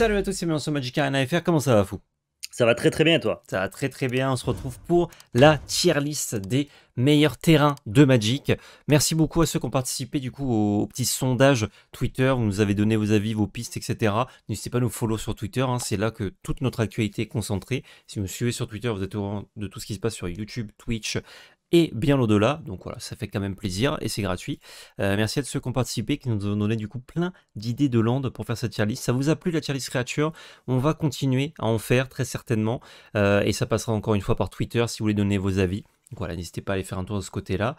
Salut à tous, c'est Mélenchon Magic Arena FR, comment ça va fou Ça va très très bien toi Ça va très très bien, on se retrouve pour la tier list des meilleurs terrains de Magic. Merci beaucoup à ceux qui ont participé du coup au, petit sondage Twitter, vous nous avez donné vos avis, vos pistes, etc. N'hésitez pas à nous follow sur Twitter, hein. c'est là que toute notre actualité est concentrée. Si vous me suivez sur Twitter, vous êtes au courant de tout ce qui se passe sur YouTube, Twitch, et bien au-delà. Donc voilà, ça fait quand même plaisir et c'est gratuit. Euh, merci à tous ceux qui ont participé, qui nous ont donné du coup plein d'idées de landes pour faire cette tier list. Ça vous a plu la tier list créature On va continuer à en faire très certainement. Euh, et ça passera encore une fois par Twitter si vous voulez donner vos avis. Donc voilà, n'hésitez pas à aller faire un tour de ce côté-là.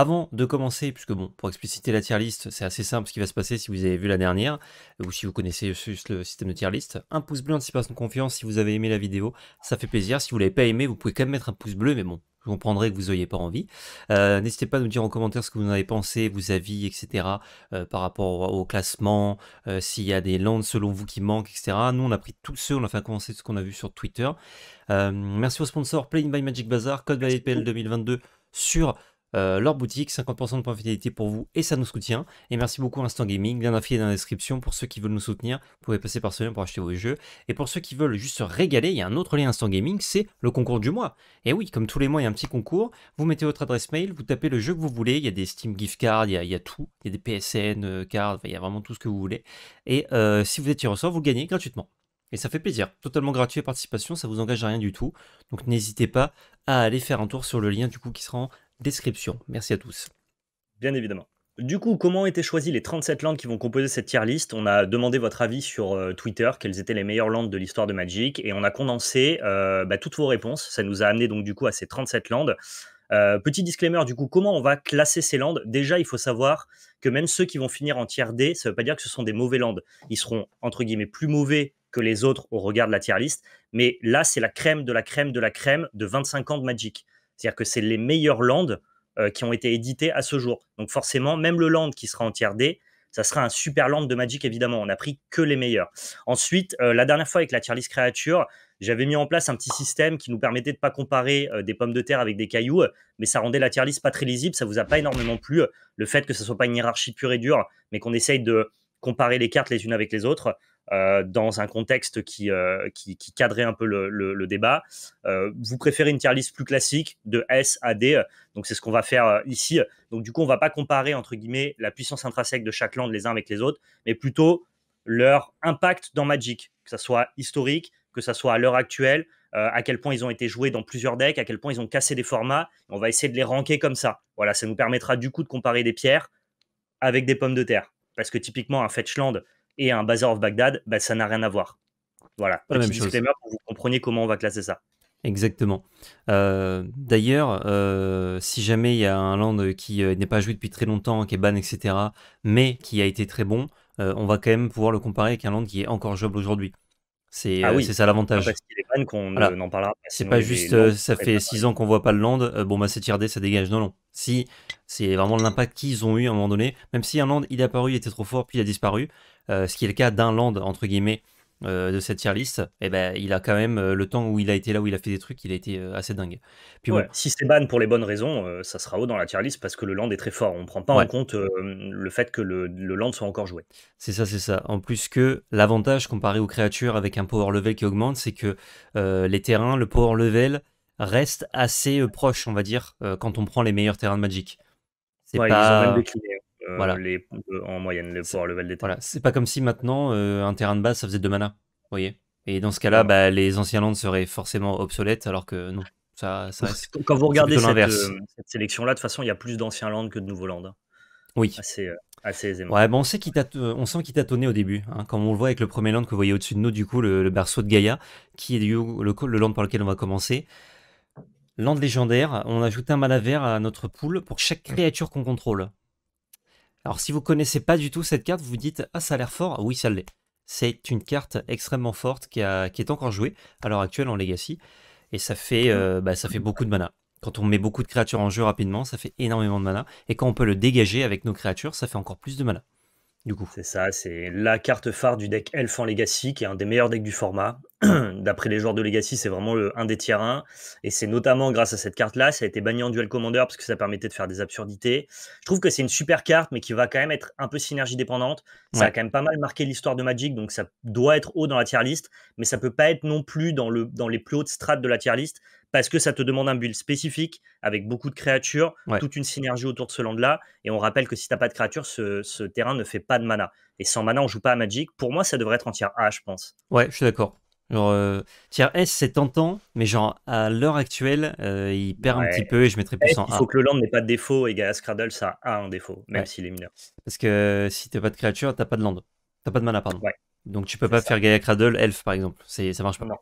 Avant de commencer, puisque bon, pour expliciter la tier list, c'est assez simple ce qui va se passer si vous avez vu la dernière, ou si vous connaissez juste le système de tier list, un pouce bleu anticipation de confiance si vous avez aimé la vidéo, ça fait plaisir. Si vous l'avez pas aimé, vous pouvez quand même mettre un pouce bleu, mais bon, je comprendrai que vous n'ayez pas envie. Euh, n'hésitez pas à nous dire en commentaire ce que vous en avez pensé, vos avis, etc. Euh, par rapport au, classement, euh, s'il y a des landes selon vous qui manquent, etc. Nous, on a pris tous ceux, on a fait commencer ce qu'on a vu sur Twitter. merci aux sponsors Playing by Magic Bazaar, Code PL 2022 sur leur boutique, 50% de points fidélité pour vous et ça nous soutient. Et merci beaucoup Instant Gaming, lien d'affilée dans la description pour ceux qui veulent nous soutenir, vous pouvez passer par ce lien pour acheter vos jeux. Et pour ceux qui veulent juste se régaler, il y a un autre lien Instant Gaming, c'est le concours du mois. Et oui, comme tous les mois, il y a un petit concours, vous mettez votre adresse mail, vous tapez le jeu que vous voulez, il y a des Steam gift cards, il y a, tout, il y a des PSN euh, cards, il y a vraiment tout ce que vous voulez. Et euh, si vous êtes tiré au sort, vous le gagnez gratuitement. Et ça fait plaisir, totalement gratuit participation, ça vous engage à rien du tout. Donc n'hésitez pas à aller faire un tour sur le lien du coup qui sera en description. Merci à tous. Bien évidemment. Du coup, comment ont été choisies les 37 landes qui vont composer cette tier list On a demandé votre avis sur euh, Twitter, quelles étaient les meilleures landes de l'histoire de Magic, et on a condensé euh, bah, toutes vos réponses. Ça nous a amené donc du coup à ces 37 landes. Euh, petit disclaimer, du coup, comment on va classer ces landes Déjà, il faut savoir que même ceux qui vont finir en tier D, ça ne veut pas dire que ce sont des mauvais landes. Ils seront, entre guillemets, plus mauvais que les autres au regard de la tier list, mais là, c'est la crème de la crème de la crème de 25 ans de Magic. C'est-à-dire que c'est les meilleurs lands euh, qui ont été édités à ce jour. Donc forcément, même le land qui sera en tier D, ça sera un super land de Magic, évidemment. On a pris que les meilleurs. Ensuite, euh, la dernière fois avec la tier list créature, j'avais mis en place un petit système qui nous permettait de ne pas comparer euh, des pommes de terre avec des cailloux, mais ça rendait la tier list pas très lisible. Ça vous a pas énormément plu. Le fait que ce soit pas une hiérarchie pure et dure, mais qu'on essaye de comparer les cartes les unes avec les autres. Euh, dans un contexte qui, euh, qui, qui, cadrait un peu le, le, débat. Euh, vous préférez une tier list plus classique de S à D. Donc c'est ce qu'on va faire ici. Donc du coup, on va pas comparer entre guillemets la puissance intrinsèque de chaque land les uns avec les autres, mais plutôt leur impact dans Magic, que ça soit historique, que ça soit à l'heure actuelle, à quel point ils ont été joués dans plusieurs decks, à quel point ils ont cassé des formats. On va essayer de les ranker comme ça. Voilà, ça nous permettra du coup de comparer des pierres avec des pommes de terre. Parce que typiquement, un Fetchland, et un Bazaar of Bagdad, bah, ça n'a rien à voir. Voilà, la même chose. pour que vous compreniez comment on va classer ça. Exactement. Euh, d'ailleurs, euh, si jamais il y a un land qui euh, n'est pas joué depuis très longtemps, qui est ban, etc., mais qui a été très bon, on va quand même pouvoir le comparer avec un land qui est encore jouable aujourd'hui. C'est ah ça l'avantage. qu'on C'est pas juste, ça fait 6 ans qu'on voit pas le land, bon bah c'est tiré. ça dégage. Non, non. Si, c'est vraiment l'impact qu'ils ont eu à un moment donné, même si un land il est apparu, il était trop fort, puis il a disparu, euh, ce qui est le cas d'un land, entre guillemets, euh, de cette tier list, et eh ben, il a quand même euh, le temps où il a été là, où il a fait des trucs, il a été assez dingue. Puis Si c'est ban pour les bonnes raisons, ça sera haut dans la tier list parce que le land est très fort. On ne prend pas en compte le fait que le, land soit encore joué. C'est ça, c'est ça. En plus que l'avantage comparé aux créatures avec un power level qui augmente, c'est que les terrains, le power level reste assez proche, on va dire, quand on prend les meilleurs terrains de Magic. C'est pas... Hein. Euh, en moyenne, les level des temps c'est pas comme si maintenant euh, un terrain de base ça faisait 2 mana, voyez. Et dans ce cas-là, bah, les anciens landes seraient forcément obsolètes, alors que non, ça, Quand vous regardez cette, euh, cette sélection-là, de toute façon, il y a plus d'anciens lands que de nouveaux lands. Hein. Oui. Assez, assez aisément. Ouais, bon, on, sait qu'il on sent qu'il tâtonnait au début, hein, comme on le voit avec le premier land que vous voyez au-dessus de nous, du coup, le, berceau de Gaïa, qui est le, land par lequel on va commencer. Land légendaire, on ajouté un mana vert à notre pool pour chaque créature qu'on contrôle. Alors si vous connaissez pas du tout cette carte, vous vous dites ah ça a l'air fort, ah oui ça l'est. C'est une carte extrêmement forte qui, est encore jouée à l'heure actuelle en Legacy et ça fait, euh, bah, ça fait beaucoup de mana. Quand on met beaucoup de créatures en jeu rapidement, ça fait énormément de mana et quand on peut le dégager avec nos créatures, ça fait encore plus de mana coup. C'est ça, c'est la carte phare du deck Elf en Legacy, qui est un des meilleurs decks du format. D'après les joueurs de Legacy, c'est vraiment le, un des tiers 1. Et c'est notamment grâce à cette carte-là, ça a été banni en duel commander parce que ça permettait de faire des absurdités. Je trouve que c'est une super carte, mais qui va quand même être un peu synergie dépendante. Ça a quand même pas mal marqué l'histoire de Magic, donc ça doit être haut dans la tier list, mais ça peut pas être non plus dans, le, dans les plus hautes strates de la tier list parce que ça te demande un build spécifique avec beaucoup de créatures, toute une synergie autour de ce land-là. Et on rappelle que si t'as pas de créatures, ce, terrain ne fait pas de mana. Et sans mana, on joue pas à Magic. Pour moi, ça devrait être en tier A, je pense. Ouais, je suis d'accord. Genre, euh, tier S, c'est tentant, mais genre, à l'heure actuelle, euh, il perd un petit peu et je mettrais plus eh, en A. Il faut que le land n'ait pas de défaut et Gaia Cradle, ça a un défaut, même s'il est mineur. Parce que euh, si t'as pas de créatures, t'as pas de land. T'as pas de mana, pardon. Donc tu peux pas faire Gaia Cradle, Elf, par exemple. Ça marche pas. Non.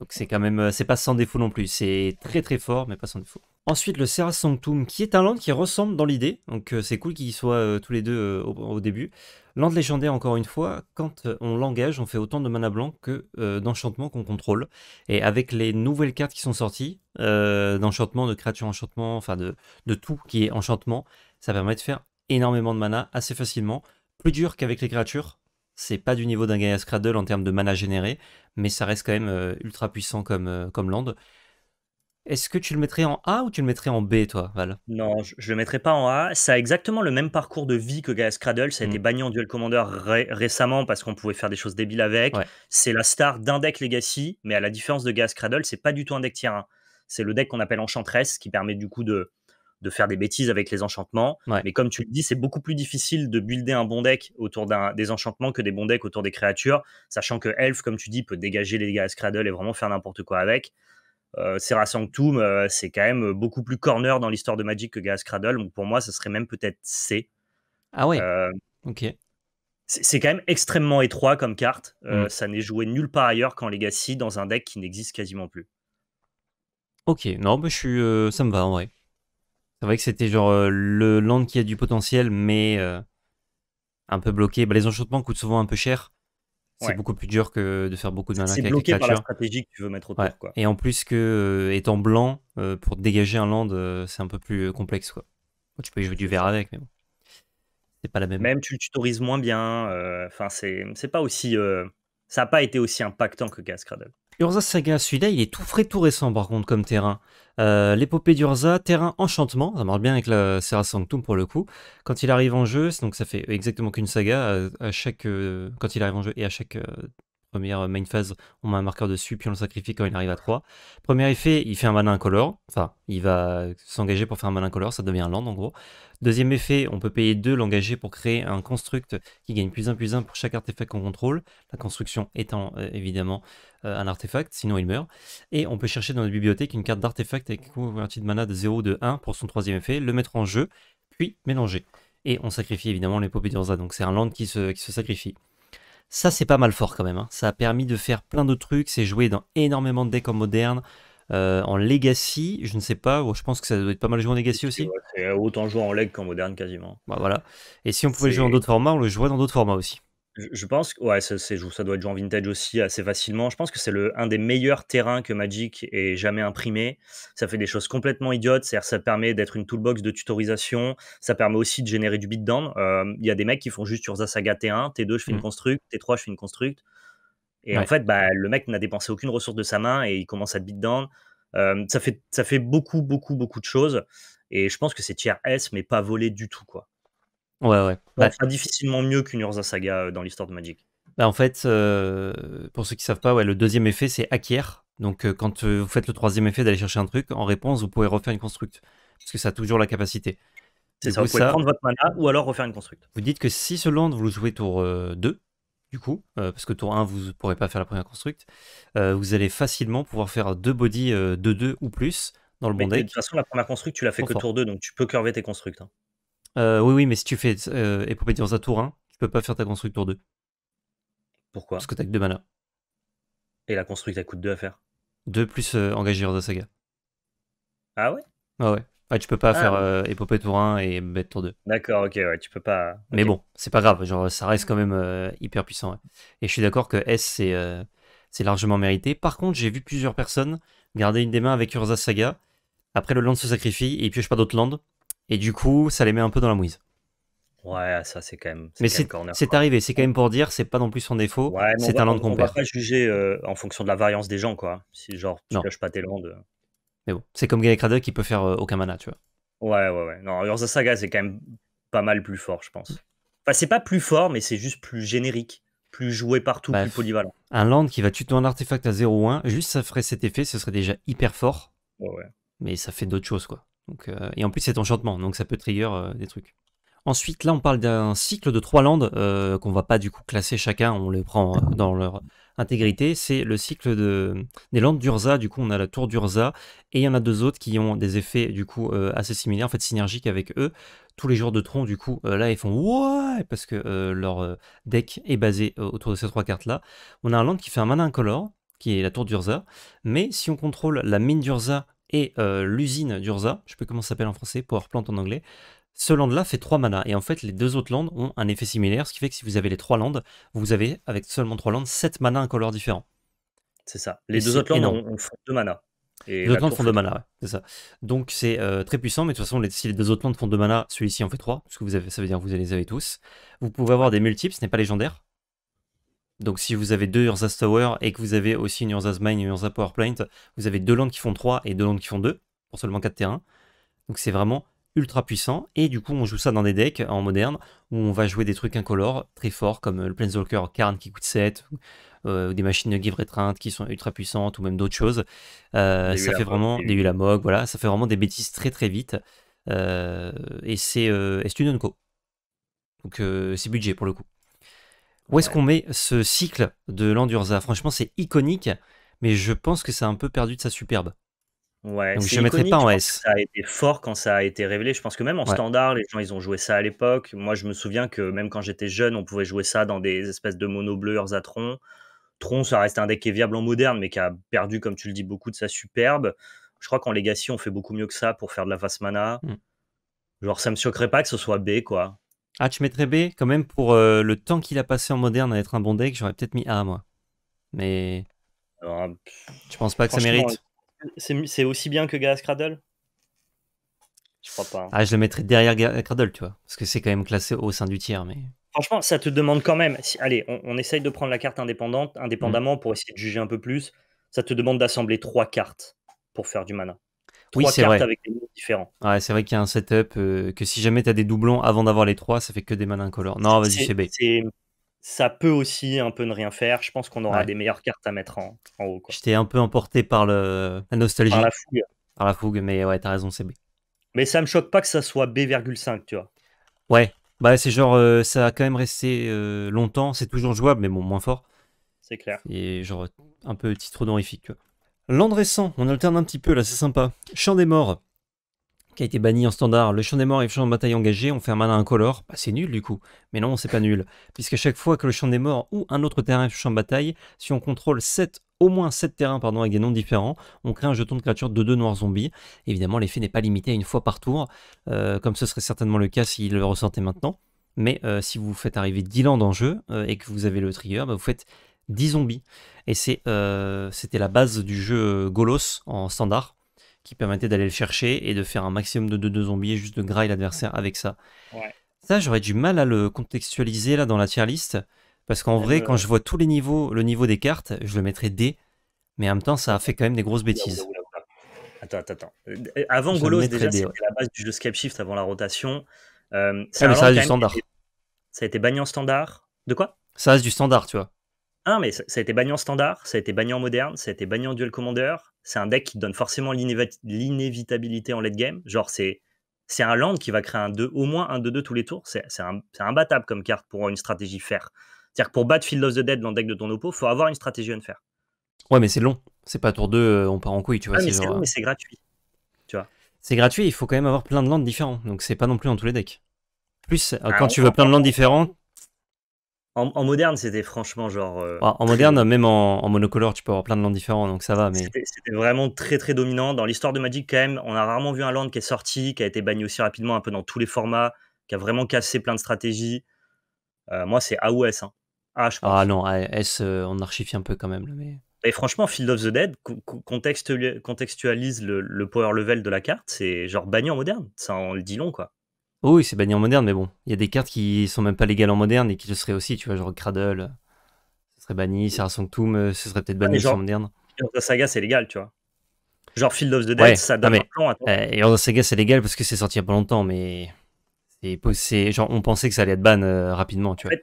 Donc c'est quand même, euh, c'est pas sans défaut non plus. C'est très très fort, mais pas sans défaut. Ensuite, le Serra Sanctum, qui est un land qui ressemble dans l'idée. Donc euh, c'est cool qu'ils soient euh, tous les deux au, début. Land légendaire, encore une fois, quand on l'engage, on fait autant de mana blanc que d'enchantement qu'on contrôle. Et avec les nouvelles cartes qui sont sorties, d'enchantement, de créatures enchantement, enfin de, de tout qui est enchantement, ça permet de faire énormément de mana assez facilement. Plus dur qu'avec les créatures, c'est pas du niveau d'un Gaia Cradle en termes de mana généré, mais ça reste quand même euh, ultra puissant comme, euh, comme land. Est-ce que tu le mettrais en A ou tu le mettrais en B, toi, Val Non, je, le mettrais pas en A. Ça a exactement le même parcours de vie que Gaia Cradle. Ça a été mm. banni en Duel Commander récemment parce qu'on pouvait faire des choses débiles avec. C'est la star d'un deck Legacy, mais à la différence de Gaia Cradle, c'est pas du tout un deck tier 1. C'est le deck qu'on appelle Enchantress qui permet du coup de de faire des bêtises avec les enchantements. Mais comme tu le dis, c'est beaucoup plus difficile de builder un bon deck autour des enchantements que des bons decks autour des créatures, sachant que Elf, comme tu dis, peut dégager les dégâts Cradle et vraiment faire n'importe quoi avec. Euh, Serra Sanctum, euh, c'est quand même beaucoup plus corner dans l'histoire de Magic que Gas Cradle. Donc pour moi, ce serait même peut-être C. Ah ouais. Euh, ok. C'est quand même extrêmement étroit comme carte. Euh, mm. Ça n'est joué nulle part ailleurs qu'en Legacy dans un deck qui n'existe quasiment plus. Ok, non, mais je suis, ça me va en vrai. C'est vrai que c'était genre euh, le land qui a du potentiel, mais euh, un peu bloqué. Bah, les enchantements coûtent souvent un peu cher. C'est beaucoup plus dur que de faire beaucoup de mana C'est bloqué par la stratégie que tu veux mettre autour. Et en plus que euh, étant blanc, pour dégager un land, c'est un peu plus complexe. Tu peux y jouer du vert avec, mais bon. C'est pas la même. Même tu le tutorises moins bien. Enfin, c'est pas aussi. ça n'a pas été aussi impactant que Cradle. Urza Saga, celui-là, il est tout frais, tout récent par contre comme terrain. Euh, l'épopée d'Urza, terrain enchantement, ça marche bien avec la Serra Sanctum pour le coup. Quand il arrive en jeu, donc ça fait exactement qu'une saga euh, à, chaque, euh, quand il arrive en jeu et à chaque Première euh, main phase, on met un marqueur dessus, puis on le sacrifie quand il arrive à 3. Premier effet, il fait un mana incolore. Enfin, il va s'engager pour faire un mana incolore, ça devient un land en gros. Deuxième effet, on peut payer 2, l'engager pour créer un construct qui gagne plus 1 plus 1 pour chaque artefact qu'on contrôle. La construction étant euh, évidemment euh, un artefact, sinon il meurt. Et on peut chercher dans notre bibliothèque une carte d'artefact avec convertie de mana de 0 de 1 pour son troisième effet, le mettre en jeu, puis mélanger. Et on sacrifie évidemment l'épopée d'Urza, donc c'est un land qui se, qui se sacrifie. Ça, c'est pas mal fort quand même. Hein. Ça a permis de faire plein de trucs. C'est joué dans énormément de decks en moderne. Euh, en Legacy, je ne sais pas, oh, je pense que ça doit être pas mal joué en Legacy aussi. autant jouer en Leg qu'en moderne quasiment. Bah, voilà. Et si on pouvait jouer en d'autres formats, on le jouerait dans d'autres formats aussi. Je, pense que ouais, ça doit être joué en vintage aussi assez facilement. Je pense que c'est le, un des meilleurs terrains que Magic ait jamais imprimé. Ça fait des choses complètement idiotes. ça permet d'être une toolbox de tutorisation. Ça permet aussi de générer du beatdown. Euh, il y a des mecs qui font juste sur Saga T1, T2, je fais une mmh. constructe, T3, je fais une constructe. Et en fait, bah, le mec n'a dépensé aucune ressource de sa main et il commence à te beatdown. Euh, ça, fait, ça fait beaucoup, beaucoup, beaucoup de choses. Et je pense que c'est tier S, mais pas volé du tout, quoi. Ouais, ouais. Bah difficilement mieux qu'une Urza Saga euh, dans l'histoire de Magic. Bah en fait, euh, pour ceux qui ne savent pas, ouais, le deuxième effet, c'est acquiert. Donc, euh, quand vous faites le troisième effet d'aller chercher un truc, en réponse, vous pouvez refaire une constructe, Parce que ça a toujours la capacité. C'est ça, vous pouvez prendre votre mana ou alors refaire une constructe Vous dites que si ce land, vous le jouez tour 2, du coup, parce que tour 1, vous ne pourrez pas faire la première constructe vous allez facilement pouvoir faire deux body de 2 ou plus dans le bon deck. De toute façon, la première constructe tu l'as fait que tour 2, donc tu peux curver tes constructes hein. Euh, oui, oui, mais si tu fais euh, épopée dans tour 1, tu peux pas faire ta constructe tour 2. Pourquoi Parce que t'as que 2 mana. Et la construite, elle coûte 2 à faire 2 plus euh, engager Urza saga. Ah ouais Ah ouais. Ah, tu peux pas ah. faire épopée tour 1 et bête tour 2. D'accord, ok, ouais, tu peux pas. Mais bon, c'est pas grave, genre ça reste quand même hyper puissant. Et je suis d'accord que S, c'est largement mérité. Par contre, j'ai vu plusieurs personnes garder une des mains avec Urza Saga. Après, le land se sacrifie et il pioche pas d'autres landes. Et du coup, ça les met un peu dans la mouise. Ouais, ça c'est quand même. Mais c'est arrivé, c'est quand même pour dire, c'est pas non plus son défaut, c'est un land qu'on On va pas juger euh, en fonction de la variance des gens, quoi. Si genre, tu lâches pas tes lands. Euh. Mais bon, c'est comme Gaelic qui peut faire euh, aucun mana, tu vois. Ouais, ouais, ouais. Non, la Saga c'est quand même pas mal plus fort, je pense. Enfin, c'est pas plus fort, mais c'est juste plus générique, plus joué partout, bah, plus polyvalent. Un land qui va tuer un artefact à 0-1, juste ça ferait cet effet, ce serait déjà hyper fort. Ouais, ouais. Mais ça fait d'autres choses, quoi. Euh, et en plus, c'est enchantement, donc ça peut trigger euh, des trucs. Ensuite, là, on parle d'un cycle de trois landes euh, qu'on va pas du coup classer chacun, on les prend dans leur intégrité. C'est le cycle des landes d'Urza. Du coup, on a la tour d'Urza et il y en a deux autres qui ont des effets du coup assez similaires, en fait synergiques avec eux. Tous les joueurs de tronc, du coup, là, ils font ouais parce que leur deck est basé autour de ces trois cartes là. On a un land qui fait un mana incolore qui est la tour d'Urza, mais si on contrôle la mine d'Urza et euh, l'usine d'Urza, je sais pas comment ça s'appelle en français, Power Plant en anglais, ce land-là fait 3 mana, et en fait les deux autres landes ont un effet similaire, ce qui fait que si vous avez les 3 landes, vous avez avec seulement 3 landes 7 mana incolores différent. C'est ça, les deux autres landes ont, font 2 mana. Et les autres landes font 2 mana, c'est ça. Donc c'est euh, très puissant, mais de toute façon, les, si les deux autres landes font 2 mana, celui-ci en fait 3, parce que vous avez, ça veut dire que vous les avez tous. Vous pouvez avoir des multiples, ce n'est pas légendaire, donc si vous avez deux Urza's Tower et que vous avez aussi une Urza's Mine et une Urza Power Plant, vous avez deux landes qui font 3 et deux landes qui font 2, pour seulement 4 terrains. Donc c'est vraiment ultra puissant, et du coup on joue ça dans des decks en moderne, où on va jouer des trucs incolores très forts, comme le Planeswalker Karn qui coûte 7, ou, euh, des machines de Givre étreinte qui sont ultra puissantes, ou même d'autres choses. Euh, ça fait vraiment des Ulamog, voilà, ça fait vraiment des bêtises très très vite, euh, et c'est une non-co. Donc c'est budget pour le coup. Où est-ce qu'on met ce cycle de l'Endurza Franchement, c'est iconique, mais je pense que ça a un peu perdu de sa superbe. Ouais, je ne pas en S. Ça a été fort quand ça a été révélé. Je pense que même en standard, les gens ils ont joué ça à l'époque. Moi, je me souviens que même quand j'étais jeune, on pouvait jouer ça dans des espèces de mono bleu urza Tron, ça reste un deck qui est viable en moderne, mais qui a perdu, comme tu le dis, beaucoup de sa superbe. Je crois qu'en Legacy, on fait beaucoup mieux que ça pour faire de la face mana. Hmm. Genre, ça me choquerait pas que ce soit B, quoi. Ah, je mettrais B quand même pour euh, le temps qu'il a passé en moderne à être un bon deck, j'aurais peut-être mis A moi. Mais. je euh, pense pas que ça mérite C'est aussi bien que Gas Cradle Je crois pas. Ah, je le mettrais derrière Gascradle, Cradle, tu vois. Parce que c'est quand même classé au sein du tiers. Mais... Franchement, ça te demande quand même. allez, on, essaye de prendre la carte indépendante, mm. indépendamment pour essayer de juger un peu plus. Ça te demande d'assembler trois cartes pour faire du mana oui, vrai. avec des noms différents. Ouais, c'est vrai qu'il y a un setup euh, que si jamais tu as des doublons avant d'avoir les trois, ça fait que des malins incolores. Non, vas-y, c'est B. Ça peut aussi un peu ne rien faire. Je pense qu'on aura des meilleures cartes à mettre en, haut. J'étais un peu emporté par le... la nostalgie. Par la fougue. Par la fougue, mais ouais, t'as raison, c'est B. Mais ça me choque pas que ça soit B,5, tu vois. Ouais, bah c'est genre, euh, ça a quand même resté euh, longtemps, c'est toujours jouable, mais bon, moins fort. C'est clair. Et genre, un peu titre honorifique, tu vois récent, on alterne un petit peu là, c'est sympa. Champ des morts, qui a été banni en standard. Le champ des morts et le champ de bataille engagé, on fait un mana incolore. Bah, c'est nul du coup. Mais non, c'est pas nul. Puisqu'à chaque fois que le champ des morts ou un autre terrain est champ de bataille, si on contrôle 7, au moins 7 terrains pardon, avec des noms différents, on crée un jeton de créature de 2 noirs zombies. Évidemment, l'effet n'est pas limité à une fois par tour, euh, comme ce serait certainement le cas s'il le ressortait maintenant. Mais euh, si vous faites arriver 10 lands en jeu euh, et que vous avez le trigger, bah, vous faites 10 zombies. Et euh, c'était la base du jeu Golos en standard qui permettait d'aller le chercher et de faire un maximum de 2 zombies et juste de grailler l'adversaire avec ça. Ça, j'aurais du mal à le contextualiser là dans la tier list parce qu'en vrai, quand je vois tous les niveaux, le niveau des cartes, je le mettrais D, mais en même temps, ça a fait quand même des grosses bêtises. Attends, attends, euh, Avant Golos, c'était la base du jeu Shift avant la rotation. Euh, ça, du standard. Ça a été banni en standard. De quoi Ça reste du standard, tu vois mais ça, a été banni en standard, ça a été banni en moderne, ça a été banni en duel commander. C'est un deck qui donne forcément l'inévitabilité en late game. Genre, c'est, c'est un land qui va créer un 2, au moins un 2-2 tous les tours. C'est, un imbattable comme carte pour une stratégie faire. C'est-à-dire que pour battre Field of the Dead dans le deck de ton oppo, faut avoir une stratégie unfair faire. Ouais, mais c'est long. C'est pas tour 2, euh, on part en couille, tu vois. Ah, euh, c'est gratuit. Tu vois. C'est gratuit, il faut quand même avoir plein de lands différents. Donc c'est pas non plus dans tous les decks. Plus, euh, ah quand tu veux plein de lands différents, en, moderne, c'était franchement genre. Euh, en moderne, même en, monocolore, tu peux avoir plein de lands différents, donc ça va. Mais... C'était vraiment très très dominant. Dans l'histoire de Magic, quand même, on a rarement vu un land qui est sorti, qui a été banni aussi rapidement un peu dans tous les formats, qui a vraiment cassé plein de stratégies. Euh, moi, c'est A Hein. Ah S. ah non, S, on archifie un peu quand même. mais... Et franchement, Field of the Dead contextualise le, power level de la carte, c'est genre banni en moderne. Ça en le dit long, quoi. Oh oui, c'est banni en moderne, mais bon, il y a des cartes qui sont même pas légales en moderne et qui le seraient aussi, tu vois, genre Cradle, ce serait banni, Serra Sanctum, euh, ce serait peut-être banni en moderne. Urza Saga, c'est légal, tu vois. Genre Field of the Dead, ça donne un plan. Attends. et euh, Saga, c'est légal parce que c'est sorti il y a pas longtemps, mais c'est genre on pensait que ça allait être ban euh, rapidement, tu vois.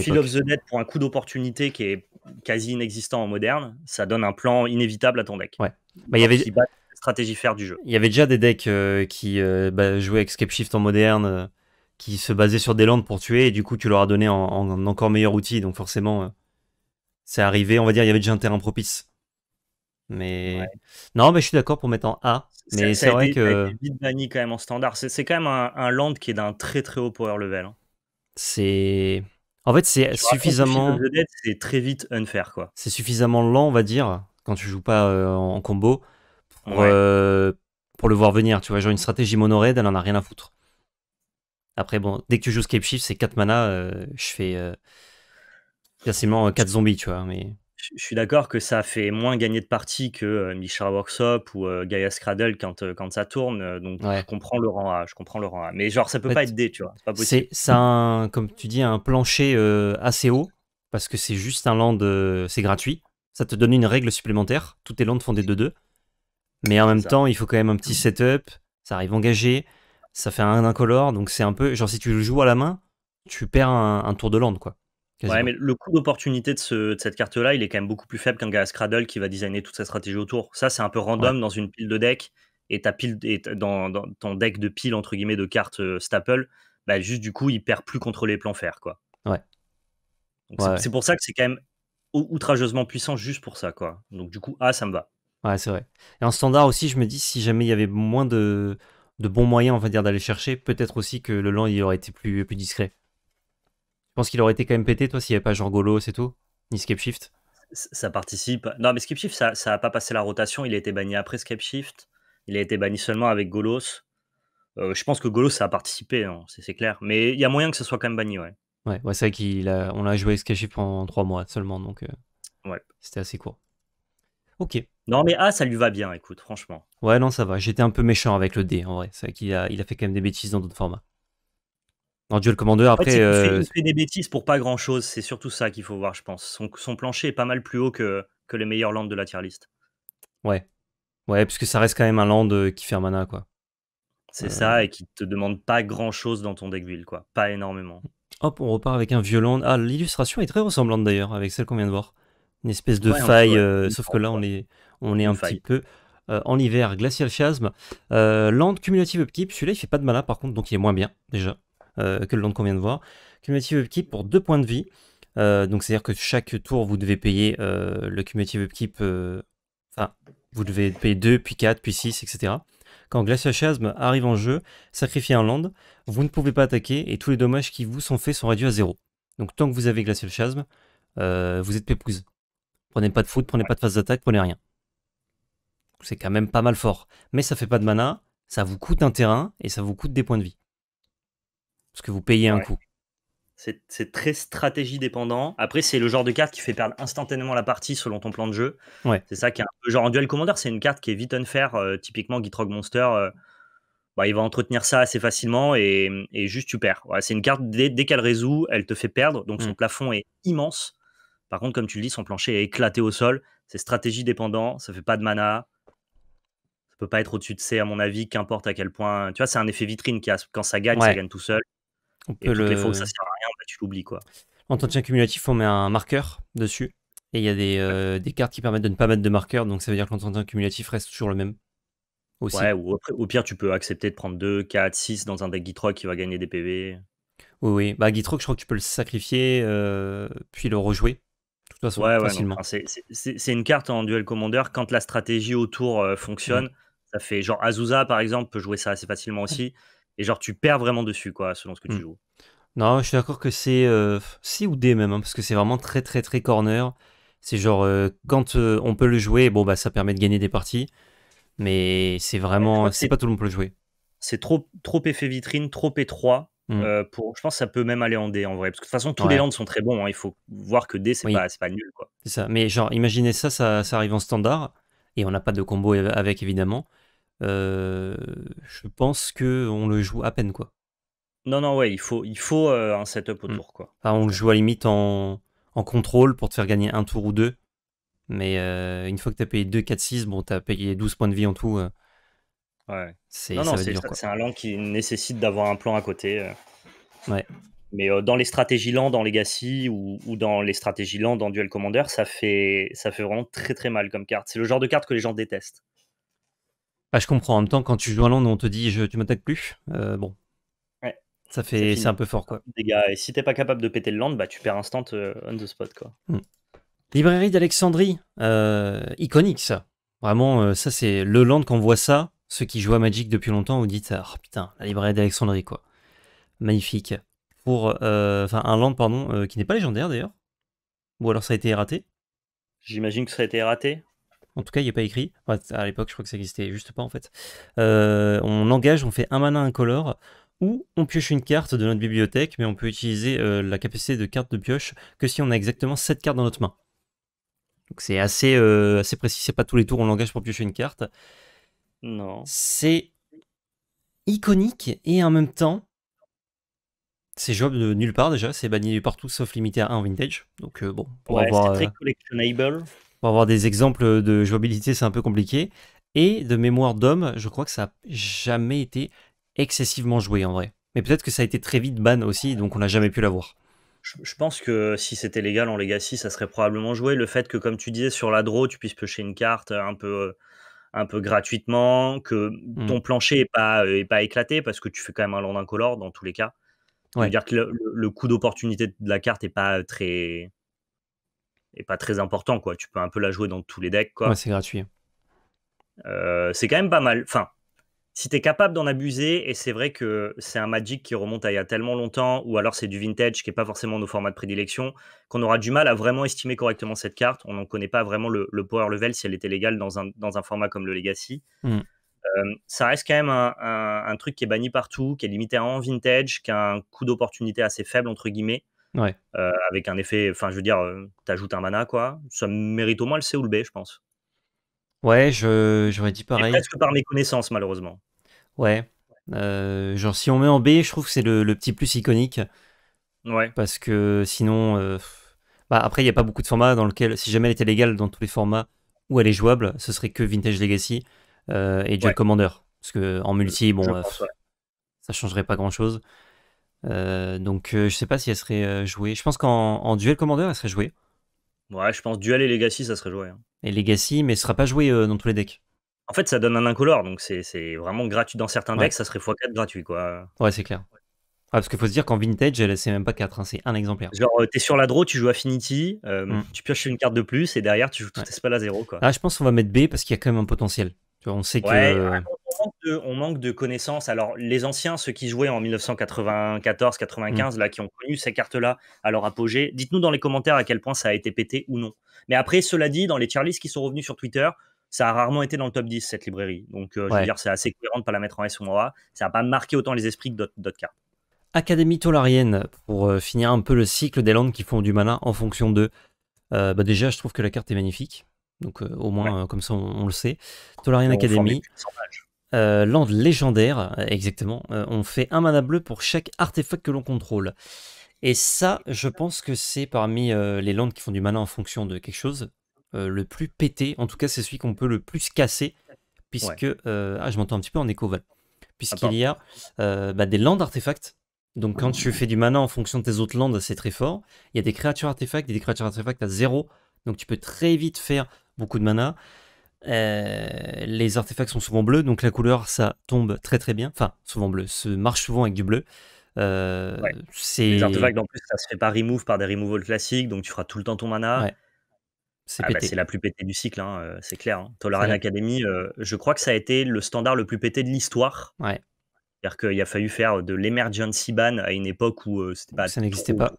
Field of the Dead pour un coup d'opportunité qui est quasi inexistant en moderne, ça donne un plan inévitable à ton deck. Ouais. Bah, il y avait stratégie faire du jeu. Il y avait déjà des decks euh, qui euh, bah, jouaient avec Scape Shift en moderne, euh, qui se basaient sur des landes pour tuer, et du coup, tu leur as donné en, un encore meilleur outil, donc forcément, c'est arrivé. On va dire, il y avait déjà un terrain propice. Mais non, mais je suis d'accord pour mettre en A. Mais c'est vrai que. quand même en standard. C'est quand même un, land qui est d'un très très haut power level. Hein. C'est. En fait, c'est suffisamment. C'est très vite unfair, quoi. C'est suffisamment lent, on va dire, quand tu joues pas en combo, pour, euh, pour le voir venir. Tu vois, genre une stratégie mono elle en a rien à foutre. Après, bon, dès que tu joues Scape Shift, c'est 4 mana, euh, je fais euh, facilement 4 euh, zombies, tu vois. Mais... Je suis d'accord que ça fait moins gagner de parties que Mishra Workshop ou Gaia Scraddle quand, quand ça tourne. Donc je comprends le rang A, je comprends le rang A. Mais genre ça peut pas être D, tu vois. C'est pas possible. un, comme tu dis, un plancher assez haut parce que c'est juste un land, c'est gratuit. Ça te donne une règle supplémentaire. Toutes tes lands font des 2-2. Mais en même temps, il faut quand même un petit setup. Ça arrive engagé. Ça fait un incolore. Donc c'est un peu. Genre, si tu le joues à la main, tu perds un, tour de land, quoi. Ouais, mais le coût d'opportunité de, cette carte-là, il est quand même beaucoup plus faible qu'un gars à qui va designer toute sa stratégie autour. Ça, c'est un peu random dans une pile de deck. Et, ta pile, dans, ton deck de pile, entre guillemets, de cartes euh, staple, bah, juste du coup, il perd plus contre les plans fer, quoi. Ouais. C'est pour ça que c'est quand même outrageusement puissant juste pour ça, quoi. Donc du coup, ah ça me va. Ouais, c'est vrai. Et en standard aussi, je me dis, si jamais il y avait moins de, de bons moyens, on d'aller chercher, peut-être aussi que le land, il aurait été plus, plus discret. Je pense qu'il aurait été quand même pété, toi, s'il n'y avait pas genre Golos c'est tout Ni Shift. Ça participe. Non, mais Shift, ça n'a pas passé la rotation. Il a été banni après Shift. Il a été banni seulement avec Golos. Euh, je pense que Golos, ça a participé, hein, c'est clair. Mais il y a moyen que ce soit quand même banni, ouais. Ouais, ouais c'est vrai qu'on a, on a joué Shift en trois mois seulement, donc euh, c'était assez court. Ok. Non, mais A, ça lui va bien, écoute, franchement. Ouais, non, ça va. J'étais un peu méchant avec le D, en vrai. C'est vrai qu'il a, il a fait quand même des bêtises dans d'autres formats. Dieu Duel Commander, après. Euh, il, fait, des bêtises pour pas grand chose. C'est surtout ça qu'il faut voir, je pense. Son, plancher est pas mal plus haut que, que les meilleurs landes de la tier list. Ouais. Ouais, puisque ça reste quand même un land euh, qui fait un mana, quoi. C'est euh. ça, et qui te demande pas grand chose dans ton deck build, quoi. Pas énormément. Hop, on repart avec un vieux Ah, l'illustration est très ressemblante d'ailleurs avec celle qu'on vient de voir. Une espèce de faille, euh, sauf que là, on est, on est un petit peu euh, en hiver. Glacial Chasm, euh, Land Cumulative Upkeep. Celui-là, il fait pas de mana, par contre, donc il est moins bien, déjà, que le Land qu'on vient de voir. Cumulative Upkeep pour 2 points de vie. donc, c'est-à-dire que chaque tour, vous devez payer le Cumulative Upkeep. Enfin, vous devez payer 2, puis 4, puis 6, etc. Quand Glacial Chasm arrive en jeu, sacrifiez un land, vous ne pouvez pas attaquer et tous les dommages qui vous sont faits sont réduits à 0. Donc, tant que vous avez Glacial Chasm, vous êtes pépouze. Prenez pas de foot, prenez pas de phase d'attaque, prenez rien. C'est quand même pas mal fort. Mais ça fait pas de mana, ça vous coûte un terrain et ça vous coûte des points de vie. Parce que vous payez un coup. C'est très stratégie dépendant. Après, c'est le genre de carte qui fait perdre instantanément la partie selon ton plan de jeu. C'est ça qui est un peu genre en duel commander, c'est une carte qui est vite unfair. Euh, typiquement, Gitrog Monster, euh, bah, il va entretenir ça assez facilement et, juste tu perds. c'est une carte, dès, qu'elle résout, elle te fait perdre. Donc hmm. son plafond est immense. Par contre, comme tu le dis, son plancher est éclaté au sol. C'est stratégie dépendant, ça fait pas de mana. Ça peut pas être au-dessus de C, à mon avis, qu'importe à quel point. Tu vois, c'est un effet vitrine qui a. Quand ça gagne, ça gagne tout seul. On peut le... ça sert à rien, bah, tu l'oublies. quoi. En cumulatif, on met un marqueur dessus. Et il y a des, euh, des, cartes qui permettent de ne pas mettre de marqueur. Donc ça veut dire que l'entretien cumulatif reste toujours le même. Aussi. Ouais, ou au pire, tu peux accepter de prendre 2, 4, 6 dans un deck Gitrock qui va gagner des PV. Oui, oui. Bah, Gitrock, je crois que tu peux le sacrifier, euh, puis le rejouer de toute façon, facilement. c'est une carte en duel commandeur. Quand la stratégie autour euh, fonctionne, mm. ça fait genre Azusa par exemple peut jouer ça assez facilement aussi. Et genre tu perds vraiment dessus quoi, selon ce que tu mm. joues. Non, je suis d'accord que c'est si euh, C ou D même, hein, parce que c'est vraiment très très très corner. C'est genre euh, quand on peut le jouer, bon bah ça permet de gagner des parties, mais c'est vraiment, c'est pas tout le monde peut le jouer. C'est trop trop effet vitrine, trop étroit Mmh. Euh, pour, je pense que ça peut même aller en D en vrai, parce que de toute façon tous les lands sont très bons. Hein, il faut voir que D c'est pas, nul ça. Mais genre imaginez ça, ça, arrive en standard et on n'a pas de combo avec évidemment. Euh, je pense que on le joue à peine quoi. Non non ouais, il faut il faut euh, un setup mmh. autour quoi. on le joue à limite en, en contrôle pour te faire gagner un tour ou deux. Mais une fois que tu as payé 2, 4, 6, bon, tu as payé 12 points de vie en tout. C'est, c'est, un land qui nécessite d'avoir un plan à côté. Euh. Ouais. Mais euh, dans les stratégies land dans Legacy ou, dans les stratégies land dans Duel Commander, ça fait, ça fait vraiment très très mal comme carte. C'est le genre de carte que les gens détestent. Ah, je comprends. En même temps, quand tu joues land où on te dit je, tu m'attaques plus. Euh, bon. Ça fait, c'est un peu fort quoi. et si t'es pas capable de péter le land, bah tu perds instant on the spot quoi. Hmm. Librairie d'Alexandrie, iconique ça. Vraiment, ça c'est le land qu'on voit ça. Ceux qui jouent à Magic depuis longtemps, vous dites ah, oh, putain, la librairie d'Alexandrie, quoi. Magnifique. Pour. Euh, enfin, un land, pardon, euh, qui n'est pas légendaire d'ailleurs. Ou alors ça a été raté. J'imagine que ça a été raté. En tout cas, il n'y a pas écrit. à l'époque, je crois que ça existait juste pas en fait. Euh, on engage, on fait un mana, un color, ou on pioche une carte de notre bibliothèque, mais on peut utiliser la capacité de carte de pioche que si on a exactement 7 cartes dans notre main. Donc c'est assez, assez précis, c'est pas tous les tours on engage pour piocher une carte. Non. C'est iconique et en même temps, c'est jouable de nulle part déjà. C'est banni partout sauf limité à 1 vintage. Donc euh, bon, pour avoir, euh, Pour avoir des exemples de jouabilité, c'est un peu compliqué. Et de mémoire d'homme, je crois que ça n'a jamais été excessivement joué en vrai. Mais peut-être que ça a été très vite ban aussi, donc on n'a jamais pu l'avoir je pense que si c'était légal en Legacy, ça serait probablement joué. Le fait que, comme tu disais, sur la draw, tu puisses piocher une carte euh, un peu un peu gratuitement, que mmh. ton plancher n'est pas, euh, est pas éclaté parce que tu fais quand même un land incolore dans tous les cas. Ouais. dire que le, coût d'opportunité de la carte n'est pas très est pas très important quoi. Tu peux un peu la jouer dans tous les decks quoi. c'est gratuit. Euh, c'est quand même pas mal. Enfin, si tu es capable d'en abuser, et c'est vrai que c'est un Magic qui remonte à il y a tellement longtemps, ou alors c'est du vintage qui n'est pas forcément nos formats de prédilection, qu'on aura du mal à vraiment estimer correctement cette carte. On n'en connaît pas vraiment le, power level si elle était légale dans un, format comme le Legacy. Mmh. Euh, ça reste quand même un, truc qui est banni partout, qui est limité en vintage, qui a un coût d'opportunité assez faible, entre guillemets. Euh, avec un effet, enfin, je veux dire, tu euh, t'ajoutes un mana, quoi. Ça mérite au moins le C ou le B, je pense. Ouais, j'aurais dit pareil. presque par connaissances, malheureusement. Ouais. Euh, genre, si on met en B, je trouve que c'est le, petit plus iconique. Ouais. Parce que sinon. Euh, bah, après, il n'y a pas beaucoup de formats dans lequel, si jamais elle était légale dans tous les formats où elle est jouable, ce serait que Vintage Legacy euh, et Duel Commander. Parce que en multi, bon, ça changerait pas grand chose. donc, je sais pas si elle serait jouée. Je pense qu'en Duel Commander, elle serait jouée. Ouais, je pense Duel et Legacy, ça serait joué. Hein et Legacy, mais ce sera pas joué euh, dans tous les decks. En fait, ça donne un incolore, donc c'est vraiment gratuit dans certains decks, ça serait x4 gratuit, quoi. Ouais, c'est clair. Ah, parce qu'il faut se dire qu'en vintage, c'est même pas 4, hein, c'est un exemplaire. Genre, euh, t'es sur la draw, tu joues Affinity, euh, mm. tu pioches une carte de plus et derrière, tu joues tout pas à 0. Quoi. Ah, je pense qu'on va mettre B parce qu'il y a quand même un potentiel on sait que. on, manque de, connaissances. Alors, les anciens, ceux qui jouaient en 1994-95, mm. là, qui ont connu ces cartes-là à leur apogée, dites-nous dans les commentaires à quel point ça a été pété ou non. Mais après, cela dit, dans les tier qui sont revenus sur Twitter, ça a rarement été dans le top 10, cette librairie. Donc, euh, je dire, c'est assez cohérent de pas la mettre en S ou en A. Ça n'a pas marqué autant les esprits que d'autres cartes. Académie Tolarienne, pour euh, finir un peu le cycle des landes qui font du mana en fonction de. Euh, bah, déjà, je trouve que la carte est magnifique. Donc euh, au moins, euh, comme ça, on, le sait. Tolarian Academy. Euh, land légendaire, euh, exactement. on fait un mana bleu pour chaque artefact que l'on contrôle. Et ça, je pense que c'est parmi les landes qui font du mana en fonction de quelque chose, le plus pété. En tout cas, c'est celui qu'on peut le plus casser. Puisque. ah, je m'entends un petit peu en écho, Val. Puisqu'il y a bah, des landes artefacts donc quand tu fais du mana en fonction de tes autres landes, c'est très fort. Il y a des créatures artefacts, des créatures artefacts à zéro. Donc tu peux très vite faire beaucoup de mana. Euh, les artefacts sont souvent bleus, donc la couleur, ça tombe très très bien. Enfin, souvent bleu, ça marche souvent avec du bleu. Euh, les artefacts, en plus, ça se fait pas remove par des removal classiques, donc tu feras tout le temps ton mana. Ah bah, c'est la plus pétée du cycle, hein, euh, c'est clair. Hein. Academy, je crois que ça a été le standard le plus pété de l'histoire. Ouais. C'est-à-dire qu'il a fallu faire de l'emergency ban à une époque où Ça n'existait pas.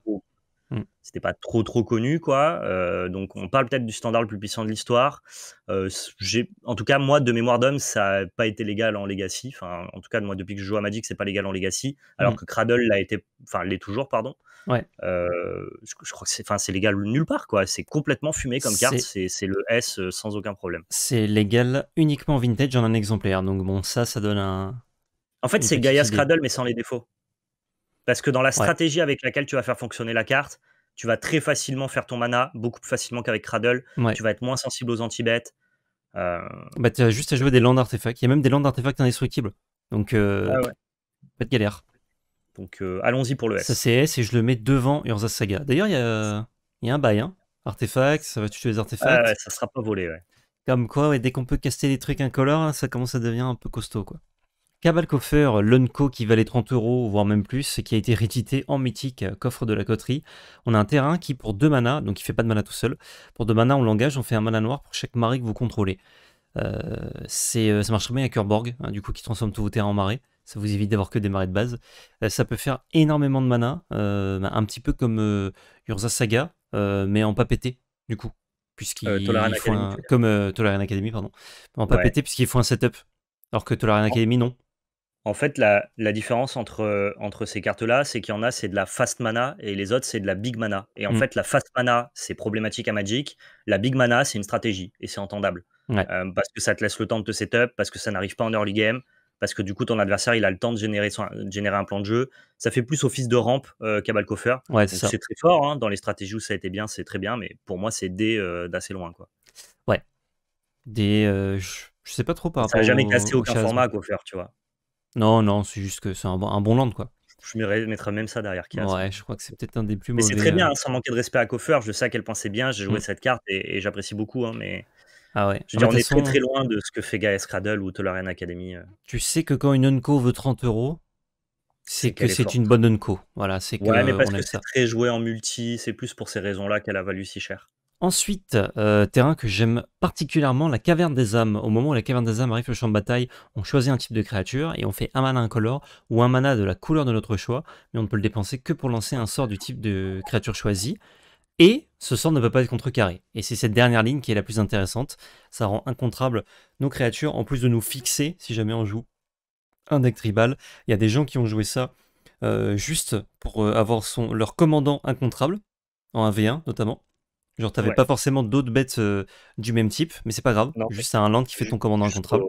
Mmh. C'était pas trop trop connu quoi. Euh, donc on parle peut-être du standard le plus puissant de l'histoire. Euh, j'ai, en tout cas moi de mémoire d'homme, ça n'a pas été légal en Legacy. en tout cas moi depuis que je joue à Magic, c'est pas légal en Legacy. Alors mmh. que Cradle l'a été, enfin l'est toujours pardon. Ouais. Euh, je, crois que c'est, enfin c'est légal nulle part quoi. C'est complètement fumé comme carte. C'est, le S sans aucun problème. C'est légal uniquement vintage en un exemplaire. Donc bon ça ça donne un. En fait c'est Gaia Cradle mais sans les défauts. Parce que dans la stratégie avec laquelle tu vas faire fonctionner la carte, tu vas très facilement faire ton mana, beaucoup plus facilement qu'avec Cradle. Tu vas être moins sensible aux anti-bêtes. Euh, bah, tu as juste à jouer des lands d'artefacts. Il y a même des lands d'artefacts indestructibles. Donc, euh, ah pas de galère. Donc, euh, allons-y pour le S. Ça, c'est S et je le mets devant Urza Saga. D'ailleurs, il y a, y a, un bail. Hein. Artefacts, ça va tuer les ah artefacts. ça sera pas volé. Comme quoi, dès qu'on peut caster des trucs incolores, ça commence à devenir un peu costaud. quoi. Coffer, l'Unco qui valait 30 euros, voire même plus, qui a été réédité en mythique euh, coffre de la coterie. On a un terrain qui, pour deux manas, donc il fait pas de mana tout seul, pour deux manas, on l'engage, on fait un mana noir pour chaque marée que vous contrôlez. Euh, c'est, euh, ça marche très bien avec Urborg, hein, du coup, qui transforme tous vos terrains en marée, Ça vous évite d'avoir que des marées de base. ça peut faire énormément de mana, bah, un petit peu comme Urza Saga, mais en pas pété, du coup. puisqu'il comme Tolarian Academy, pardon. En pas pété, puisqu'il faut un setup. Alors que Tolarian Academy, non. En fait, la, différence entre, ces cartes-là, c'est qu'il y en a, c'est de la fast mana et les autres, c'est de la big mana. Et en mm. fait, la fast mana, c'est problématique à Magic. La big mana, c'est une stratégie et c'est entendable. Euh, parce que ça te laisse le temps de te setup, parce que ça n'arrive pas en early game, parce que du coup, ton adversaire, il a le temps de générer, générer un plan de jeu. Ça fait plus office de rampe euh, qu'à c'est très fort. Hein. Dans les stratégies où ça a été bien, c'est très bien. Mais pour moi, c'est D euh, d'assez loin. Quoi. Ouais. Je... sais pas trop par rapport. Ça jamais cassé aucun format tu vois. Non, non, c'est juste que c'est un, bon, land, quoi. Je mettrais même ça derrière Kias. Ouais, je crois que c'est peut-être un des plus mauvais. Mais c'est très bien, euh. hein, sans manquer de respect à Koffer. je sais qu'elle pensait bien, j'ai joué mm. cette carte et, j'apprécie beaucoup, hein, mais. Ah ouais. Je on est très très loin de ce que fait Gaës Cradle ou Tolarian Academy. Euh. Tu sais que quand une Unco veut 30 euros, c'est que c'est une bonne Unco. Voilà, c'est Ouais, mais parce que c'est très joué en multi, c'est plus pour ces raisons-là qu'elle a valu si cher. Ensuite, euh, terrain que j'aime particulièrement, la caverne des âmes. Au moment où la caverne des âmes arrive au le champ de bataille, on choisit un type de créature et on fait un mana incolore ou un mana de la couleur de notre choix, mais on ne peut le dépenser que pour lancer un sort du type de créature choisie. Et ce sort ne peut pas être contrecarré. Et c'est cette dernière ligne qui est la plus intéressante. Ça rend incontrable nos créatures, en plus de nous fixer si jamais on joue un deck tribal. Il y a des gens qui ont joué ça euh, juste pour euh, avoir son, leur commandant incontrable, en 1v1 notamment. Genre, t'avais pas forcément d'autres bêtes euh, du même type, mais c'est pas grave. Juste, un land qui fait ton commandant incontrable.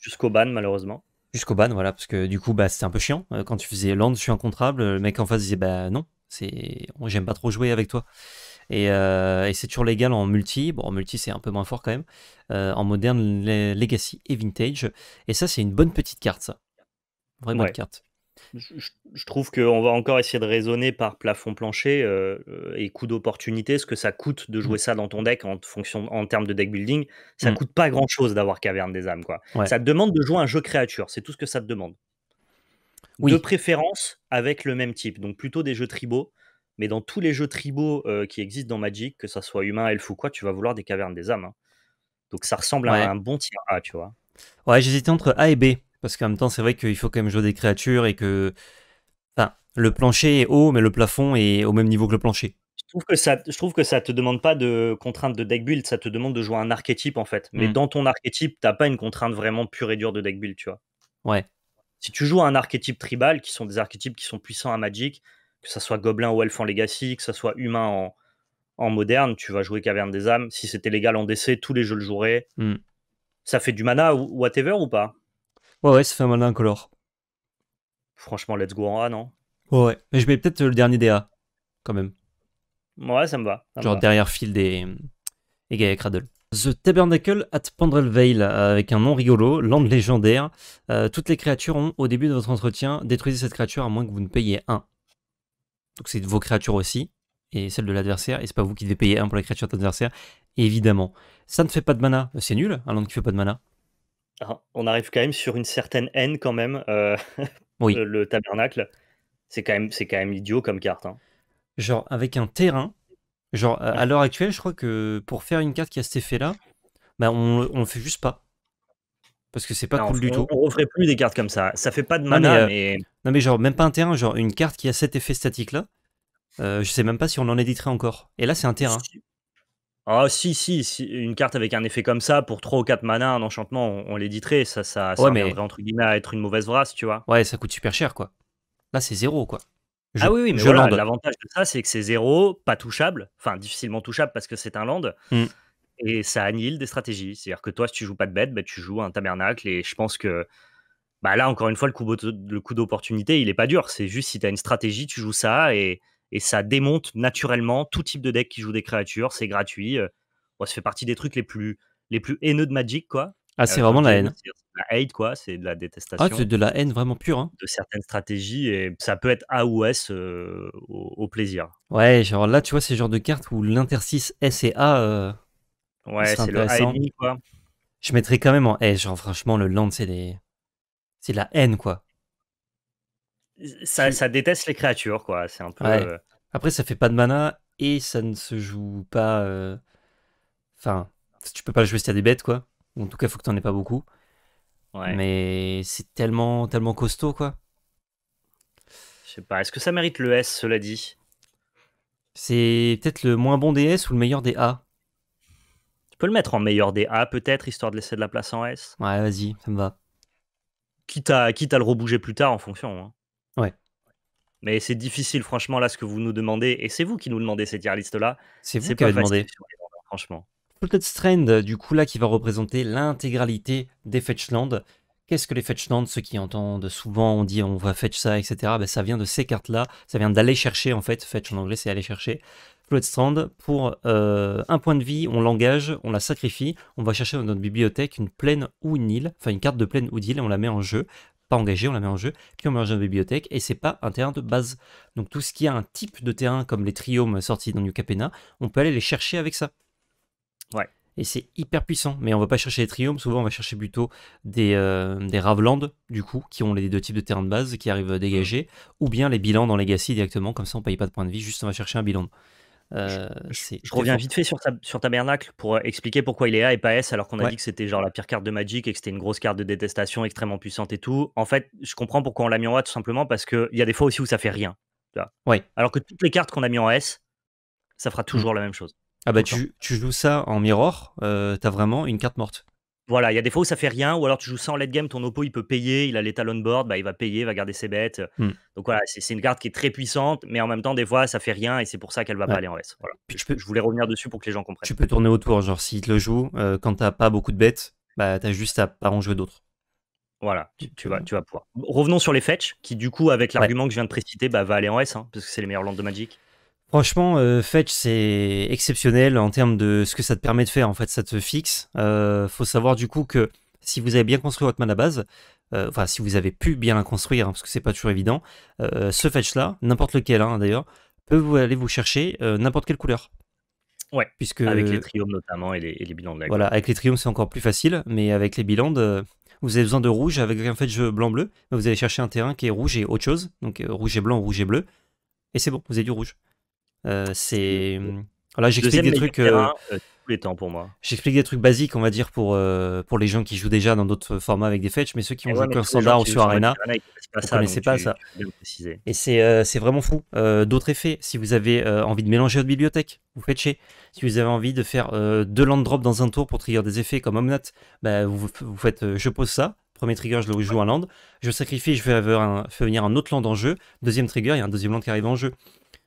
Jusqu'au ban, malheureusement. Jusqu'au ban, voilà, parce que du coup, bah, c'était un peu chiant. Euh, quand tu faisais land, je suis incontrable, le mec en face disait, bah non, c'est j'aime pas trop jouer avec toi. Euh, et, c'est toujours légal en multi. Bon, en multi, c'est un peu moins fort quand même. en moderne, Legacy et Vintage. Et ça, c'est une bonne petite carte, ça. Vraiment une carte. Je, je trouve qu'on va encore essayer de raisonner par plafond plancher euh, euh, et coût d'opportunité, ce que ça coûte de mmh. jouer ça dans ton deck en, fonction, en termes de deck building. Ça mmh. coûte pas grand chose d'avoir Caverne des âmes. Quoi. Ça te demande de jouer un jeu créature, c'est tout ce que ça te demande. De préférence avec le même type, donc plutôt des jeux tribaux. Mais dans tous les jeux tribaux euh, qui existent dans Magic, que ça soit humain, elf ou quoi, tu vas vouloir des cavernes des âmes. Hein. Donc ça ressemble à un bon tir A, tu vois. Ouais, j'hésitais entre A et B. Parce qu'en même temps, c'est vrai qu'il faut quand même jouer des créatures et que. le plancher est haut, mais le plafond est au même niveau que le plancher. Je trouve que ça, je trouve que ça te demande pas de contrainte de deck build, ça te demande de jouer un archétype en fait. Mais hmm. dans ton archétype, t'as pas une contrainte vraiment pure et dure de deck build, tu vois. Ouais. Si tu joues un archétype tribal, qui sont des archétypes qui sont puissants à Magic, que ça soit gobelin ou elf en Legacy, que ça soit humain en, moderne, tu vas jouer Caverne des âmes. Si c'était légal en DC, tous les jeux le joueraient. Hmm. Ça fait du mana ou whatever ou pas Ouais, ouais, ça fait un malin incolore. Franchement, let's go en A, non Ouais, ouais. Mais je mets peut-être le dernier DA, quand même. Ouais, ça me va. Genre derrière Field et, et Gaia Cradle. The Tabernacle at Pendrel Vale, euh, avec un nom rigolo, land légendaire. Euh, toutes les créatures ont, au début de votre entretien, détruisez cette créature à moins que vous ne payiez 1. Donc c'est vos créatures aussi, et celles de l'adversaire, et c'est pas vous qui devez payer 1 pour les créatures de l'adversaire, évidemment. Ça ne fait pas de mana, c'est nul, un land qui fait pas de mana. Ah, on arrive quand même sur une certaine haine quand même. Euh, oui. le tabernacle, c'est quand même, c'est quand même idiot comme carte. Hein. Genre avec un terrain. Genre à, l'heure actuelle, je crois que pour faire une carte qui a cet effet-là, bah on, ne le fait juste pas. Parce que c'est pas cool du tout. On referait plus des cartes comme ça. Ça fait pas de mana. Non euh, mais, Non mais genre même pas un terrain, genre une carte qui a cet effet statique là. Euh, je sais même pas si on en éditerait encore. Et là c'est un terrain. Ah, si, si, une carte avec un effet comme ça, pour 3 ou 4 mana, un enchantement, on, l'éditerait. Ça, ça, ça entre guillemets être une mauvaise race tu vois. Ouais, ça coûte super cher, quoi. Là, c'est zéro, quoi. ah oui, oui mais l'avantage de ça, c'est que c'est zéro, pas touchable, enfin difficilement touchable parce que c'est un land, hmm. et ça annihile des stratégies. C'est-à-dire que toi, si tu joues pas de bête, bah, tu joues un tabernacle, et je pense que bah, là, encore une fois, le coup, le coup d'opportunité, il est pas dur. C'est juste si tu as une stratégie, tu joues ça, et et ça démonte naturellement tout type de deck qui joue des créatures. C'est gratuit. Euh, ça fait partie des trucs les plus, les plus haineux de Magic, quoi. Ah, c'est euh, vraiment la haine. de la haine, quoi. C'est de la ah, détestation. Ah, c'est de la haine vraiment pure. Hein. De certaines stratégies. Et ça peut être A ou S euh, au, plaisir. Ouais, genre là, tu vois, c'est genres genre de cartes où l'interstice S et A. ouais, c'est le quoi. Je mettrais quand même en S. Eh, genre, franchement, le land, c'est des... c'est la haine, quoi ça, déteste les créatures, quoi. C'est un peu. Euh, Après, ça fait pas de mana et ça ne se joue pas. Euh, enfin, tu peux pas le jouer si t'as des bêtes, quoi. En tout cas, faut que t'en aies pas beaucoup. Mais c'est tellement, tellement costaud, quoi. Je sais pas. Est-ce que ça mérite le S, cela dit C'est peut-être le moins bon des S ou le meilleur des A. Tu peux le mettre en meilleur des A, peut-être, histoire de laisser de la place en S. Ouais, vas-y, ça me va. Quitte à, quitte à le rebouger plus tard en fonction. Hein. Mais c'est difficile, franchement, là, ce que vous nous demandez. Et c'est vous qui nous demandez cette tier là C'est vous qui avez demandé. Franchement. peut-être Strand, du coup, là, qui va représenter l'intégralité des Fetchlands. Qu'est-ce que les Fetchlands Ceux qui entendent souvent, on dit on va fetch ça, etc. Ben, ça vient de ces cartes-là. Ça vient d'aller chercher, en fait. Fetch en anglais, c'est aller chercher. Flood Strand, pour euh, un point de vie, on l'engage, on la sacrifie. On va chercher dans notre bibliothèque une plaine ou une île, enfin une carte de plaine ou d'île, et on la met en jeu pas engagé, on la met en jeu, puis on met en jeu bibliothèque, et c'est pas un terrain de base. Donc tout ce qui a un type de terrain, comme les triomes sortis dans New Capena, on peut aller les chercher avec ça. Ouais. Et c'est hyper puissant, mais on va pas chercher les triomes, souvent on va chercher plutôt des, euh, des du coup, qui ont les deux types de terrains de base qui arrivent à dégager, ou bien les bilans dans Legacy directement, comme ça on paye pas de points de vie, juste on va chercher un bilan. Euh, je, reviens vite fait sur, ta, sur Tabernacle pour euh, expliquer pourquoi il est A et pas S, alors qu'on a dit que c'était genre la pire carte de Magic et que c'était une grosse carte de détestation extrêmement puissante et tout. En fait, je comprends pourquoi on l'a mis en A tout simplement parce qu'il y a des fois aussi où ça fait rien. Alors que toutes les cartes qu'on a mis en S, ça fera mmh. toujours la même chose. Ah bah tu, tu, joues ça en mirror, euh, t'as vraiment une carte morte. Voilà, il y a des fois où ça fait rien, ou alors tu joues sans late game, ton oppo il peut payer, il a l'étalon board, bah, il va payer, il va garder ses bêtes. Hmm. Donc voilà, c'est une carte qui est très puissante, mais en même temps, des fois, ça fait rien et c'est pour ça qu'elle va pas aller en S. Je, voulais revenir dessus pour que les gens comprennent. Tu peux tourner autour, genre si te le joue, euh, quand t'as pas beaucoup de bêtes, bah t'as juste à pas en jouer d'autres. Voilà, tu, vas, tu vas pouvoir. Revenons sur les fetch, qui du coup, avec l'argument que je viens de préciter, bah, va aller en S, hein, parce que c'est les meilleurs landes de Magic. Franchement, euh, Fetch, c'est exceptionnel en termes de ce que ça te permet de faire. En fait, ça te fixe. il euh, faut savoir du coup que si vous avez bien construit votre main à base, euh, enfin, si vous avez pu bien la construire, hein, parce que c'est pas toujours évident, ce Fetch-là, n'importe lequel hein, d'ailleurs, peut vous aller vous chercher n'importe quelle couleur. Ouais, Puisque, avec les triomes notamment et les, bilans Voilà, avec les triomes c'est encore plus facile, mais avec les bilans, vous avez besoin de rouge avec un Fetch blanc-bleu, vous allez chercher un terrain qui est rouge et autre chose, donc rouge et blanc, rouge et bleu, et c'est bon, vous avez du rouge. Euh, c'est. Hum, voilà, j'explique des trucs. Euh, euh, temps pour moi. J'explique des trucs basiques, on va dire, pour, pour les gens qui jouent déjà dans d'autres formats avec des fetch, mais ceux qui ont joué qu'un standard ou sur Arena, c'est pas ça. Et c'est vraiment fou. D'autres effets, si vous avez envie de mélanger votre bibliothèque, vous fetchez. Si vous avez envie de faire deux land drops dans un tour pour trigger des effets comme Omnat, bah, vous, vous faites je pose ça, Premier trigger, je le joue un land. Je sacrifie, je vais avoir un, venir un autre land en jeu. Deuxième trigger, il y a un deuxième land qui arrive en jeu.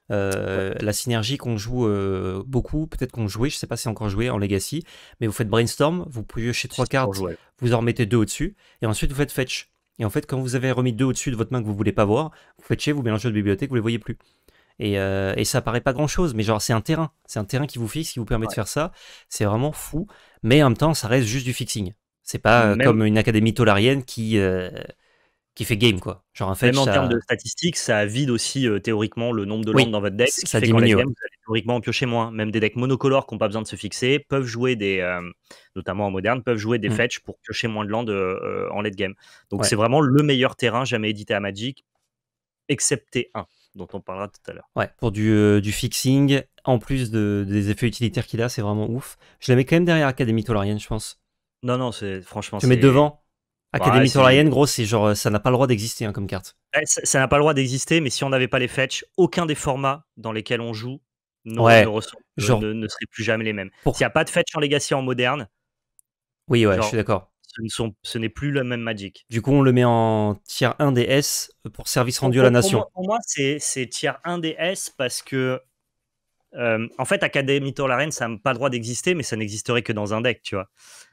Euh, la synergie qu'on joue euh, beaucoup, peut-être qu'on jouait, je sais pas si encore joué en Legacy, mais vous faites brainstorm, vous chez trois cartes, vous en remettez deux au-dessus, et ensuite vous faites fetch. Et en fait, quand vous avez remis deux au-dessus de votre main que vous voulez pas voir, vous fetchez, vous mélangez votre bibliothèque, vous ne les voyez plus. Et, euh, ça paraît pas grand chose, mais genre c'est un terrain, c'est un terrain qui vous fixe, qui vous permet de faire ça. C'est vraiment fou, mais en même temps ça reste juste du fixing. C'est pas comme une académie tolarienne qui qui fait game quoi. Genre un fetch, Même en termes de statistiques, ça vide aussi euh, théoriquement le nombre de landes dans votre deck. ça fait diminue. Game, théoriquement piocher moins. Même des decks monocolores qui n'ont pas besoin de se fixer peuvent jouer des, euh, notamment en moderne, peuvent jouer des mm. fetch pour piocher moins de landes euh, en late game. Donc c'est vraiment le meilleur terrain jamais édité à Magic, excepté un dont on parlera tout à l'heure. Ouais, pour du, du fixing, en plus des effets utilitaires qu'il a, c'est vraiment ouf. Je la mets quand même derrière Académie Tolarienne, je pense. Non, non, c'est franchement. Tu mets devant Académie sur gros, c'est genre, ça n'a pas le droit d'exister hein, comme carte. Eh, ça n'a pas le droit d'exister, mais si on n'avait pas les fetch, aucun des formats dans lesquels on joue ne, serait plus jamais les mêmes. S'il n'y a pas de fetch en Legacy en moderne. Oui, ouais, je suis d'accord. Ce n'est plus le même Magic. Du coup, on le met en tier 1 DS pour service rendu à la nation. Pour moi, moi c'est tier 1 DS parce que euh, en fait, Academy l'arène ça n'a pas le droit d'exister, mais ça n'existerait que dans un deck, tu vois.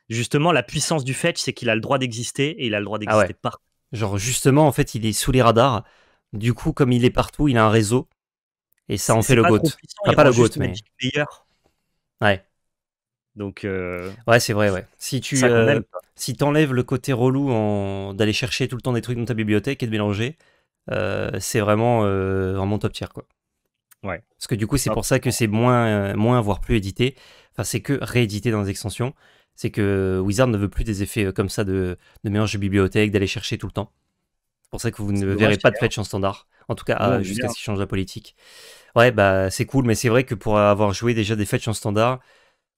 Justement, la puissance du fetch, c'est qu'il a le droit d'exister et il a le droit ah d'exister partout. Genre, justement, en fait, il est sous les radars. Du coup, comme il est partout, il a un réseau. Et ça en fait le goat. pas le goat, mais. Ouais. Donc. Euh, ouais, c'est vrai, ouais. Si tu euh, si t'enlèves le côté relou en... d'aller chercher tout le temps des trucs dans ta bibliothèque et de mélanger, c'est vraiment, vraiment top tier, quoi. Parce que du coup, c'est pour ça que c'est moins, euh, moins, voire plus édité. Enfin, c'est que réédité dans les extensions. C'est que Wizard ne veut plus des effets euh, comme ça de, de mélange de bibliothèque, d'aller chercher tout le temps. C'est pour ça que vous ne verrez pas de fetch hein. en standard. En tout cas, ah, jusqu'à ce qu'il change la politique. Ouais, bah c'est cool, mais c'est vrai que pour avoir joué déjà des fetch en standard,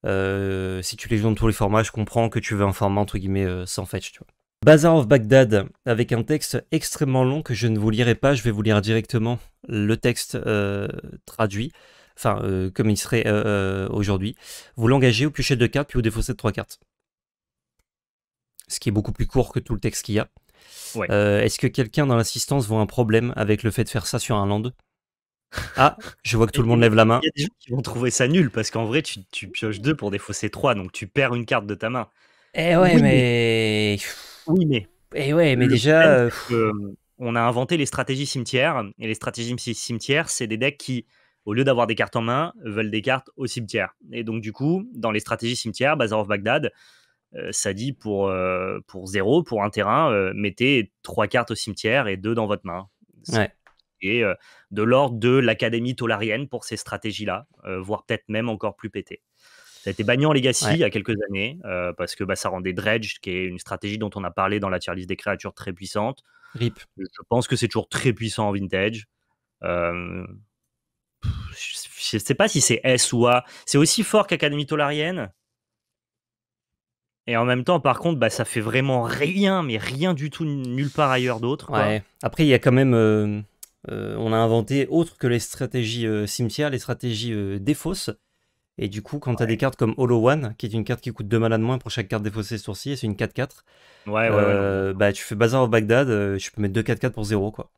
euh, si tu les joues dans tous les formats, je comprends que tu veux un format entre guillemets sans fetch, tu vois. Bazaar of Bagdad, avec un texte extrêmement long que je ne vous lirai pas, je vais vous lire directement le texte euh, traduit, enfin euh, comme il serait euh, aujourd'hui. Vous l'engagez, vous piochez de cartes, puis vous défaussez trois cartes. Ce qui est beaucoup plus court que tout le texte qu'il y a. Est-ce que quelqu'un dans l'assistance voit un problème avec le fait de faire ça sur un land ah, je vois que tout le monde lève la main. Il y a des gens qui vont trouver ça nul parce qu'en vrai, tu, pioches deux pour défausser trois, donc tu perds une carte de ta main. Eh ouais, mais... Oui, mais. Et eh ouais, mais déjà. Euh, euh, on a inventé les stratégies cimetières. Et les stratégies cimetières, c'est des decks qui, au lieu d'avoir des cartes en main, veulent des cartes au cimetière. Et donc, du coup, dans les stratégies cimetières, Bazar of Baghdad, euh, ça dit pour, pour zéro, pour un terrain, mettez trois cartes au cimetière et deux dans votre main. Et de l'ordre de l'académie tolarienne pour ces stratégies-là, voire peut-être même encore plus pété. Ça a été banni en Legacy il y a quelques années euh, parce que bah, ça rendait Dredge, qui est une stratégie dont on a parlé dans la tier liste des créatures très puissante. Rip. Je pense que c'est toujours très puissant en vintage. Euh... Je sais pas si c'est S ou A. C'est aussi fort qu'Académie Tolarienne. Et en même temps, par contre, bah, ça fait vraiment rien, mais rien du tout nulle part ailleurs d'autre. Après, il y a quand même. Euh, euh, on a inventé, autre que les stratégies cimetières, les stratégies défausse. Et du coup, quand tu as des cartes comme Hollow One, qui est une carte qui coûte 2 malades de moins pour chaque carte défaussée sourcil, et c'est une 4-4, ouais, ouais, euh, bah, tu fais Bazar of Baghdad, tu euh, peux mettre 2 4-4 pour 0, quoi.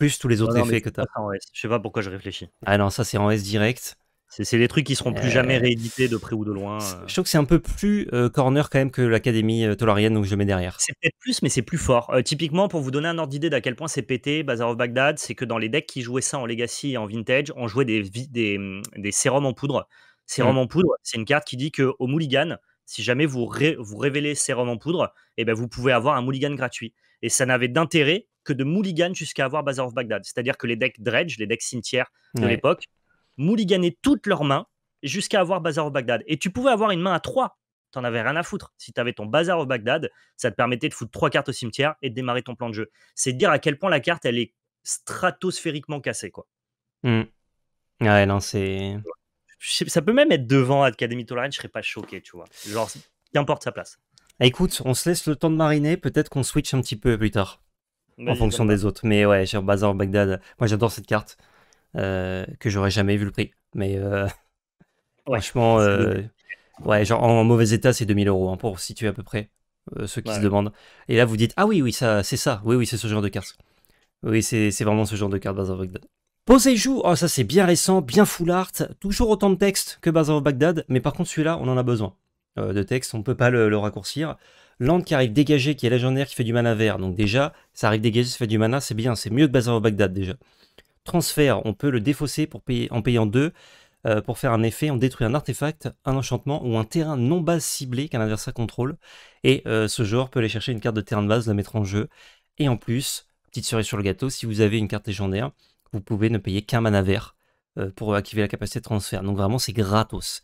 Plus tous les autres effets que tu as. Je sais pas pourquoi je réfléchis. Ah non, ça c'est en S direct. C'est les trucs qui seront plus jamais euh, réédités de près ou de loin. Je trouve que c'est un peu plus corner quand même que l'Académie Tolarienne où je mets derrière. C'est peut-être plus, mais c'est plus fort. typiquement, pour vous donner un ordre d'idée d'à quel point c'est pété, Bazar of Baghdad, c'est que dans les decks qui jouaient ça en Legacy et en Vintage, on jouait des, des sérums en poudre Sérum mmh. en poudre, c'est une carte qui dit que au Mulligan, si jamais vous, vous révélez sérum en poudre, eh ben vous pouvez avoir un mulligan gratuit. Et ça n'avait d'intérêt que de mulligan jusqu'à avoir Bazar of Baghdad. C'est-à-dire que les decks dredge, les decks cimetière de l'époque, mulliganaient toutes leurs mains jusqu'à avoir Bazar of Baghdad. Et tu pouvais avoir une main à 3. T'en avais rien à foutre. Si tu avais ton Bazar of Baghdad, ça te permettait de foutre trois cartes au cimetière et de démarrer ton plan de jeu. C'est de dire à quel point la carte, elle est stratosphériquement cassée. Quoi. Mmh. Ouais, non, c'est ça peut même être devant Academy Tolerance, je serais pas choqué, tu vois. Genre, qu'importe sa place. Ah, écoute, on se laisse le temps de mariner, peut-être qu'on switch un petit peu plus tard. en fonction des autres. Mais ouais, sur Bazar Bagdad, moi j'adore cette carte euh, que j'aurais jamais vu le prix. Mais euh, franchement, euh, genre en, mauvais état, c'est 2000 euros hein, pour situer à peu près ceux qui se demandent. Et là, vous dites Ah oui, oui, ça, c'est ça. Oui, oui, c'est ce genre de carte. Oui, c'est vraiment ce genre de carte Bazar Bagdad. Poseiju, oh ça c'est bien récent, bien full art, toujours autant de texte que Bazar of Bagdad, mais par contre celui-là on en a besoin euh, de texte, on ne peut pas le, raccourcir. Land qui arrive dégagé, qui est légendaire, qui fait du mana vert, donc déjà ça arrive dégagé, ça fait du mana, c'est bien, c'est mieux que Bazar of Bagdad déjà. Transfert, on peut le défausser pour payer, en payant deux, euh, pour faire un effet, on détruit un artefact, un enchantement ou un terrain non base ciblé qu'un adversaire contrôle, et euh, ce joueur peut aller chercher une carte de terrain de base, la mettre en jeu, et en plus, petite cerise sur le gâteau, si vous avez une carte légendaire, vous pouvez ne payer qu'un mana vert euh, pour activer la capacité de transfert. Donc vraiment, c'est gratos.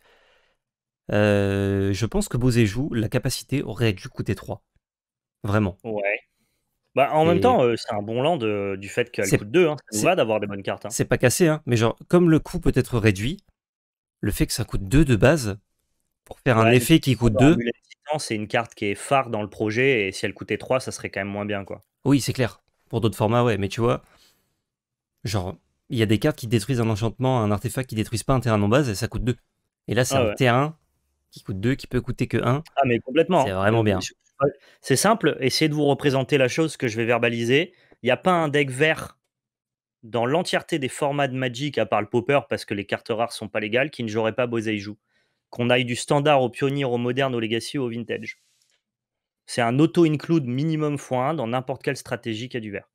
Euh, je pense que et la capacité aurait dû coûter 3. Vraiment. Ouais. Bah, en même temps, euh, c'est un bon land du fait qu'elle coûte 2. Hein. Ça va d'avoir des bonnes cartes. Hein. C'est pas cassé, hein. mais genre, comme le coût peut être réduit, le fait que ça coûte 2 de base, pour faire un effet qui coûte 2. C'est une carte qui est phare dans le projet et si elle coûtait 3, ça serait quand même moins bien. quoi. Oui, c'est clair. Pour d'autres formats, ouais, mais tu vois, Genre, il y a des cartes qui détruisent un enchantement, un artefact qui détruisent pas un terrain en base, et ça coûte 2. Et là, c'est ah un terrain qui coûte 2, qui peut coûter que 1. Ah, mais complètement. C'est vraiment bien. C'est simple, essayez de vous représenter la chose que je vais verbaliser. Il n'y a pas un deck vert dans l'entièreté des formats de Magic, à part le Popper, parce que les cartes rares sont pas légales, qui ne jouerait pas Bosei joue. Qu'on aille du standard au pionnier, au moderne, au legacy, au vintage. C'est un auto-include minimum x1 dans n'importe quelle stratégie qui a du vert.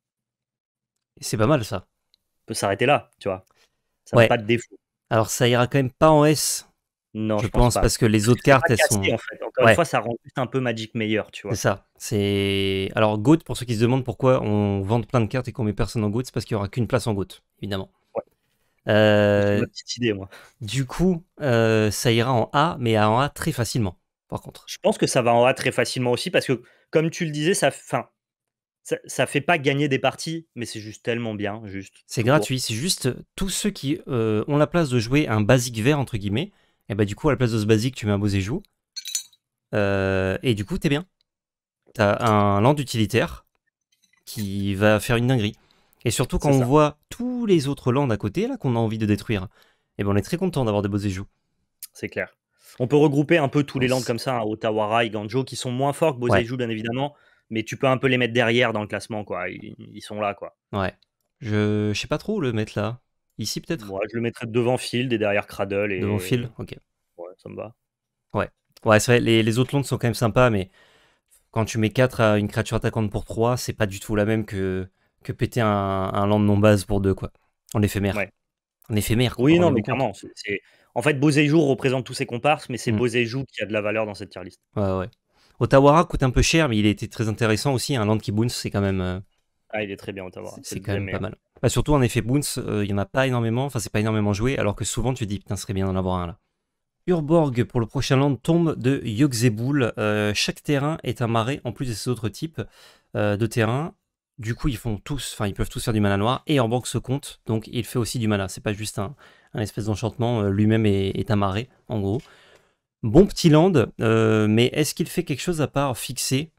C'est pas mal ça s'arrêter là, tu vois. Ça n'a pas de défaut. Alors ça ira quand même pas en S. Non, je, pense, parce que les autres cartes, elles sont. Encore une fois, ça rend juste un peu Magic meilleur, tu vois. C'est ça. C'est alors Goat pour ceux qui se demandent pourquoi on vend plein de cartes et qu'on met personne en Goat, c'est parce qu'il y aura qu'une place en Goat, évidemment. Euh, petite idée, moi. Du coup, euh, ça ira en A, mais en A très facilement. Par contre. Je pense que ça va en A très facilement aussi parce que, comme tu le disais, ça, fin ça, ne fait pas gagner des parties, mais c'est juste tellement bien, juste. C'est gratuit, c'est juste euh, tous ceux qui euh, ont la place de jouer un basique vert entre guillemets, et eh bah ben, du coup à la place de ce basique tu mets un et euh, et du coup t'es bien. T'as un land utilitaire qui va faire une dinguerie. Et surtout quand on voit tous les autres lands à côté là qu'on a envie de détruire, et eh ben on est très content d'avoir des et C'est clair. On peut regrouper un peu tous les lands comme ça, hein, Otawara et Ganjo, qui sont moins forts que Boseiju, bien évidemment, mais tu peux un peu les mettre derrière dans le classement, quoi. Ils, sont là, quoi. Ouais. Je, sais pas trop où le mettre là. Ici, peut-être Je le mettrais devant Field et derrière Cradle. Devant Field, ok. Ouais, ça me va. Ouais. Ouais, c'est vrai, les, autres Londres sont quand même sympas, mais quand tu mets 4 à une créature attaquante pour 3, c'est pas du tout la même que, que péter un, un land non-base pour 2, quoi. En éphémère. En éphémère, quoi. Oui, non, mais clairement. En fait, Bozéjou représente tous ses comparses, mais c'est mmh. qui a de la valeur dans cette tier list. Ouais, ouais. Otawara coûte un peu cher, mais il était très intéressant aussi. Un Land qui bounce, c'est quand même. Euh, ah, il est très bien, Otawara. C'est quand même pas mal. Bah, surtout, en effet, boons, euh, il n'y en a pas énormément. Enfin, c'est pas énormément joué, alors que souvent, tu dis, putain, ce serait bien d'en avoir un là. Urborg pour le prochain land tombe de Yugzeboul. Euh, chaque terrain est un marais en plus de ses autres types de terrains. Du coup, ils font tous, enfin, ils peuvent tous faire du mana noir et Urborg se compte, donc il fait aussi du mana. C'est pas juste un, espèce d'enchantement, lui-même est, un marais en gros bon petit land, euh, mais est-ce qu'il fait quelque chose à part fixer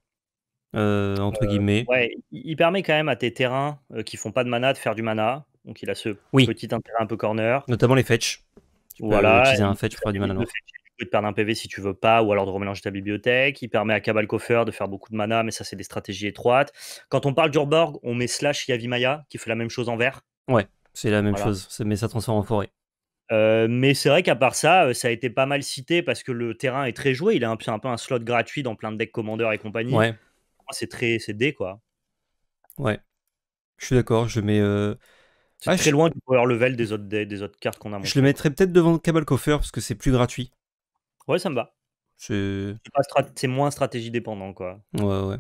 euh, entre euh, guillemets Ouais, il permet quand même à tes terrains qui font pas de mana de faire du mana. Donc il a ce petit intérêt un peu corner. Notamment les fetch. Tu voilà. Utiliser un fetch pour faire du mana Tu peux perdre un PV si tu veux pas, ou alors de remélanger ta bibliothèque. Il permet à Cabal Coffer de faire beaucoup de mana, mais ça, c'est des stratégies étroites. Quand on parle d'Urborg, on met slash Yavimaya, qui fait la même chose en vert. Ouais, c'est la même chose, mais ça transforme en forêt. Euh, mais c'est vrai qu'à part ça, euh, ça a été pas mal cité parce que le terrain est très joué. Il a un, peu un slot gratuit dans plein de decks commandeurs et compagnie. C'est très c'est quoi. Ouais. Je suis d'accord. Je mets. Euh... C'est ah, très loin du power level des autres, des, autres cartes qu'on a. Je le mettrais peut-être devant Cabal Coffer parce que c'est plus gratuit. Ouais, ça me va. C'est moins stratégie dépendant quoi. Ouais, ouais.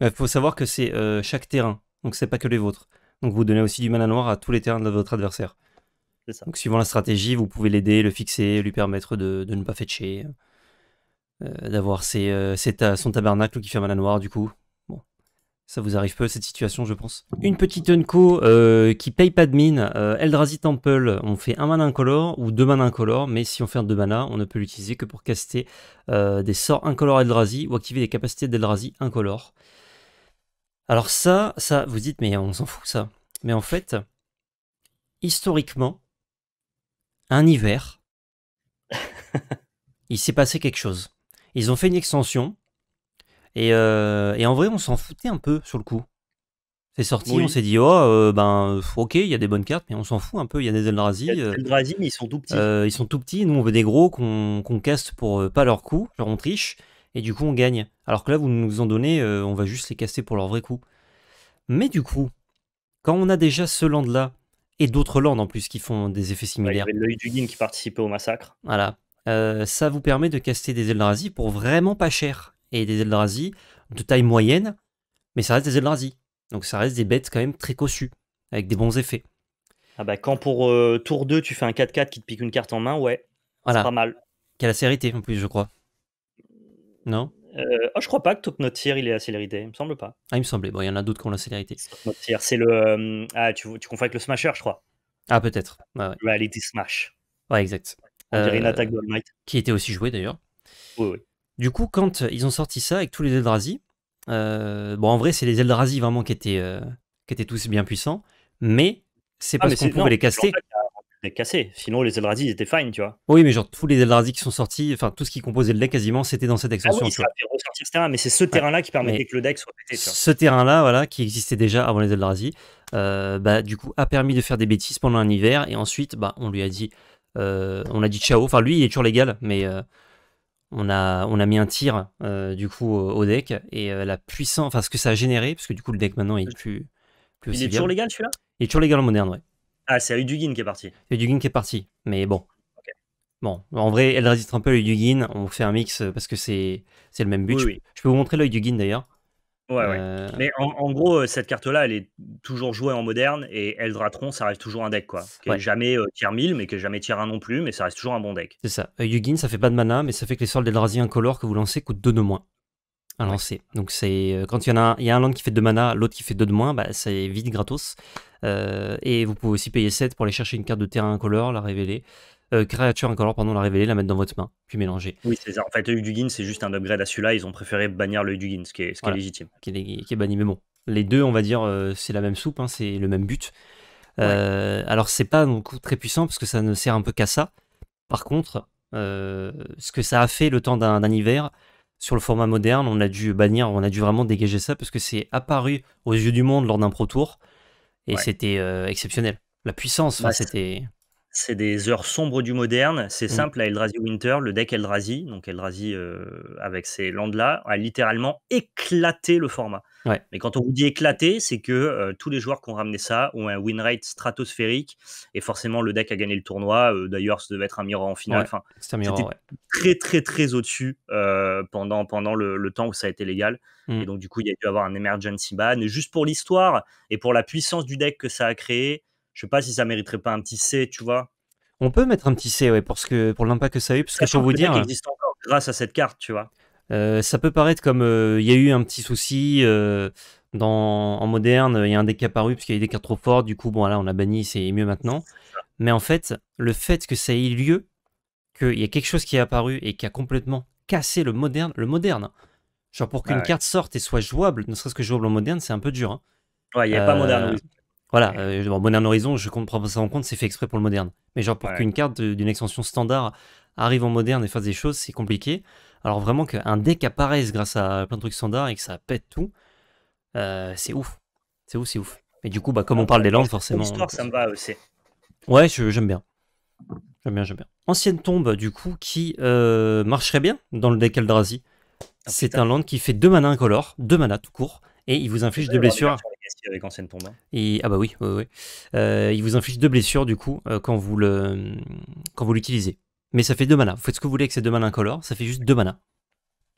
Il faut savoir que c'est euh, chaque terrain, donc c'est pas que les vôtres. Donc vous donnez aussi du mana noir à tous les terrains de votre adversaire. Donc, suivant la stratégie, vous pouvez l'aider, le fixer, lui permettre de, ne pas fetcher, euh, d'avoir euh, son tabernacle qui ferme à la noire, du coup. Bon, ça vous arrive peu, cette situation, je pense. Une petite unco euh, qui paye pas de mine. Eldrazi Temple, on fait un mana incolore ou deux mana incolore, mais si on fait un deux mana, on ne peut l'utiliser que pour caster des sorts incolores Eldrazi ou activer des capacités d'Eldrazi incolore. Alors ça, ça, vous dites, mais on s'en fout, ça. Mais en fait, historiquement, un hiver, il s'est passé quelque chose. Ils ont fait une extension. Euh, et, en vrai, on s'en foutait un peu sur le coup. C'est sorti, on s'est dit, oh, euh, ben, ok, il y a des bonnes cartes, mais on s'en fout un peu. Il y a des Eldrazi. Euh, Eldrazi, mais ils sont tout petits. ils sont tout petits. Nous, on veut des gros qu'on qu'on caste pour pas leur coup. Genre, on triche. Et du coup, on gagne. Alors que là, vous nous en donnez, on va juste les casser pour leur vrai coup. Mais du coup, quand on a déjà ce land-là, et d'autres landes en plus qui font des effets similaires. Ouais, l'œil du qui participait au massacre. Voilà. Euh, ça vous permet de caster des Eldrazi pour vraiment pas cher. Et des Eldrazi de taille moyenne, mais ça reste des Eldrazi. Donc ça reste des bêtes quand même très cossues, avec des bons effets. Ah bah quand pour euh, tour 2 tu fais un 4-4 qui te pique une carte en main, ouais. Voilà. C'est pas mal. Quelle la sérénité en plus, je crois. Non euh, oh, je crois pas que Topnotir il est à célérité, il me semble pas. Ah, il me semblait. Bon, il y en a d'autres qui ont la célérité. c'est le. Euh, ah, tu, confonds avec le Smasher, je crois. Ah, peut-être. Reality Smash. Ouais, exact. On dirait une euh, attaque Might. qui était aussi joué d'ailleurs. Oui, oui. Du coup, quand ils ont sorti ça avec tous les Eldrazi, bon, en vrai, c'est les Eldrazi vraiment qui étaient, qui étaient tous bien puissants, mais c'est ah, parce qu'on pouvait les caster cassé. Sinon, les Eldrazi, étaient fine, tu vois. Oui, mais genre, tous les Eldrazi qui sont sortis, enfin, tout ce qui composait le deck quasiment, c'était dans cette ah extension. oui, ce terrain, mais c'est ce terrain-là qui permettait que le deck soit pété. Ce terrain-là, voilà, qui existait déjà avant les Eldrazi, euh, bah, du coup, a permis de faire des bêtises pendant un hiver, et ensuite, bah, on lui a dit, euh, on a dit ciao. Enfin, lui, il est toujours légal, mais. Euh, on a, on a mis un tir euh, du coup au deck et la puissance, enfin ce que ça a généré, parce que du coup le deck maintenant il est plus. plus il est toujours légal celui-là Il est toujours légal en moderne, ouais. Ah, c'est Udugin qui est parti. Udugin qui est parti, mais bon. Bon, en vrai, elle résiste un peu à yuguin On fait un mix euh, parce que c'est le même but. Je peux vous montrer l'œil du d'ailleurs. Ouais, ouais, euh, Mais en, gros, euh, cette carte-là, elle est toujours jouée en moderne et Eldrathron, ça reste toujours un deck, quoi. Qui jamais tire 1000, mais que jamais tire 1 non plus, mais ça reste toujours un bon deck. C'est ça. yuguin ça fait pas de mana, mais ça fait que les sorts d'Eldrazi incolores que vous lancez coûtent 2 de moins. Un lancer. Donc c'est euh, quand il y en a un, il y un land qui fait 2 mana, l'autre qui fait 2 de moins, bah, c'est vite gratos. Euh, et vous pouvez aussi payer 7 pour aller chercher une carte de terrain incolore, la révéler. Euh, créature incolore, pardon, la révéler, la mettre dans votre main, puis mélanger. Oui, c'est ça. En fait, l'œil du c'est juste un upgrade à celui-là. Ils ont préféré bannir le du Guin, ce qui est, ce qui légitime. Qui est, banni. Mais bon, les deux, on va dire, euh, c'est la même soupe, hein, c'est le même but. Alors, c'est pas donc, très puissant parce que ça ne sert un peu qu'à ça. Par contre, ce que ça a fait le temps d'un hiver, sur le format moderne, on a dû bannir, on a dû vraiment dégager ça parce que c'est apparu aux yeux du monde lors d'un Pro Tour et c'était euh, exceptionnel. La puissance, bah, c'était c'est des heures sombres du moderne. C'est mmh. simple, la Eldrazi Winter, le deck Eldrazi, donc Eldrazi euh, avec ces landes-là, a littéralement éclaté le format. Mais quand on vous dit éclaté, c'est que euh, tous les joueurs qui ont ramené ça ont un win rate stratosphérique et forcément le deck a gagné le tournoi. Euh, d'ailleurs, ça devait être un miroir en finale. Enfin, c'était très très très au-dessus pendant, pendant le, temps où ça a été légal. Et mmh. donc du coup, il y a dû avoir un emergency ban. juste pour l'histoire et pour la puissance du deck que ça a créé, je sais pas si ça mériterait pas un petit C, tu vois. On peut mettre un petit C, ouais, parce que, pour l'impact que ça a eu, parce que peux vous dire. existe encore grâce à cette carte, tu vois. Euh, ça peut paraître comme euh, il y a eu un petit souci euh, dans, en moderne, il y a un deck apparu parce qu'il y a eu des cartes trop fortes, du coup, bon, là, on a banni, c'est mieux maintenant. Mais en fait, le fait que ça ait eu lieu, qu'il y a quelque chose qui est apparu et qui a complètement cassé le moderne, le moderne. Genre pour qu'une bah carte sorte et soit jouable, ne serait-ce que jouable en moderne, c'est un peu dur. Hein. Ouais, il n'y a pas moderne. Voilà, euh, bon, Horizon, je prends ça en compte, c'est fait exprès pour le moderne. Mais genre pour qu'une carte d'une extension standard arrive en moderne et fasse des choses, c'est compliqué. Alors vraiment qu'un deck apparaisse grâce à plein de trucs standard et que ça pète tout, euh, c'est ouf. C'est ouf, c'est ouf. Mais du coup, bah, comme on parle des landes, forcément. L'histoire, ça me va aussi. Ouais, j'aime bien. J'aime bien, j'aime bien. Ancienne tombe, du coup, qui euh, marcherait bien dans le deck Eldrazi. Ah, c'est un land qui fait deux mana incolores, deux mana tout court, et il vous inflige deux blessures. Avec ancienne tombe. Hein. Et, ah bah oui, oui, oui. Euh, il vous inflige deux blessures du coup euh, quand vous l'utilisez. Mais ça fait deux mana. Vous faites ce que vous voulez avec ces deux mana incolores, ça fait juste deux mana.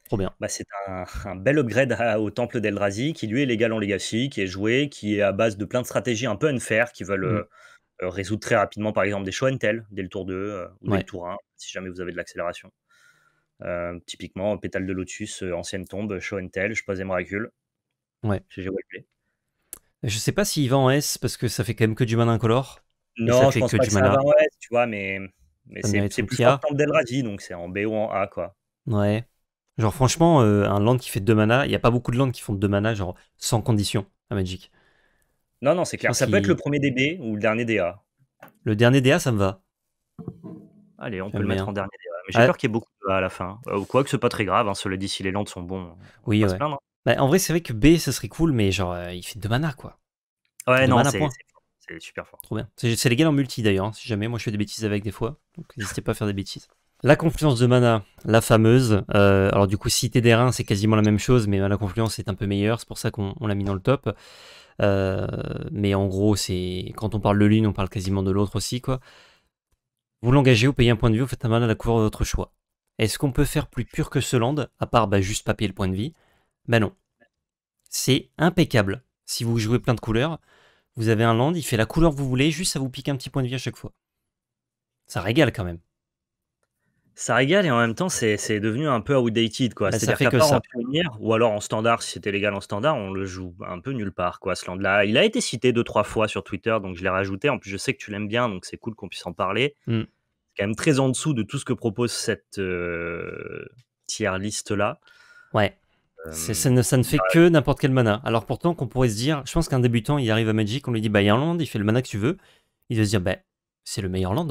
Trop bien. Bah, c'est un, bel upgrade au temple d'Eldrazi qui lui est légal en Legacy, qui est joué, qui est à base de plein de stratégies un peu unfair qui veulent mm. euh, résoudre très rapidement par exemple des show and dès le tour 2 ou dès le tour 1 si jamais vous avez de l'accélération. typiquement, pétale de lotus, ancienne tombe, show and tell, je pose et Ouais. Je sais pas s'il va en S parce que ça fait quand même que du mana incolore. Non, je pense que pas du mana. va en S, tu vois, mais, c'est plus fort que Delrazi, donc c'est en B ou en A, quoi. Ouais. Genre franchement, euh, un land qui fait 2 mana, il n'y a pas beaucoup de lands qui font 2 mana, genre sans condition à Magic. Non, non, c'est clair. Ça peut être le premier DB ou le dernier DA. Le dernier DA, ça me va. Allez, on peut le mettre en dernier DA. Mais j'ai ah. peur qu'il y ait beaucoup de A à la fin. Euh, que ce pas très grave, hein, cela dit, si les landes sont bons. Oui, hein. Bah, en vrai, c'est vrai que B, ça serait cool, mais genre, euh, il fait 2 mana, quoi. Ouais, non, c'est super fort. Trop bien. C'est légal en multi d'ailleurs, hein, si jamais. Moi, je fais des bêtises avec des fois, donc n'hésitez pas à faire des bêtises. La confluence de mana, la fameuse. Euh, alors du coup, si des reins, c'est quasiment la même chose, mais euh, la confluence est un peu meilleure, c'est pour ça qu'on l'a mis dans le top. mais en gros, c'est quand on parle de l'une, on parle quasiment de l'autre aussi, quoi. Vous l'engagez, vous payez un point de vue, vous faites un mana à la couleur de votre choix. Est-ce qu'on peut faire plus pur que ce land, à part bah, juste papier le point de vie ben non. C'est impeccable. Si vous jouez plein de couleurs, vous avez un land, il fait la couleur que vous voulez, juste ça vous pique un petit point de vie à chaque fois. Ça régale quand même. Ça régale et en même temps, c'est devenu un peu outdated. Quoi. cest bah, ça fait que ça. première, ou alors en standard, si c'était légal en standard, on le joue un peu nulle part, quoi, ce land-là. Il a été cité deux, trois fois sur Twitter, donc je l'ai rajouté. En plus, je sais que tu l'aimes bien, donc c'est cool qu'on puisse en parler. Mm. C'est quand même très en dessous de tout ce que propose cette euh, tier liste-là. Ouais. Euh, ça ne, fait que n'importe quel mana. Alors pourtant, qu'on pourrait se dire, je pense qu'un débutant, il arrive à Magic, on lui dit, bah, il y il fait le mana que tu veux. Il va se dire, bah, c'est le meilleur land.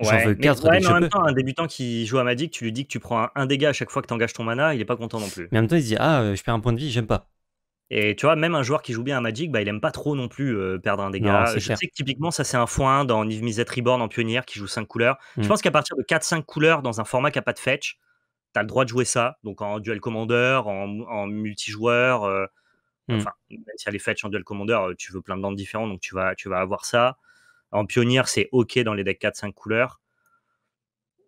J'en veux 4 mais en même temps, un débutant qui joue à Magic, tu lui dis que tu prends un, dégât à chaque fois que tu engages ton mana, il est pas content non plus. Mais en même temps, il se dit, ah, euh, je perds un point de vie, j'aime pas. Et tu vois, même un joueur qui joue bien à Magic, bah, il aime pas trop non plus euh, perdre un dégât. je sais que typiquement, ça c'est un foin dans Niv Mizzet Reborn en pionnière qui joue 5 couleurs. Je hmm. pense qu'à partir de 4-5 couleurs dans un format qui n'a pas de fetch, t'as le droit de jouer ça, donc en duel commandeur, en, multijoueur. Euh, mmh. Enfin, si elle est fetch en duel commandeur, euh, tu veux plein de landes différents, donc tu vas, tu vas avoir ça. En pionnière, c'est OK dans les decks 4-5 couleurs.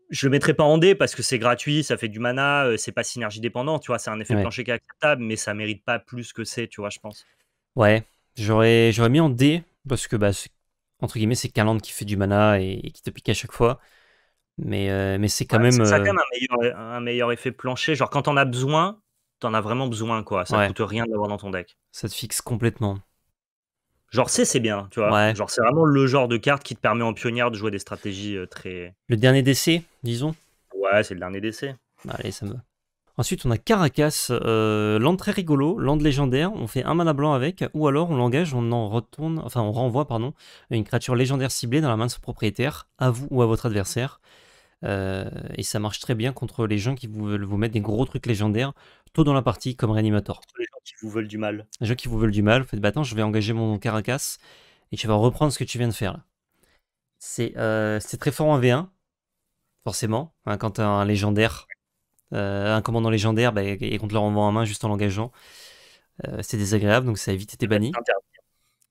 Je le mettrai pas en D parce que c'est gratuit, ça fait du mana, euh, c'est pas synergie dépendant, tu vois, c'est un effet plancher qui est acceptable, mais ça mérite pas plus que c'est, tu vois, je pense. Ouais, j'aurais mis en D parce que, bah, entre guillemets, c'est qu'un qui fait du mana et, et qui te pique à chaque fois. Mais, euh, mais c'est quand même. Ça a euh, quand même un meilleur, un meilleur, effet plancher. Genre, quand t'en as besoin, t'en as vraiment besoin, quoi. Ça coûte rien de l'avoir dans ton deck. Ça te fixe complètement. Genre c'est c'est bien, tu vois. Genre, c'est vraiment le genre de carte qui te permet en pionnière de jouer des stratégies euh, très. Le dernier décès, disons Ouais, c'est le dernier décès. Allez, ça me va. Ensuite, on a Caracas, euh, land très rigolo, land légendaire, on fait un mana blanc avec, ou alors on l'engage, on en retourne, enfin on renvoie, pardon, une créature légendaire ciblée dans la main de son propriétaire, à vous ou à votre adversaire. Euh, et ça marche très bien contre les gens qui veulent vous mettre des gros trucs légendaires tôt dans la partie comme réanimator Les gens qui vous veulent du mal. Les gens qui vous veulent du mal, faites battant, bah, je vais engager mon Caracas et tu vas reprendre ce que tu viens de faire là. C'est euh, très fort en V1, forcément, hein, quand un légendaire, euh, un commandant légendaire bah, Et et te le renvoie en main juste en l'engageant. c'est désagréable, donc ça a vite été banni.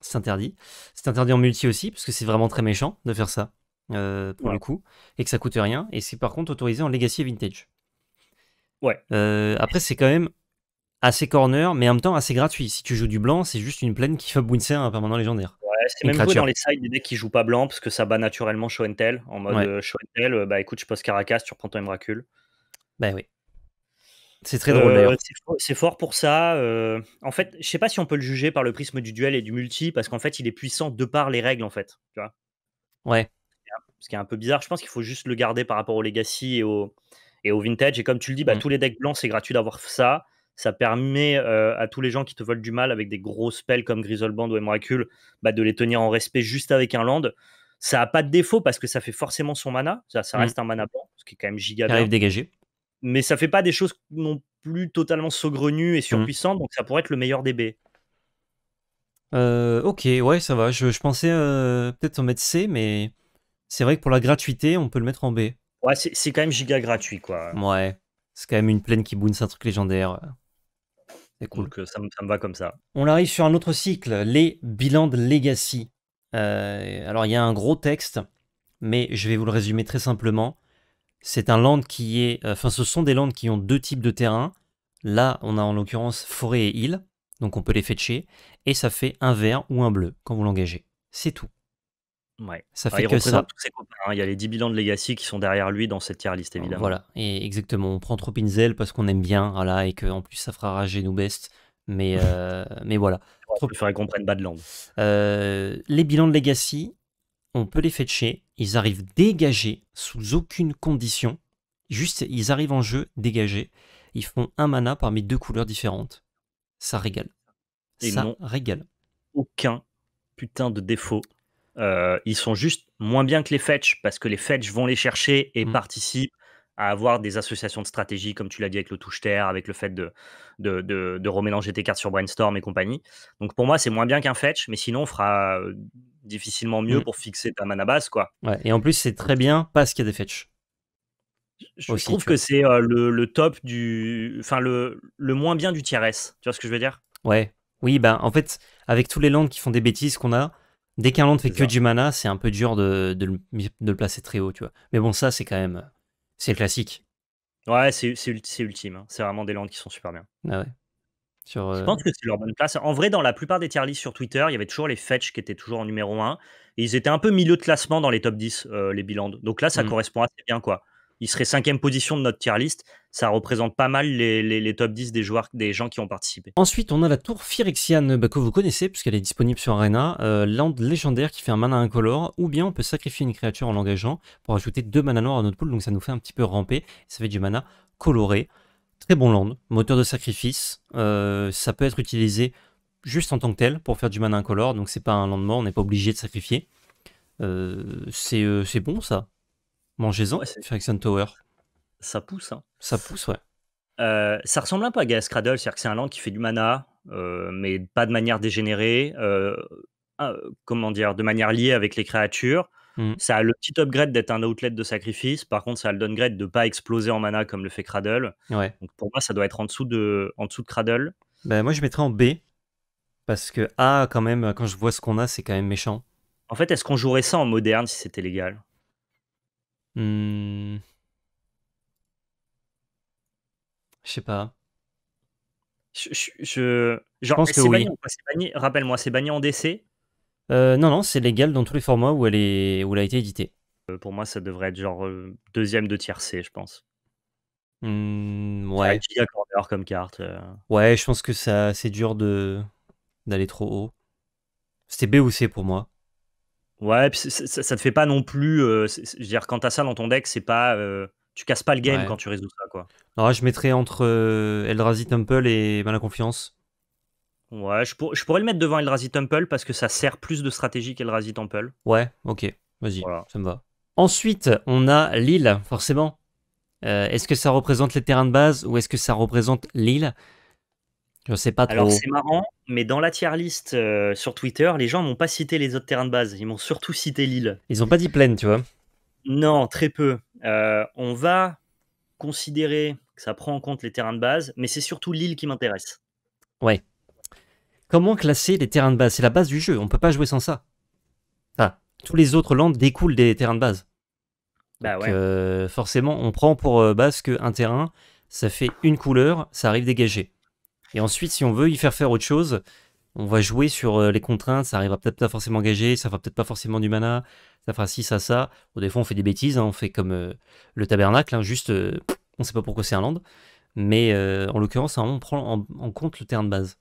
C'est interdit. C'est interdit en multi aussi, parce que c'est vraiment très méchant de faire ça. Euh, pour le coup, et que ça coûte rien. Et c'est par contre autorisé en Legacy Vintage. Ouais. Euh, après, c'est quand même assez corner, mais en même temps assez gratuit. Si tu joues du blanc, c'est juste une plaine qui fait bouncer un permanent légendaire. Ouais, c'est même dans les sides des mecs qui jouent pas blanc parce que ça bat naturellement show and tell. En mode euh, show and tell, bah écoute, je pose Caracas, tu reprends ton miracle Bah oui. C'est très drôle d'ailleurs. C'est fort pour ça. en fait, je sais pas si on peut le juger par le prisme du duel et du multi parce qu'en fait, il est puissant de par les règles en fait. Tu vois ouais ce qui est un peu bizarre. Je pense qu'il faut juste le garder par rapport au Legacy et au, et au Vintage. Et comme tu le dis, bah, mmh. tous les decks blancs, c'est gratuit d'avoir ça. Ça permet euh, à tous les gens qui te veulent du mal avec des gros spells comme Grizzleband ou Emrakul bah, de les tenir en respect juste avec un land. Ça a pas de défaut parce que ça fait forcément son mana. Ça, mmh. reste un mana blanc, ce qui est quand même giga. Arrive dégagé. Mais ça fait pas des choses non plus totalement saugrenues et mmh. surpuissantes. Donc ça pourrait être le meilleur DB. Euh, ok, ouais, ça va. Je, pensais euh, peut-être en mettre C, mais c'est vrai que pour la gratuité, on peut le mettre en B. Ouais, c'est quand même giga gratuit, quoi. Ouais, c'est quand même une plaine qui boune, c'est un truc légendaire. C'est cool. que euh, ça, me, va comme ça. On arrive sur un autre cycle, les bilans de Legacy. Euh, alors, il y a un gros texte, mais je vais vous le résumer très simplement. C'est un land qui est. Enfin, ce sont des landes qui ont deux types de terrains. Là, on a en l'occurrence forêt et île, donc on peut les fetcher, et ça fait un vert ou un bleu quand vous l'engagez. C'est tout. Ouais. Ça fait que ça. tous hein. Il y a les 10 bilans de Legacy qui sont derrière lui dans cette tier list, évidemment. Voilà, et exactement. On prend trop Pinzel parce qu'on aime bien, voilà, et qu'en plus ça fera rager nous best. Mais, euh, mais voilà. Trop... Il faudrait qu'on prenne Badland. Euh, les bilans de Legacy, on peut les fetcher. Ils arrivent dégagés sous aucune condition. Juste, ils arrivent en jeu dégagés. Ils font un mana parmi deux couleurs différentes. Ça régale. ça régale. Aucun putain de défaut euh, ils sont juste moins bien que les fetch parce que les fetch vont les chercher et mmh. participent à avoir des associations de stratégie, comme tu l'as dit avec le touche-terre, avec le fait de, de, remélanger tes cartes sur brainstorm et compagnie. Donc pour moi, c'est moins bien qu'un fetch, mais sinon, on fera euh, difficilement mieux mmh. pour fixer ta mana base. Quoi. et en plus, c'est très bien parce qu'il y a des fetch. Je trouve que c'est euh, le, top du. Enfin, le, le moins bien du tiers Tu vois ce que je veux dire Ouais. Oui, ben, en fait, avec tous les lands qui font des bêtises qu'on a, Dès qu'un land fait que du mana, c'est un peu dur de, le, placer très haut, tu vois. Mais bon, ça, c'est quand même. C'est classique. Ouais, c'est ultime. Hein. C'est vraiment des landes qui sont super bien. Ah Je euh, pense que c'est leur bonne place. En vrai, dans la plupart des tier lists sur Twitter, il y avait toujours les fetch qui étaient toujours en numéro 1. Et ils étaient un peu milieu de classement dans les top 10, euh, les bilans. Donc là, ça mm. correspond assez bien, quoi il serait cinquième position de notre tier list. Ça représente pas mal les, top 10 des joueurs, des gens qui ont participé. Ensuite, on a la tour Phyrexian, bah, que vous connaissez puisqu'elle est disponible sur Arena, euh, land légendaire qui fait un mana incolore, ou bien on peut sacrifier une créature en l'engageant pour ajouter deux mana noirs à notre pool, donc ça nous fait un petit peu ramper, ça fait du mana coloré. Très bon land, moteur de sacrifice, euh, ça peut être utilisé juste en tant que tel pour faire du mana incolore, donc c'est pas un land mort, on n'est pas obligé de sacrifier. Euh, c'est bon ça, Mangez-en, Faction Tower. Ça pousse, hein. Ça pousse, ouais. Euh, ça ressemble un peu à Gas Cradle, c'est-à-dire que c'est un land qui fait du mana, euh, mais pas de manière dégénérée, euh, comment dire, de manière liée avec les créatures. Hmm. Ça a le petit upgrade d'être un outlet de sacrifice, par contre ça a le downgrade de pas exploser en mana comme le fait Cradle. Donc pour moi ça doit être en dessous de, en dessous de Cradle. Ben, moi je mettrais en B, parce que A quand même, quand je vois ce qu'on a, c'est quand même méchant. En fait, est-ce qu'on jouerait ça en moderne si c'était légal Hmm. Je sais pas. Je, pense que oui. rappelle-moi, c'est banni en DC euh, Non, non, c'est légal dans tous les formats où elle, est, où elle a été éditée. Euh, pour moi, ça devrait être genre euh, deuxième de tier C, je pense. Hmm, ouais. comme carte. Ouais, je pense que ça, c'est dur de d'aller trop haut. C'était B ou C pour moi. Ouais, ça, te fait pas non plus. Euh, je veux dire, quand t'as ça dans ton deck, c'est pas. Euh, tu casses pas le game quand tu résous ça, quoi. Non, je mettrais entre euh, Eldrazi Temple et la Confiance. Ouais, je, pourrais le mettre devant Eldrazi Temple parce que ça sert plus de stratégie qu'Eldrazi Temple. Ouais, ok, vas-y, ça me va. Ensuite, on a l'île, forcément. est-ce que ça représente les terrains de base ou est-ce que ça représente l'île sais pas Alors c'est marrant, mais dans la tier list euh, sur Twitter, les gens m'ont pas cité les autres terrains de base. Ils m'ont surtout cité Lille. Ils ont pas dit Plaine, tu vois. Non, très peu. Euh, on va considérer que ça prend en compte les terrains de base, mais c'est surtout l'île qui m'intéresse. Ouais. Comment classer les terrains de base C'est la base du jeu. On peut pas jouer sans ça. tous les autres landes découlent des terrains de base. Bah ouais. Euh, forcément, on prend pour base qu'un terrain, ça fait une couleur, ça arrive dégagé. Et ensuite, si on veut y faire faire autre chose, on va jouer sur euh, les contraintes, ça arrivera peut-être pas forcément engagé, ça fera peut-être pas forcément du mana, ça fera ci, ça, ça. Au des fois, on fait des bêtises, hein. on fait comme euh, le tabernacle, hein. juste, on euh, on sait pas pourquoi c'est un land. Mais en l'occurrence, on prend en, compte le terrain de base.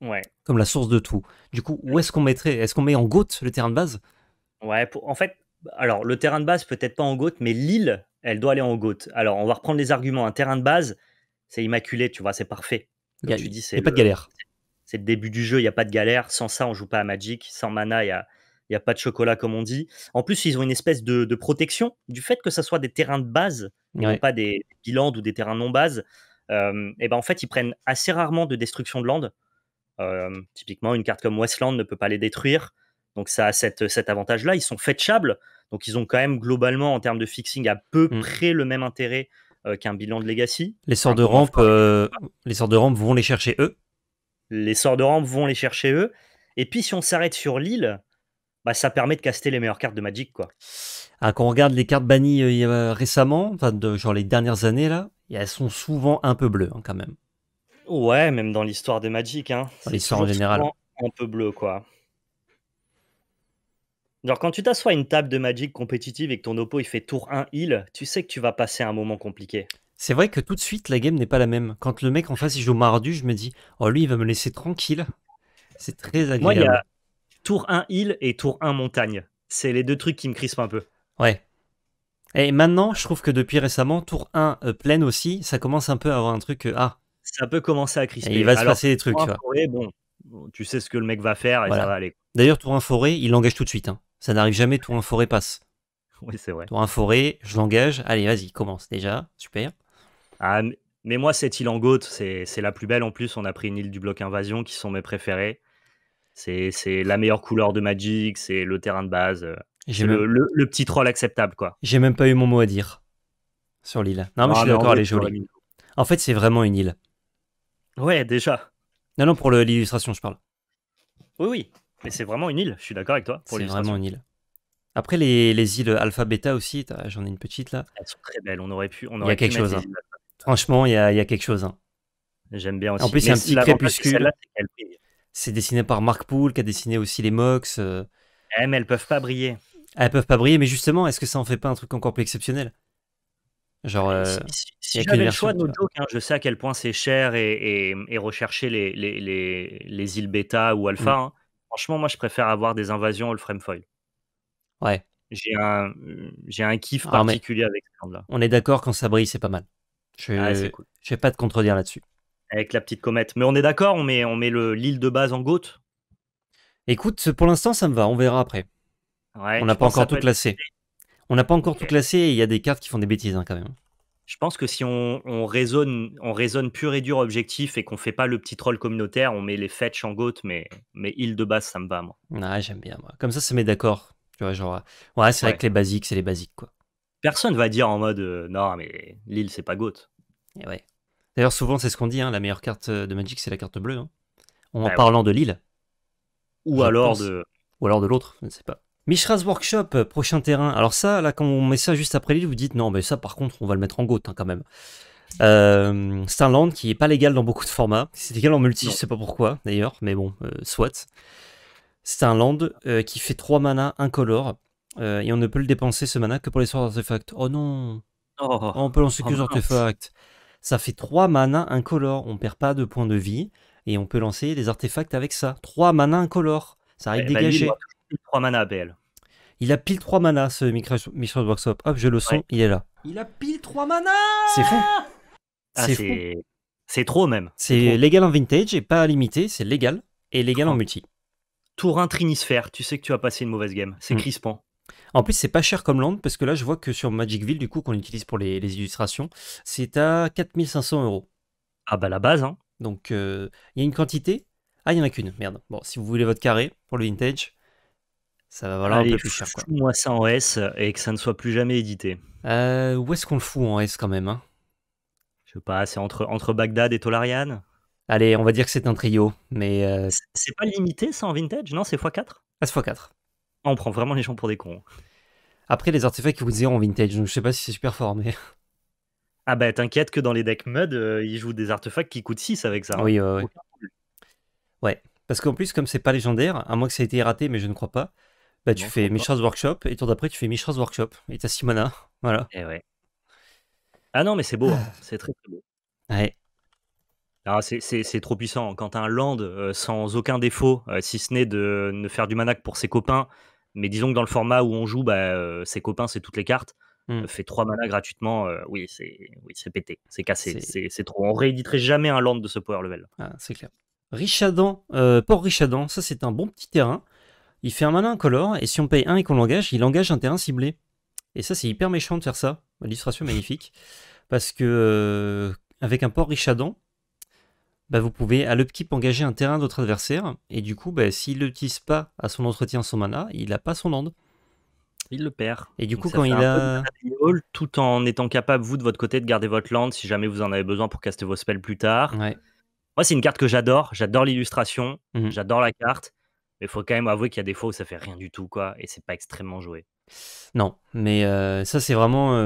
Ouais. Comme la source de tout. Du coup, où est-ce qu'on mettrait Est-ce qu'on met en goutte le terrain de base Ouais, en fait, alors le terrain de base, peut-être pas en goutte, mais l'île, elle doit aller en goutte. Alors, on va reprendre les arguments. Un terrain de base, c'est immaculé, tu vois, c'est parfait. Il n'y a, pas de galère. C'est le début du jeu, il n'y a pas de galère. Sans ça, on joue pas à Magic. Sans mana, il n'y a, a pas de chocolat, comme on dit. En plus, ils ont une espèce de, protection du fait que ça soit des terrains de base, ouais. non pas des bilans ou des terrains non base. Euh, et ben en fait, ils prennent assez rarement de destruction de land. Euh, typiquement, une carte comme Westland ne peut pas les détruire. Donc ça a cet avantage-là. Ils sont fetchables. Donc ils ont quand même globalement, en termes de fixing, à peu mmh. près le même intérêt euh, qu'un bilan de legacy. Les sorts de rampe, euh, les sorts de rampe vont les chercher eux. Les sorts de rampe vont les chercher eux. Et puis si on s'arrête sur l'île, bah, ça permet de caster les meilleures cartes de Magic quoi. Ah, quand on regarde les cartes bannies euh, récemment, de, genre les dernières années là, elles sont souvent un peu bleues hein, quand même. Ouais, même dans l'histoire de Magic. Hein, l'histoire en général. Un peu bleu quoi. Genre, quand tu t'assois à une table de Magic compétitive et que ton oppo il fait tour 1 heal, tu sais que tu vas passer un moment compliqué. C'est vrai que tout de suite, la game n'est pas la même. Quand le mec en face il joue mardu, je me dis, oh lui, il va me laisser tranquille. C'est très agréable. Moi, il y a tour 1 heal et tour 1 montagne. C'est les deux trucs qui me crispent un peu. Ouais. Et maintenant, je trouve que depuis récemment, tour 1 plaine euh, pleine aussi, ça commence un peu à avoir un truc. Euh, ah. Ça peut commencer à crisper. il va se passer des trucs. bon, tu sais ce que le mec va faire et ça va aller. D'ailleurs, tour 1 forêt, il l'engage tout de suite. Hein ça n'arrive jamais, tout un forêt passe. Oui, c'est vrai. Tout un forêt, je l'engage, allez, vas-y, commence déjà, super. Ah, mais moi, cette île en Gaute, c'est la plus belle en plus. On a pris une île du bloc Invasion qui sont mes préférées. C'est la meilleure couleur de Magic, c'est le terrain de base. Euh, J'ai Le, le, petit troll acceptable, quoi. J'ai même pas eu mon mot à dire sur l'île. Non, mais ah, je suis d'accord, elle est jolie. En fait, c'est vraiment une île. Ouais, déjà. Non, non, pour l'illustration, je parle. Oui, oui. Mais c'est vraiment une île, je suis d'accord avec toi. C'est vraiment une île. Après, les, îles alpha-bêta aussi, j'en ai une petite là. Elles sont très belles, on aurait pu. On aurait hein. il y a quelque chose. Franchement, il y a, quelque chose. J'aime bien aussi. En plus, il y a un petit crépuscule. C'est dessiné par Mark Poole, qui a dessiné aussi les Mox. Euh. Eh, mais elles peuvent pas briller. Elles peuvent pas briller, mais justement, est-ce que ça en fait pas un truc encore plus exceptionnel Genre, euh, euh, si, j'avais le choix de nos hein, je sais à quel point c'est cher et, rechercher les, les, îles bêta ou alpha. Mm. Hein, Franchement, moi, je préfère avoir des invasions all frame foil. Ouais. J'ai un, j'ai un kiff ah, particulier avec ce là On est d'accord, quand ça brille, c'est pas mal. Je ne ah, vais pas te contredire là-dessus. Avec la petite comète. Mais on est d'accord, on met, on met le, l'île de base en goutte Écoute, pour l'instant, ça me va. On verra après. Ouais, on n'a pas encore tout classé. On n'a pas encore tout classé et il y a des cartes qui font des bêtises hein, quand même. Je pense que si on, raisonne, on raisonne pur et dur objectif et qu'on fait pas le petit troll communautaire, on met les fetch en gote. mais, mais île de base, ça me va, moi. Ouais, j'aime bien, moi. Comme ça, ça met d'accord. Tu vois, genre, euh, ouais, c'est vrai que les basiques, c'est les basiques, quoi. Personne va dire en mode, euh, non, mais l'île, c'est pas GOAT eh ». ouais. D'ailleurs, souvent, c'est ce qu'on dit, hein, la meilleure carte euh, de Magic, c'est la carte bleue. Hein. En bah parlant de l'île. Ou, alors de. Ou alors de l'autre, je ne sais pas. Mishra's Workshop, euh, prochain terrain. Alors ça, là, quand on met ça juste après l'île, vous dites non, mais ça, par contre, on va le mettre en goth hein, quand même. c'est euh, un land qui est pas légal dans beaucoup de formats. C'est égal en multi, je ne sais pas pourquoi d'ailleurs, mais bon, euh, soit. C'est un land qui fait 3 mana incolore et on ne peut le dépenser ce mana que pour les sorts d'artefacts. Oh non oh, On peut lancer oh que les artefacts. Ça fait 3 mana incolore, on perd pas de points de vie et on peut lancer des artefacts avec ça. 3 mana incolore, ça arrive eh de ben, dégagé. 3 mana BL. Il a pile 3 mana ce Microsoft Workshop. Hop, je le sens, il est là. Il a pile 3 mana ah, C'est fou C'est trop même. C'est légal en vintage et pas limité, c'est légal et légal en multi. Tour 1 Trinisphère, tu sais que tu as passé une mauvaise game. C'est hmm. crispant. En plus, c'est pas cher comme land parce que là, je vois que sur Magicville, du coup, qu'on utilise pour les, illustrations, c'est à 4500 euros. Ah bah la base, hein. Donc, euh, il y a une quantité. Ah, il n'y en a qu'une, merde. Bon, si vous voulez votre carré pour le vintage, ça va valoir un peu plus cher. Quoi. Moi, ça en S euh, et que ça ne soit plus jamais édité. Euh, où est-ce qu'on le fout en S quand même hein Je sais pas, c'est entre, entre Bagdad et Tolarian Allez, on va dire que c'est un trio, mais. Euh, c'est pas limité ça en vintage, non C'est x4 Ah, c'est x4. On prend vraiment les gens pour des cons. Après, les artefacts, ils vous diront en vintage, donc je sais pas si c'est super fort, mais. Ah bah t'inquiète que dans les decks mud, ils jouent des artefacts qui coûtent 6 avec ça. Oui, hein. oui. ouais, ouais, parce qu'en plus, comme c'est pas légendaire, à moins que ça ait été raté, mais je ne crois pas, bah, tu fais Mishra's Workshop et tour d'après, tu fais Mishra's Workshop et t'as Simona. Voilà. Eh ah non, mais c'est beau. Hein. Ah. C'est très, beau. Ouais. Ah, c'est trop puissant. Quand un land euh, sans aucun défaut, euh, si ce n'est de ne faire du mana pour ses copains, mais disons que dans le format où on joue, bah, euh, ses copains, c'est toutes les cartes, hmm. fait 3 mana gratuitement, oui, c'est oui, pété, c'est cassé, c'est trop. On rééditerait jamais un land de ce power level. Ah, c'est clair. Richadan, Port Richadan, ça c'est un bon petit terrain. Il fait un mana incolore, et si on paye un et qu'on l'engage, il engage un terrain ciblé. Et ça, c'est hyper méchant de faire ça. L'illustration est magnifique. Parce que, euh, avec un port Richadan, bah, vous pouvez à l'upkeep engager un terrain votre adversaire. Et du coup, bah, s'il s'il tisse pas à son entretien son mana, il n'a pas son land. Il le perd. Et du coup, quand il a. tout en étant capable, vous, de votre côté, de garder votre land si jamais vous en avez besoin pour caster vos spells plus tard. Moi, c'est une carte que j'adore. J'adore l'illustration. Mhm. J'adore la carte. Mais il faut quand même avouer qu'il y a des fois où ça fait rien du tout, quoi, et c'est pas extrêmement joué. Non, mais ça, c'est vraiment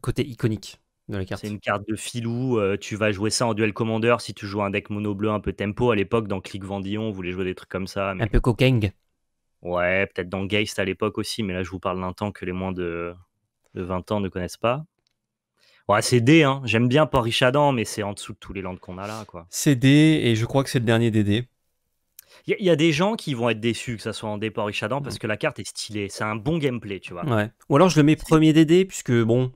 côté iconique de la carte. C'est une carte de filou, tu vas jouer ça en duel commander si tu joues un deck mono bleu un peu tempo. À l'époque, dans Click Vendillon, on voulait jouer des trucs comme ça. Un peu Kokeng. Ouais, peut-être dans Geist à l'époque aussi, mais là, je vous parle d'un temps que les moins de, 20 ans ne connaissent pas. Ouais, c'est D, hein. j'aime bien Port Richadan, mais c'est en dessous de tous les lands qu'on a là. quoi. C'est D, et je crois que c'est le dernier des D. Il y, a des gens qui vont être déçus que ça soit en dé pour parce mmh. que la carte est stylée. C'est un bon gameplay, tu vois. Ou alors je le mets premier DD puisque bon.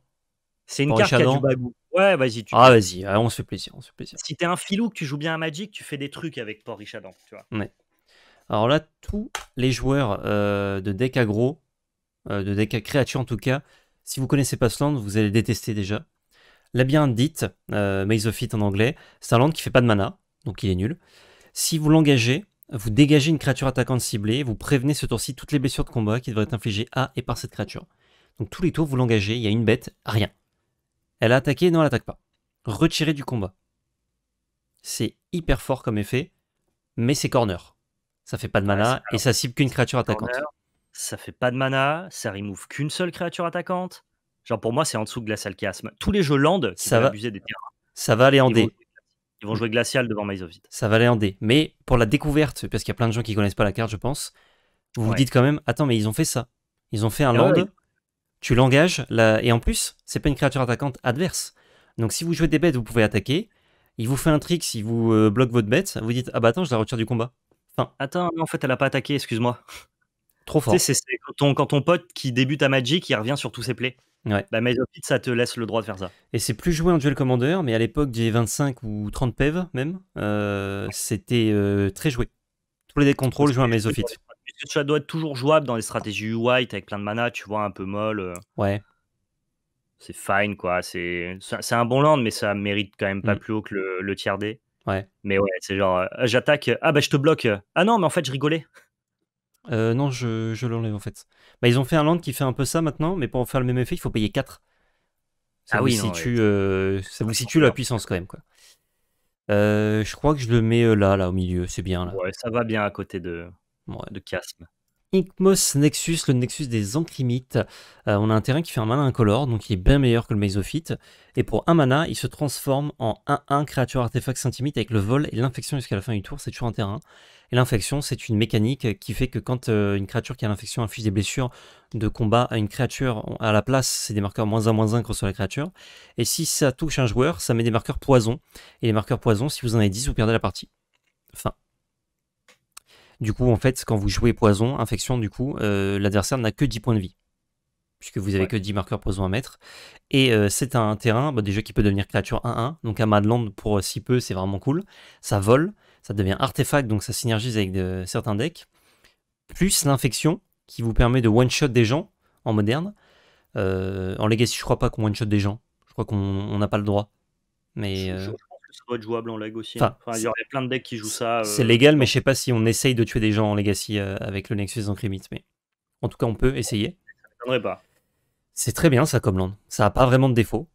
C'est une carte qui a du bagou. Ouais, vas-y. Ah, vas-y, ah, on se fait plaisir, on se Si t'es un filou que tu joues bien à Magic, tu fais des trucs avec Port Richadan, tu vois. Ouais. Alors là, tous les joueurs euh, de deck agro, euh, de deck créature en tout cas, si vous connaissez pas ce land, vous allez détester déjà. bien euh, Maze of It en anglais, c'est un land qui fait pas de mana, donc il est nul. Si vous l'engagez, vous dégagez une créature attaquante ciblée, vous prévenez ce tour-ci toutes les blessures de combat qui devraient être infligées à et par cette créature. Donc tous les tours, vous l'engagez, il y a une bête, rien. Elle a attaqué, non, elle attaque pas. Retirer du combat. C'est hyper fort comme effet, mais c'est corner. Ça fait pas de mana et ça cible qu'une créature attaquante. ça fait pas de mana, ça remove qu'une seule créature attaquante. Genre pour moi, c'est en dessous de la chiasme. Tous les jeux land ça va des Ça va aller en D. Ils vont jouer Glacial devant Maze Ça va aller en D. Mais pour la découverte, parce qu'il y a plein de gens qui connaissent pas la carte, je pense, vous vous dites quand même, attends, mais ils ont fait ça. Ils ont fait un ah land, tu l'engages, la... et en plus, c'est pas une créature attaquante adverse. Donc si vous jouez des bêtes, vous pouvez attaquer. Il vous fait un trick, si vous euh, bloque votre bête, vous dites, ah bah attends, je la retire du combat. Enfin, attends, en fait, elle a pas attaqué, excuse-moi. Trop fort. Tu sais, c'est quand, ton, quand ton pote qui débute à Magic, il revient sur tous ses plays. Ouais. Bah, ça te laisse le droit de faire ça. Et c'est plus joué en duel commander, mais à l'époque j'ai 25 ou 30 PEV même, euh, c'était euh, très joué. Tous les décontrôles jouent à mais of Ça doit être toujours jouable dans les stratégies white avec plein de mana, tu vois, un peu molle. Euh. Ouais. C'est fine, quoi. C'est un bon land, mais ça mérite quand même pas mm. plus haut que le, le tiers D. Ouais. Mais ouais, c'est genre, j'attaque, ah bah je te bloque, ah non, mais en fait je rigolais. Euh, non, je, je l'enlève en fait. Bah, ils ont fait un land qui fait un peu ça maintenant, mais pour faire le même effet, il faut payer 4. Ah euh, ça vous oui, situe, ça vous situe la puissance quand même. Quoi. Euh, je crois que je le mets là, là, au milieu. C'est bien là. Ouais, ça va bien à côté de, de Chiasme. Inkmos Nexus, le Nexus des encrimites on a un terrain qui fait un mana incolore, donc il est bien meilleur que le Mesophyte. Et pour un mana, il se transforme en 1-1 créature artefact intimites avec le vol et l'infection jusqu'à la fin du tour. C'est toujours un terrain. Et l'infection, c'est une mécanique qui fait que quand euh, une créature qui a l'infection infuse des blessures de combat à une créature à la place, c'est des marqueurs moins 1, moins 1 reçoit la créature. Et si ça touche un joueur, ça met des marqueurs poison. Et les marqueurs poison, si vous en avez 10, vous perdez la partie. Fin. Du coup, en fait, quand vous jouez poison, infection, du coup, euh, l'adversaire n'a que 10 points de vie. Puisque vous avez que 10 marqueurs poison à mettre. Et euh, c'est un terrain, bah, déjà qui peut devenir créature 1-1. Donc à Madland, pour si peu, c'est vraiment cool. Ça vole ça devient artefact, donc ça synergise avec certains decks, plus l'infection qui vous permet de one-shot des gens en moderne. Euh, en Legacy, je crois pas qu'on one-shot des gens. Je crois qu'on n'a pas le droit. Mais, je, euh, pense que ça doit être jouable en Legacy aussi. Hein. il y aurait plein de decks qui jouent ça. Euh, c'est légal, mais je sais pas si on essaye de tuer des gens en Legacy avec le Nexus en Crimit. Mais en tout cas, on peut essayer. Ça pas. C'est très bien ça, land Ça n'a pas vraiment de défaut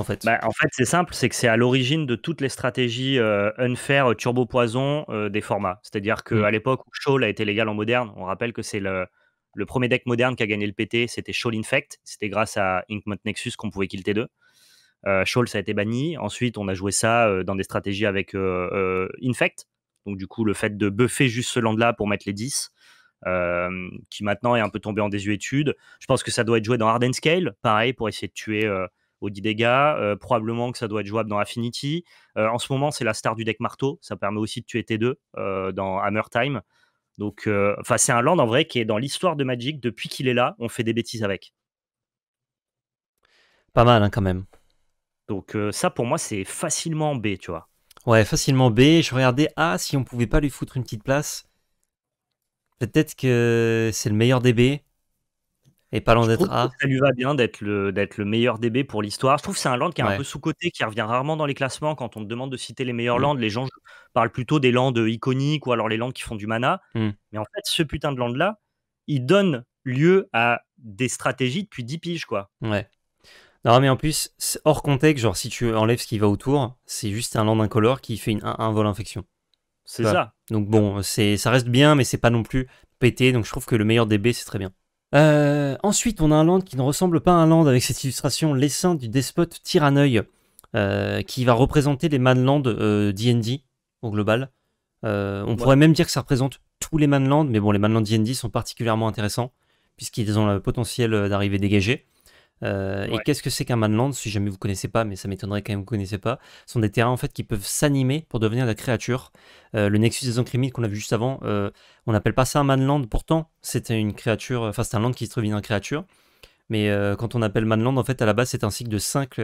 en fait bah, En fait, c'est simple, c'est que c'est à l'origine de toutes les stratégies euh, unfair, euh, turbo poison euh, des formats. C'est-à-dire qu'à mmh. l'époque où Shawl a été légal en moderne, on rappelle que c'est le, le, premier deck moderne qui a gagné le PT, c'était Shawl Infect. C'était grâce à Inkmont Nexus qu'on pouvait kill deux. 2 Shawl, ça a été banni. Ensuite, on a joué ça dans des stratégies avec Infect. Donc, du coup, le fait de buffer juste ce land-là pour mettre les 10. qui maintenant est un peu tombé en désuétude. Je pense que ça doit être joué dans and Scale, pareil, pour essayer de tuer au dégâts. Euh, probablement que ça doit être jouable dans Affinity. Euh, en ce moment, c'est la star du deck marteau. Ça permet aussi de tuer T2 euh, dans Hammer Time. Donc, enfin, c'est un land en vrai qui est dans l'histoire de Magic. Depuis qu'il est là, on fait des bêtises avec. Pas mal hein, quand même. Donc, ça pour moi, c'est facilement B, tu vois. Ouais, facilement B. Je regardais A ah, si on pouvait pas lui foutre une petite place. Peut-être que c'est le meilleur B. Et pas d'être Ça lui va bien d'être le, le meilleur DB pour l'histoire. Je trouve que c'est un land qui est un peu sous-côté, qui revient rarement dans les classements. Quand on te demande de citer les meilleurs landes, mm. lands, les gens parlent plutôt des lands iconiques ou alors les lands qui font du mana. Mm. Mais en fait, ce putain de land-là, il donne lieu à des stratégies depuis 10 piges, quoi. Ouais. Non, mais en plus, hors contexte, genre si tu enlèves ce qui va autour, c'est juste un land incolore qui fait un, vol infection. C'est ça. Donc bon, c'est ça reste bien, mais c'est pas non plus pété. Donc je trouve que le meilleur DB, c'est très bien. Euh, ensuite, on a un land qui ne ressemble pas à un land avec cette illustration, l'essaim du despote Tyranneuil, euh, qui va représenter les manlands euh, D&D au global. on pourrait même dire que ça représente tous les manlands, mais bon, les manlands D&D sont particulièrement intéressants, puisqu'ils ont le potentiel d'arriver dégagé. Euh, et qu'est-ce que c'est qu'un manland Si jamais vous connaissez pas, mais ça m'étonnerait quand même que vous connaissez pas, ce sont des terrains en fait qui peuvent s'animer pour devenir la créature. Euh, le Nexus des encrimites qu'on a vu juste avant, euh, on n'appelle pas ça un manland. Pourtant, c'était une créature, enfin c'est un land qui se devient une créature. Mais quand on appelle manland, en fait à la base c'est un cycle de 5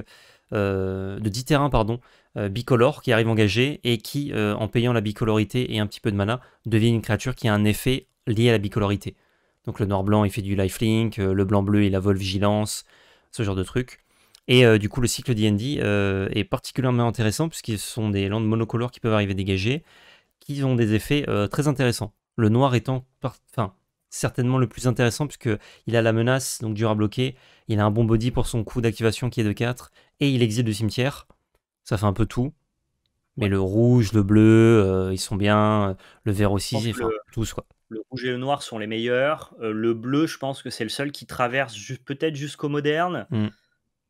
de 10 terrains pardon, bicolores qui arrivent engagés et qui, en payant la bicolorité et un petit peu de mana, devient une créature qui a un effet lié à la bicolorité. Donc le noir-blanc, il fait du lifelink, le blanc-bleu, il a vol vigilance, ce genre de truc. Et euh, du coup, le cycle D&D euh, est particulièrement intéressant puisqu'ils sont des landes monocolores qui peuvent arriver dégagées, qui ont des effets euh, très intéressants. Le noir étant enfin, certainement le plus intéressant puisqu'il il a la menace, donc dur à bloquer, il a un bon body pour son coup d'activation qui est de 4, et il exile du cimetière. Ça fait un peu tout. Mais le rouge, le bleu, ils sont bien, le vert aussi, enfin, tous quoi. Le rouge et le noir sont les meilleurs. Euh, le bleu, je pense que c'est le seul qui traverse peut-être jusqu'au moderne. Mm.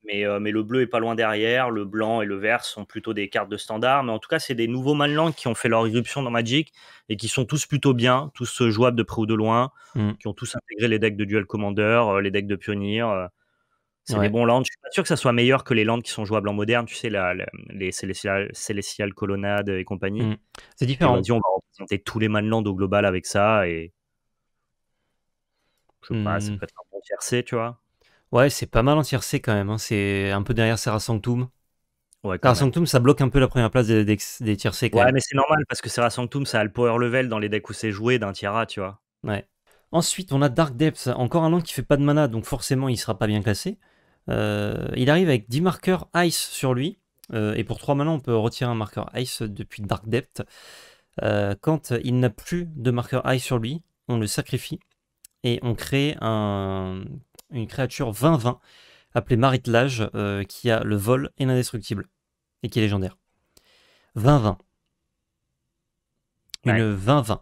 Mais, euh, mais, le bleu est pas loin derrière. Le blanc et le vert sont plutôt des cartes de standard. Mais en tout cas, c'est des nouveaux manlands qui ont fait leur irruption dans Magic et qui sont tous plutôt bien, tous euh, jouables de près ou de loin, mm. qui ont tous intégré les decks de Duel Commander, les decks de Pionnier. c'est des bons lands. Je suis pas sûr que ça soit meilleur que les landes qui sont jouables en moderne. Tu sais, les Celestial Colonnade et compagnie. Mm. C'est différent tous les Manlands au global avec ça et je sais pas, mmh. ça hmm. peut être un tiercé, tu vois. Ouais, c'est pas mal en tiercé quand même. Hein. C'est un peu derrière Serra Sanctum. Ouais, Sanctum, ça bloque un peu la première place des, des, des ouais, mais c'est normal parce que Serra Sanctum, ça a le power level dans les decks où c'est joué d'un Tiara, tu vois. Ouais. Ensuite, on a Dark Depths, encore un land qui fait pas de mana, donc forcément il sera pas bien classé. Euh, il arrive avec 10 marqueurs Ice sur lui. Euh, et pour 3 mana on peut retirer un marqueur Ice depuis Dark Depth. Euh, quand il n'a plus de marqueur high sur lui, on le sacrifie et on crée une créature 20-20 appelée Maritlage euh, qui a le vol et l'indestructible et qui est légendaire. 20-20. Une 20-20.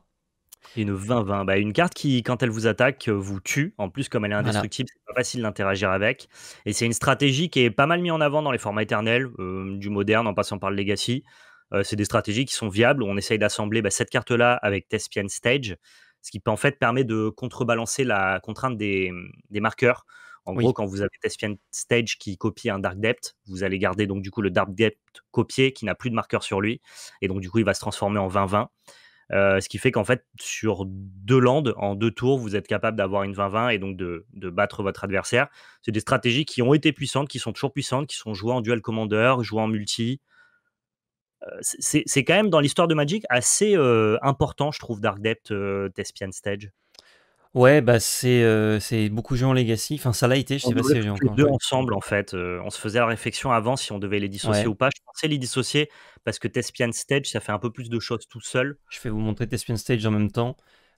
Une 20-20. Bah, une carte qui, quand elle vous attaque, euh, vous tue. En plus, comme elle est indestructible, c'est pas facile d'interagir avec. Et c'est une stratégie qui est pas mal mise en avant dans les formats éternels, du moderne en passant par le legacy c'est des stratégies qui sont viables. On essaye d'assembler bah, cette carte-là avec Tespian Stage, ce qui en fait permet de contrebalancer la contrainte des, mmh, des marqueurs. En gros, quand vous avez Tespian Stage qui copie un Dark Depth, vous allez garder donc du coup le Dark Depth copié qui n'a plus de marqueur sur lui. Et donc du coup, il va se transformer en 20-20. ce qui fait qu'en fait, sur deux landes, en deux tours, vous êtes capable d'avoir une 20-20 et donc de, de, battre votre adversaire. C'est des stratégies qui ont été puissantes, qui sont toujours puissantes, qui sont jouées en Dual commandeur, jouées en multi, c'est quand même dans l'histoire de Magic assez euh, important, je trouve, Dark Dept, Tespian euh, Stage. Ouais, bah c'est euh, c'est beaucoup joué en Legacy. Enfin, ça l'a été, je sais pas si j'ai encore. deux ensemble, en fait. on se faisait la réflexion avant si on devait les dissocier ou pas. Je pensais les dissocier parce que Thespian Stage, ça fait un peu plus de choses tout seul. Je vais vous montrer Thespian Stage en même temps.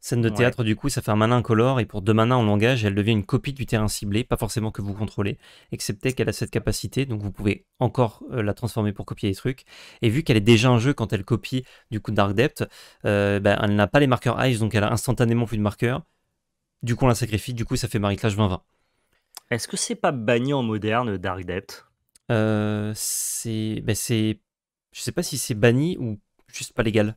Scène de théâtre, du coup, ça fait un mana incolore, et pour deux manas en langage, elle devient une copie du terrain ciblé, pas forcément que vous contrôlez, excepté qu'elle a cette capacité, donc vous pouvez encore euh, la transformer pour copier des trucs. Et vu qu'elle est déjà un jeu quand elle copie du coup Dark Depth, euh, bah, elle n'a pas les marqueurs Ice, donc elle a instantanément plus de marqueurs. Du coup, on la sacrifie, du coup, ça fait Marie Clash 20-20. Est-ce que c'est pas banni en moderne Dark Depth euh, bah, C'est. je sais pas si c'est banni ou juste pas légal.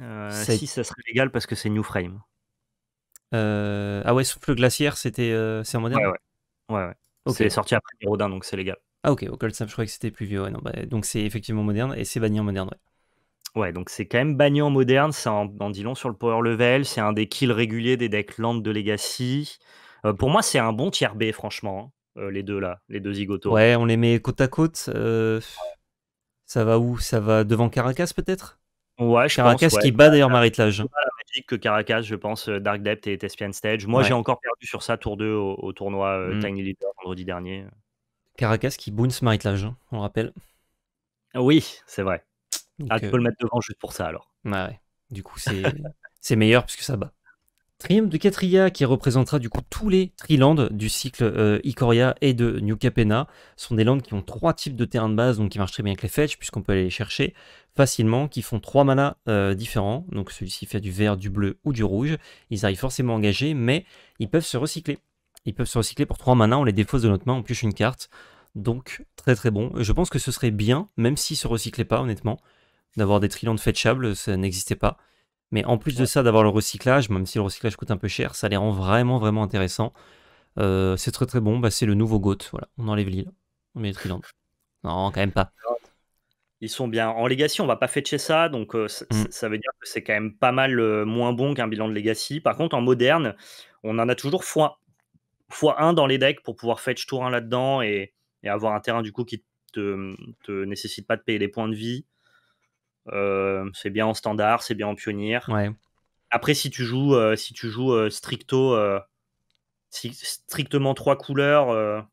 Euh, si, ça serait légal parce que c'est New Frame. Euh, ah ouais, souffle glaciaire, c'était euh, c'est en moderne. Ouais, ouais. C'est sorti après les donc c'est légal. Ah ok, au je croyais que c'était plus vieux. non, bah, donc c'est effectivement moderne et c'est banni en moderne, ouais. donc c'est quand même banni en moderne, c'est en, en, sur le power level, c'est un des kills réguliers des decks land de Legacy. pour moi, c'est un bon tiers B, franchement, hein, les deux là, les deux Zigoto. Ouais, on les met côte à côte. Ça va où Ça va devant Caracas peut-être Ouais, Caracas qui bat d'ailleurs Marit Lage. que Caracas, je pense, euh, Dark Depth et Tespian Stage. Moi, j'ai encore perdu sur ça tour 2 au, tournoi euh, mm. Tiny Leader vendredi dernier. Caracas qui boons Maritlage hein, on le rappelle. Oui, c'est vrai. Ah, tu euh, peux le mettre devant juste pour ça alors. Bah ouais, Du coup, c'est meilleur puisque ça bat. Triumph de Catria qui représentera du coup tous les trilands du cycle euh, Ikoria et de New Capena sont des landes qui ont trois types de terrain de base donc qui marchent très bien avec les fetch puisqu'on peut aller les chercher facilement qui font trois manas euh, différents donc celui-ci fait du vert, du bleu ou du rouge ils arrivent forcément engagés mais ils peuvent se recycler ils peuvent se recycler pour trois manas on les défausse de notre main on pioche une carte donc très très bon je pense que ce serait bien même s'ils se recyclaient pas honnêtement d'avoir des trilands fetchables ça n'existait pas mais en plus de ça, d'avoir le recyclage, même si le recyclage coûte un peu cher, ça les rend vraiment, vraiment intéressants. Euh, c'est très, très bon. Bah, c'est le nouveau GOAT. Voilà, on enlève l'île. On met trilandes. Non, quand même pas. Ils sont bien. En Legacy, on va pas fetcher ça, donc euh, mm. ça veut dire que c'est quand même pas mal euh, moins bon qu'un bilan de Legacy. Par contre, en moderne, on en a toujours fois, 1 dans les decks pour pouvoir fetch tour 1 là-dedans et, avoir un terrain du coup qui te, te nécessite pas de payer les points de vie. Euh, c'est bien en standard, c'est bien en pionnier. Ouais. Après, si tu joues, euh, si tu joues euh, stricto, strictement trois couleurs.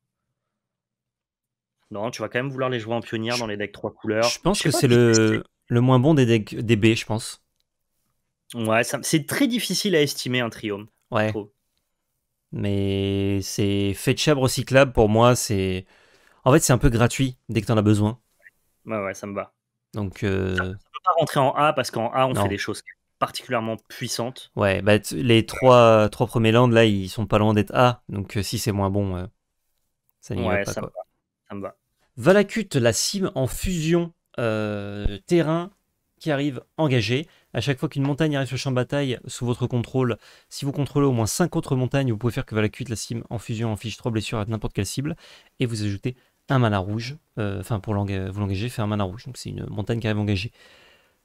Non, tu vas quand même vouloir les jouer en pionnier dans les decks trois couleurs. Je pense que c'est le, le, moins bon des decks des B, je pense. Ouais, c'est très difficile à estimer un triome. Ouais. Mais c'est fetchable, recyclable, pour moi, c'est. En fait, c'est un peu gratuit dès que t'en as besoin. Ouais, ouais, ça me va. Donc pas rentrer en A parce qu'en A, on fait des choses particulièrement puissantes. Ouais, bah, les trois, euh, trois premiers lands, là, ils sont pas loin d'être A. Donc euh, si c'est moins bon, euh, ça n'y va pas. quoi. ça me va. Valakut, la cime en fusion terrain qui arrive engagé. À chaque fois qu'une montagne arrive sur le champ de bataille sous votre contrôle, si vous contrôlez au moins 5 autres montagnes, vous pouvez faire que Valakut la cime en fusion en fiche 3 blessures à n'importe quelle cible et vous ajoutez un mana rouge. Enfin, pour vous l'engager, faire un mana rouge. Donc c'est une montagne qui arrive engagée.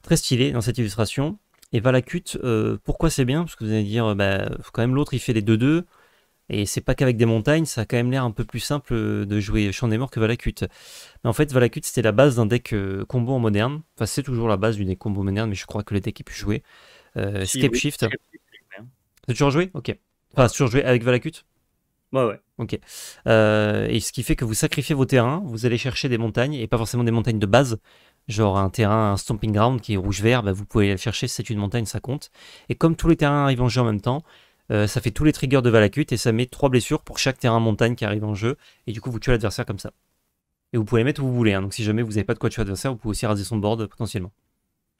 Très stylé dans cette illustration. Et Valakut, euh, pourquoi c'est bien Parce que vous allez dire, bah, quand même l'autre il fait les 2-2, et c'est pas qu'avec des montagnes, ça a quand même l'air un peu plus simple euh, de jouer Champ des Morts que Valakut. Mais en fait, Valakut c'était la base d'un deck euh, combo en moderne. Enfin, c'est toujours la base du deck combo moderne, mais je crois que le deck est plus joué. Euh, Shift. C'est toujours joué Ok. Enfin, c'est toujours joué avec Valakut Ouais, ouais. Ok. et ce qui fait que vous sacrifiez vos terrains, vous allez chercher des montagnes, et pas forcément des montagnes de base, genre un terrain, un stomping ground qui est rouge-vert, bah, vous pouvez aller le chercher, c'est une montagne, ça compte. Et comme tous les terrains arrivent en jeu en même temps, euh, ça fait tous les triggers de Valakut et ça met 3 blessures pour chaque terrain montagne qui arrive en jeu, et du coup vous tuez l'adversaire comme ça. Et vous pouvez les mettre où vous voulez, hein. donc si jamais vous n'avez pas de quoi tuer l'adversaire, vous pouvez aussi raser son board potentiellement.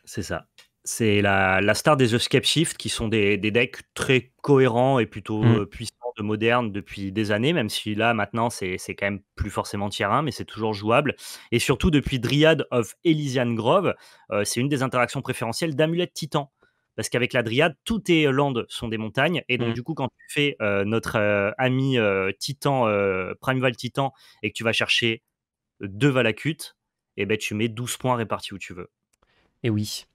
C'est ça. C'est la, star des Escape Shift qui sont des, decks très cohérents et plutôt mm. euh, puissants de moderne depuis des années, même si là maintenant c'est quand même plus forcément tier 1, mais c'est toujours jouable. Et surtout depuis Dryad of Elysian Grove, euh, c'est une des interactions préférentielles d'Amulette Titan. Parce qu'avec la Dryad, toutes tes landes sont des montagnes. Et donc, mmh. du coup, quand tu fais euh, notre euh, ami Titan, Primeval Titan, et que tu vas chercher deux valacutes, et eh ben, tu mets 12 points répartis où tu veux. Et eh oui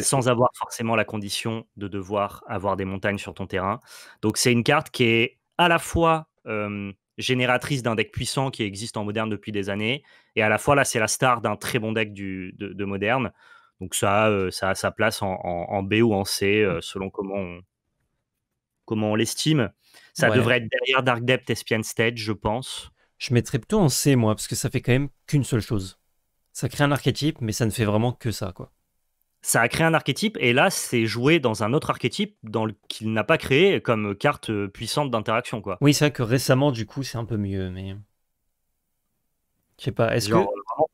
sans avoir forcément la condition de devoir avoir des montagnes sur ton terrain. Donc c'est une carte qui est à la fois génératrice d'un deck puissant qui existe en moderne depuis des années, et à la fois là c'est la star d'un très bon deck de, moderne. Donc ça, euh, ça a sa place en, B ou en C euh, mmh. selon comment on, comment on l'estime. Ça devrait être derrière Dark Depth Espion Stage, je pense. Je mettrais plutôt en C moi, parce que ça fait quand même qu'une seule chose. Ça crée un archétype, mais ça ne fait vraiment que ça, quoi ça a créé un archétype et là c'est joué dans un autre archétype qu'il n'a pas créé comme carte euh, puissante d'interaction quoi. Oui c'est vrai que récemment du coup c'est un peu mieux mais je sais pas est-ce que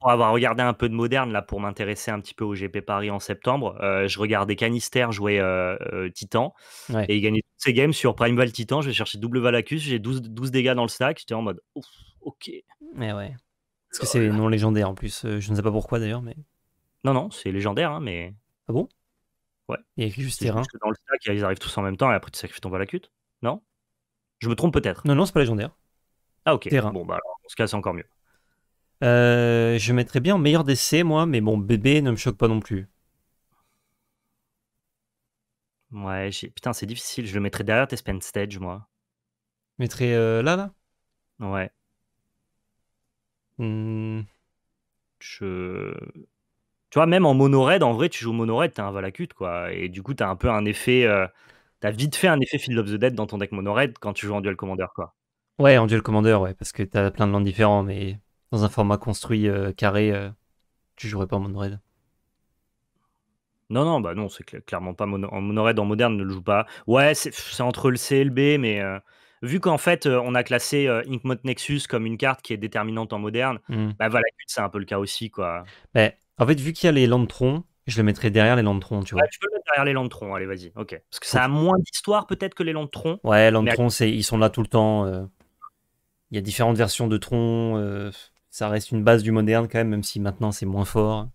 pour avoir regardé un peu de moderne là pour m'intéresser un petit peu au GP Paris en septembre euh, je regardais Canister jouer euh, Titan et il gagnait tous ses games sur Primeval Titan je vais chercher double Valacus j'ai 12, 12 dégâts dans le stack j'étais en mode Ouf, ok mais ouais parce que oh c'est non légendaire en plus je ne sais pas pourquoi d'ailleurs mais non, non, c'est légendaire, hein, mais. Ah bon Ouais. Il y a juste terrain. dans le ils arrivent tous en même temps et après tu sacrifies ton balacute Non Je me trompe peut-être. Non, non, c'est pas légendaire. Ah, ok. Terrain. Bon, bah en ce cas, c'est encore mieux. Euh, je mettrais bien meilleur Décès, moi, mais mon bébé ne me choque pas non plus. Ouais, putain, c'est difficile. Je le mettrais derrière tes spend stage, moi. Je mettrais euh, là, là Ouais. Hmm. Je. Tu vois, même en mono-raid, en vrai, tu joues mono tu as un Valakut, quoi. Et du coup, t'as un peu un effet. tu euh, t'as vite fait un effet Field of the Dead dans ton deck mono quand tu joues en duel commander, quoi. Ouais, en duel commander, ouais, parce que t'as plein de noms différents, mais dans un format construit euh, carré, euh, tu jouerais pas en mono Non, non, bah non, c'est clairement pas mono en en moderne, ne le joue pas. Ouais, c'est entre le C et le B, mais vu qu'en fait on a classé Inkmot Nexus comme une carte qui est déterminante en moderne, mmh. bah Valakut c'est un peu le cas aussi quoi. Bah, en fait, vu qu'il y a les lantrons, je le mettrais derrière les landtrons tu vois. tu veux le mettre derrière les lantrons, allez, vas-y. Ok. Parce que ça a moins d'histoire peut-être que les lantrons. Ouais, lantrons, mais... ils sont là tout le temps. Euh. Il y a différentes versions de troncs. Euh. Ça reste une base du moderne quand même, même si maintenant c'est moins fort.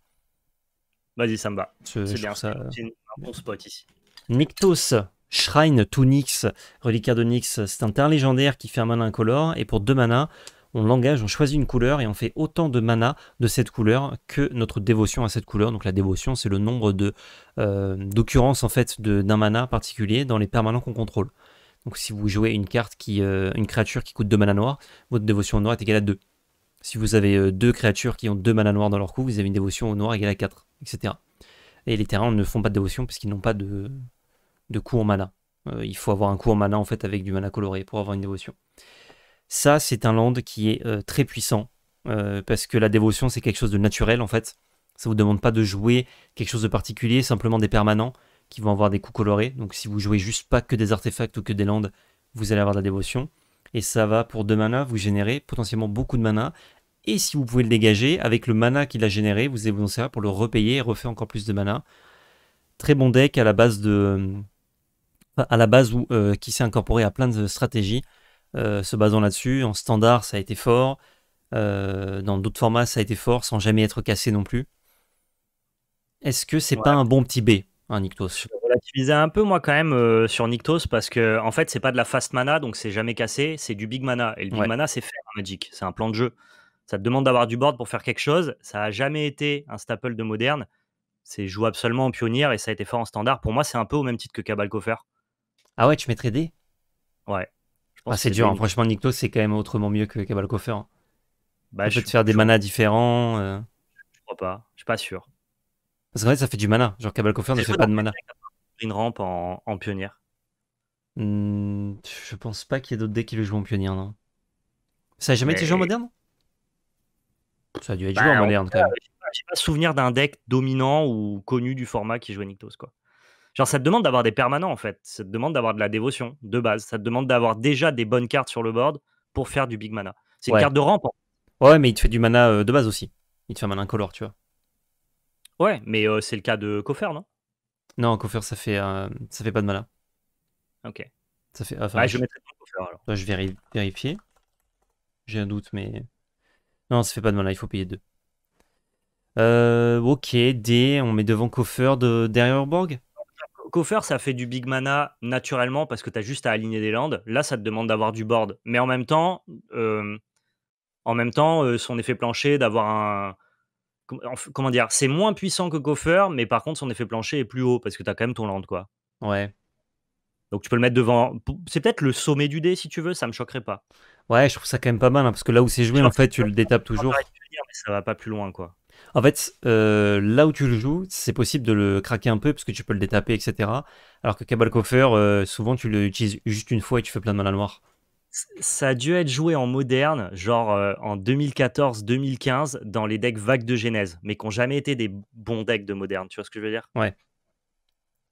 Vas-y, ça me va. C'est bien. Ça... C'est euh, un bon spot ici. Nictos, Shrine to Nyx, reliquaire de Nyx. C'est un terrain légendaire qui fait un mana incolore et pour deux manas, on l'engage, on choisit une couleur et on fait autant de mana de cette couleur que notre dévotion à cette couleur. Donc la dévotion, c'est le nombre de euh, d'occurrences en fait d'un mana particulier dans les permanents qu'on contrôle. Donc si vous jouez une carte qui, euh, une créature qui coûte 2 mana noir, votre dévotion au noir est égale à 2. Si vous avez euh, deux créatures qui ont 2 mana noir dans leur coup, vous avez une dévotion au noir égale à 4, etc. Et les terrains ne font pas de dévotion puisqu'ils n'ont pas de, de coup en mana. il faut avoir un coup en mana en fait avec du mana coloré pour avoir une dévotion. Ça, c'est un land qui est euh, très puissant, euh, parce que la dévotion, c'est quelque chose de naturel en fait. Ça ne vous demande pas de jouer quelque chose de particulier, simplement des permanents qui vont avoir des coups colorés. Donc si vous jouez juste pas que des artefacts ou que des landes, vous allez avoir de la dévotion. Et ça va pour deux manas, vous générer potentiellement beaucoup de mana. Et si vous pouvez le dégager, avec le mana qu'il a généré, vous allez vous en pour le repayer et refaire encore plus de mana. Très bon deck à la base de. À la base euh, qui s'est incorporé à plein de stratégies. Euh, se basant là-dessus. En standard, ça a été fort. Euh, dans d'autres formats, ça a été fort, sans jamais être cassé non plus. Est-ce que c'est pas un bon petit B, un hein, Nictos un peu, moi, quand même, euh, sur Nictos, parce que, en fait, c'est pas de la fast mana, donc c'est jamais cassé, c'est du big mana. Et le big mana, c'est faire un Magic, c'est un plan de jeu. Ça te demande d'avoir du board pour faire quelque chose. Ça a jamais été un staple de moderne. C'est jouable absolument en pionnier et ça a été fort en standard. Pour moi, c'est un peu au même titre que Cabal Coffer. Ah ouais, tu mettrais D Ouais. Ah, c'est dur, hein. franchement, Nikto, c'est quand même autrement mieux que Cabal Hein. Bah, je peux te faire des manas différents. Euh. Je crois pas, je suis pas sûr. Parce qu'en fait, ça fait du mana. Genre, Coffer ne fait pas de mana. Une rampe en, pionnière. Hmm, je pense pas qu'il y ait d'autres decks qui le jouent en pionnière, non. Ça a jamais été joué en moderne Ça a dû être joué bah, en moderne, quand même. Euh, j'ai pas souvenir d'un deck dominant ou connu du format qui jouait Nictos, quoi. Genre, ça te demande d'avoir des permanents, en fait. Ça te demande d'avoir de la dévotion de base. Ça te demande d'avoir déjà des bonnes cartes sur le board pour faire du big mana. C'est une carte de rampant. Ouais, mais il te fait du mana euh, de base aussi. Il te fait un mana incolore, tu vois. Ouais, mais euh, c'est le cas de Coffer, non Non, Coffer, ça fait, euh, ça fait pas de mana. Ok. Ça fait, ouais, je, mettrai alors. je vais vérifier. J'ai un doute, mais. Non, ça fait pas de mana, il faut payer deux. ok, D, on met devant Koffer, de... derrière Borg Coffer, ça fait du big mana naturellement parce que tu as juste à aligner des landes. Là, ça te demande d'avoir du board. Mais en même temps, euh, en même temps euh, son effet plancher, d'avoir un. Comment dire C'est moins puissant que Coffer, mais par contre, son effet plancher est plus haut parce que tu as quand même ton land, quoi. Ouais. Donc tu peux le mettre devant. C'est peut-être le sommet du dé si tu veux, ça me choquerait pas. Ouais, je trouve ça quand même pas mal hein, parce que là où c'est joué, en fait, tu le détapes toujours. Ça va pas plus loin, quoi. En fait, euh, là où tu le joues, c'est possible de le craquer un peu parce que tu peux le détaper, etc. Alors que Cabal Coffer, euh, souvent tu l'utilises juste une fois et tu fais plein de mal à noir. Ça a dû être joué en moderne, genre euh, en 2014-2015, dans les decks vagues de Genèse, mais qui n'ont jamais été des bons decks de moderne. Tu vois ce que je veux dire Ouais.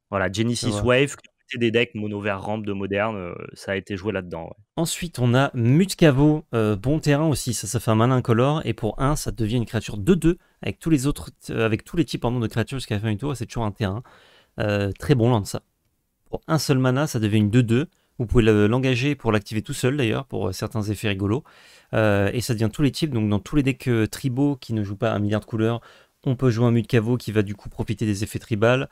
Voilà, Genesis Wave, des decks mono vert rampe de moderne, euh, ça a été joué là-dedans. Ensuite, on a Mutkavo, euh, bon terrain aussi, ça, ça fait un mana incolore et pour 1, ça devient une créature 2-2 avec tous les autres, euh, avec tous les types nombre de créatures jusqu'à la fin du tour, c'est toujours un terrain. très bon lance ça. Pour un seul mana, ça devient une 2-2. Vous pouvez l'engager pour l'activer tout seul d'ailleurs, pour certains effets rigolos. et ça devient tous les types, donc dans tous les decks tribaux qui ne jouent pas un milliard de couleurs, on peut jouer un Mutkavo qui va du coup profiter des effets tribales.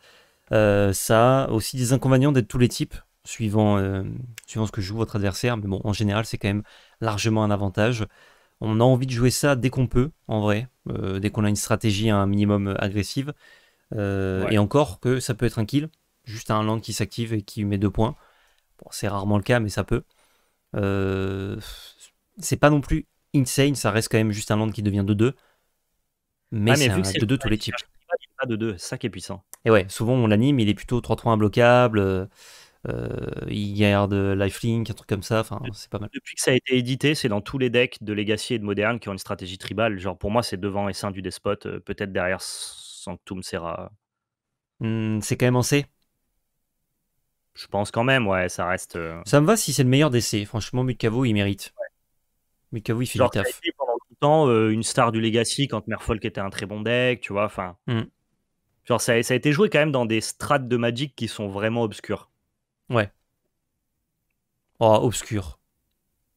Euh, ça a aussi des inconvénients d'être tous les types, suivant, euh, suivant ce que joue votre adversaire. Mais bon, en général, c'est quand même largement un avantage. On a envie de jouer ça dès qu'on peut, en vrai, euh, dès qu'on a une stratégie à un minimum agressive. Et encore que ça peut être un kill, juste un land qui s'active et qui met deux points. Bon, c'est rarement le cas, mais ça peut. c'est pas non plus insane, ça reste quand même juste un land qui devient de 2 ah, mais c'est de 2 tous les types de 2, ça qui est puissant. Et ouais, souvent on l'anime, il est plutôt 3-3 imbloquable, euh, euh, il garde euh, lifelink, un truc comme ça, enfin c'est pas mal. Depuis que ça a été édité, c'est dans tous les decks de Legacy et de Modern qui ont une stratégie tribale. Genre pour moi, c'est devant et sein du Despot, peut-être derrière Sanctum Sera. Hmm, c'est quand même en C je pense quand même, ouais, ça reste. Ça me va si c'est le meilleur DC. Franchement, Mukavo, il mérite. mais il fait Genre, du taf. pendant tout le temps une star du Legacy quand Merfolk était un très bon deck, tu vois. Enfin, hmm. Genre, ça, ça, a été joué quand même dans des strates de Magic qui sont vraiment obscures. Ouais. Oh, obscur.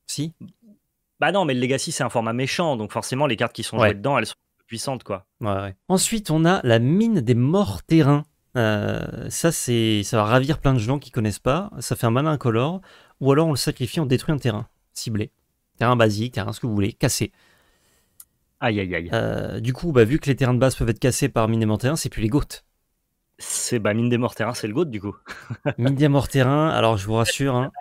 Si Bah non, mais le Legacy, c'est un format méchant, donc forcément, les cartes qui sont jouées dedans, elles sont puissantes, quoi. Ouais, ouais. Ensuite, on a la mine des morts terrains. Euh, ça, c'est, ça va ravir plein de gens qui connaissent pas. Ça fait un mana incolore, ou alors on le sacrifie, on détruit un terrain ciblé, terrain basique, terrain ce que vous voulez, cassé. Aïe, aïe, aïe. Euh, du coup, bah, vu que les terrains de base peuvent être cassés par mine morts-terrains, c'est plus les gouttes. C'est bah, Mine des morts-terrains, c'est le GOAT du coup. mine des morts-terrains, alors je vous rassure, hein,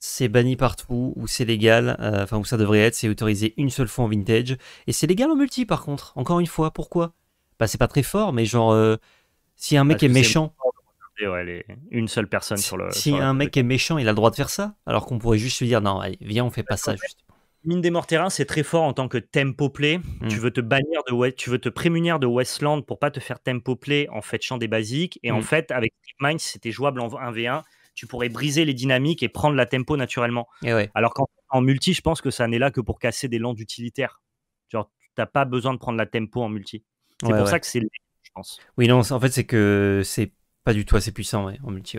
c'est banni partout où c'est légal, euh, enfin où ça devrait être, c'est autorisé une seule fois en vintage. Et c'est légal en multi par contre, encore une fois, pourquoi Bah c'est pas très fort, mais genre, euh, si un mec est méchant. Une seule personne sur le. Si un mec est méchant, il a le droit de faire ça, alors qu'on pourrait juste lui dire non, viens, on fait pas ça juste. Mine des Morts Terrain, c'est très fort en tant que tempo play. Mm. Tu veux te bannir de tu veux te prémunir de Westland pour pas te faire tempo play en fait chant des basiques. Et en mm. fait, avec Mind, c'était jouable en 1v1. Tu pourrais briser les dynamiques et prendre la tempo naturellement. Eh Alors qu'en en multi, je pense que ça n'est là que pour casser des landes utilitaires. Genre, t'as pas besoin de prendre la tempo en multi. C'est pour ça que c'est je pense. Oui, non, en fait, c'est que c'est pas du tout assez puissant en multi.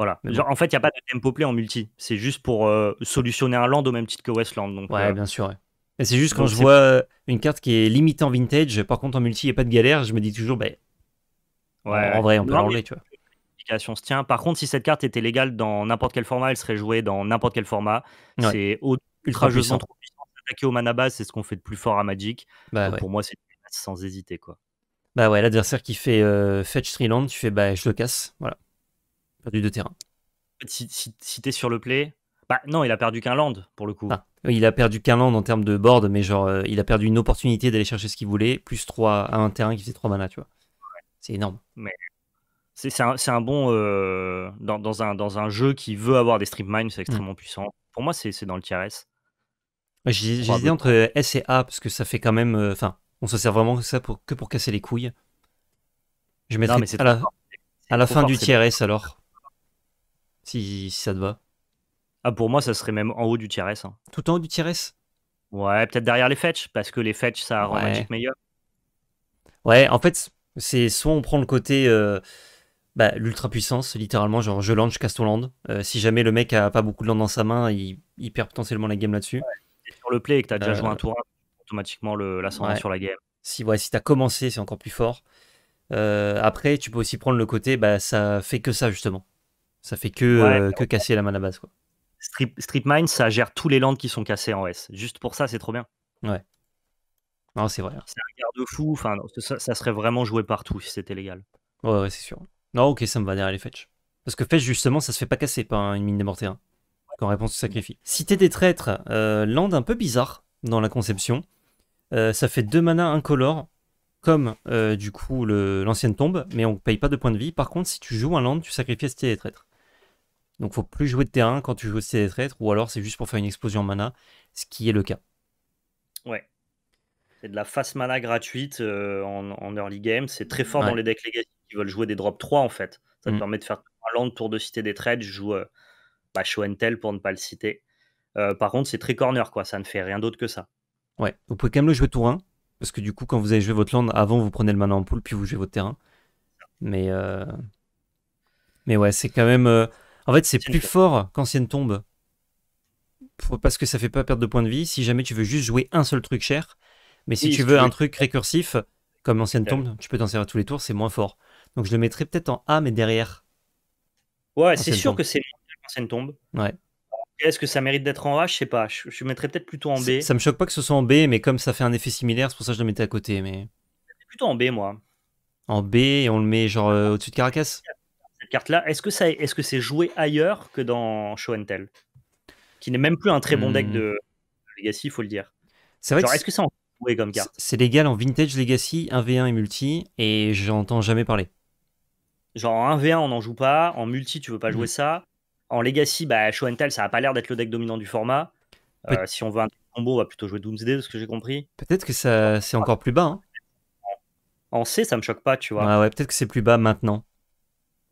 Voilà. en fait, il n'y a pas de tempo play en multi. C'est juste pour euh, solutionner un land au même titre que Westland. Donc, ouais, euh. bien sûr. Et c'est juste quand je vois euh, une carte qui est limitée en vintage, par contre en multi, il n'y a pas de galère, je me dis toujours, ben ouais, en vrai, on peut l'enlever, tu vois. Se tient. Par contre, si cette carte était légale dans n'importe quel format, elle serait jouée dans n'importe quel format. ultra C'est ultra trop Attaquer au mana base, c'est ce qu'on fait de plus fort à Magic. Bah pour moi, c'est sans hésiter. quoi. Bah ouais, l'adversaire qui fait fetch fetch land tu fais bah je le casse. Voilà. Perdu deux terrains. Si, t'es sur le play. Bah non, il a perdu qu'un land pour le coup. Ah, il a perdu qu'un land en termes de board, mais genre, euh, il a perdu une opportunité d'aller chercher ce qu'il voulait, plus 3 à un terrain qui faisait 3 mana, tu vois. C'est énorme. Mais c'est un, bon. Euh, dans, un, dans un jeu qui veut avoir des strip mines, c'est mm. extrêmement puissant. Pour moi, c'est dans le tiers. J'ai dit entre euh, S et A parce que ça fait quand même. Enfin, on se sert vraiment ça pour, que pour casser les couilles. Je mettrai à, la, à la fin du tiers alors si, ça te va. Ah, pour moi, ça serait même en haut du tier hein. Tout en haut du tier Ouais, peut-être derrière les fetch, parce que les fetch, ça rend Magic meilleur. Ouais, en fait, c'est soit on prend le côté euh, bah, l'ultra puissance, littéralement, genre je lance, je casse ton land. Euh, si jamais le mec a pas beaucoup de land dans sa main, il, perd potentiellement la game là-dessus. sur le play que t'as déjà euh, joué un tour, automatiquement l'ascendant sur la game. Si, ouais, si commencé, c'est encore plus fort. après, tu peux aussi prendre le côté, bah, ça fait que ça justement. Ça fait que, euh, casser la mana base. Quoi. Strip, ça gère tous les lands qui sont cassés en S. Juste pour ça, c'est trop bien. Ouais. Non, c'est vrai. Hein. C'est un garde-fou. Enfin, ça, serait vraiment joué partout si c'était légal. Ouais, c'est sûr. Non, ok, ça me va derrière les fetch. Parce que fetch, justement, ça se fait pas casser par une mine démortée. Hein, quand réponse, tu sacrifies. Cité des traîtres, euh, land un peu bizarre dans la conception. Euh, ça fait deux manas incolores, comme du coup l'ancienne tombe, mais on paye pas de points de vie. Par contre, si tu joues un land, tu sacrifies Cité des traîtres. Donc faut plus jouer de terrain quand tu joues aussi des Traits ou alors c'est juste pour faire une explosion mana, ce qui est le cas. Ouais. C'est de la face mana gratuite euh, en, early game. C'est très fort dans les decks legacy qui veulent jouer des drops 3 en fait. Ça te mm. permet de faire un land tour de Cité des Traits, Je joue euh, bah, show and tell pour ne pas le citer. Euh, par contre, c'est très corner quoi. Ça ne fait rien d'autre que ça. Ouais. Vous pouvez quand même le jouer tour 1. Parce que du coup, quand vous avez joué votre land, avant vous prenez le mana en poule, puis vous jouez votre terrain. Mais, mais ouais, c'est quand même en fait, c'est plus fort qu'ancienne tombe. Parce que ça fait pas perdre de points de vie si jamais tu veux juste jouer un seul truc cher. Mais si tu veux un truc récursif, comme ancienne tombe, tu peux t'en servir à tous les tours, c'est moins fort. Donc je le mettrais peut-être en A, mais derrière. Ouais, c'est sûr que c'est qu'Ancienne tombe. Ouais. Est-ce que ça mérite d'être en A Je sais pas. Je, le mettrais peut-être plutôt en B. Ça me choque pas que ce soit en B, mais comme ça fait un effet similaire, c'est pour ça que je le mettais à côté. Mais plutôt en B, moi. En B, et on le met genre ah, euh, au-dessus de Caracas cette carte-là. Est-ce que c'est -ce c'est joué ailleurs que dans Show Qui n'est même plus un très bon deck hmm. de Legacy, il faut le dire. C'est vrai. Est-ce que c'est en joué comme carte C'est légal en Vintage Legacy, 1v1 et multi, et j'entends jamais parler. Genre en 1v1, on n'en joue pas. En multi, tu veux pas jouer hmm. ça. En Legacy, bah, Show ça a pas l'air d'être le deck dominant du format. Euh, si on veut un combo, on va plutôt jouer Doomsday, de ce que j'ai compris. Peut-être que ça, c'est encore plus bas. Hein. En C, ça me choque pas, tu vois. Ah ouais, peut-être que c'est plus bas maintenant.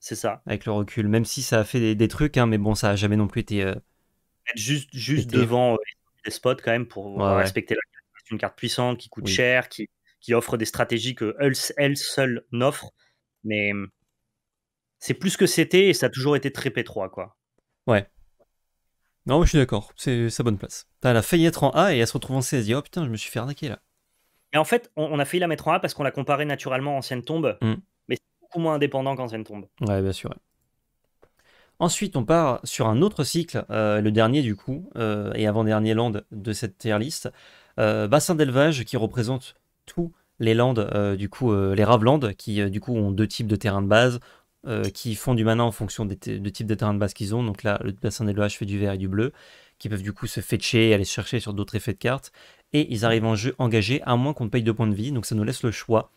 C'est ça. Avec le recul, même si ça a fait des, trucs, hein, mais bon, ça a jamais non plus été. Euh, juste, juste devant euh, les spots quand même pour euh, respecter la carte. une carte puissante qui coûte cher, qui, offre des stratégies que elle, seule n'offre, mais mm, c'est plus que c'était et ça a toujours été très P3 quoi. Ouais. Non, mais je suis d'accord, c'est sa bonne place. Elle a failli être en A et elle se retrouve en C, elle dit oh putain, je me suis fait arnaquer là. Et en fait, on, a failli la mettre en A parce qu'on l'a comparée naturellement à Ancienne Tombe. Mm beaucoup moins indépendant ça Tombe. Ouais, bien sûr. Ensuite, on part sur un autre cycle, euh, le dernier du coup, euh, et avant-dernier land de cette tier list. Euh, bassin d'élevage qui représente tous les landes du coup, les Ravlands, qui du coup ont deux types de terrains de base, qui font du mana en fonction des, types de terrains de base qu'ils ont. Donc là, le bassin d'élevage fait du vert et du bleu, qui peuvent du coup se fetcher et aller chercher sur d'autres effets de cartes. Et ils arrivent en jeu engagés à moins qu'on ne paye deux points de vie, donc ça nous laisse le choix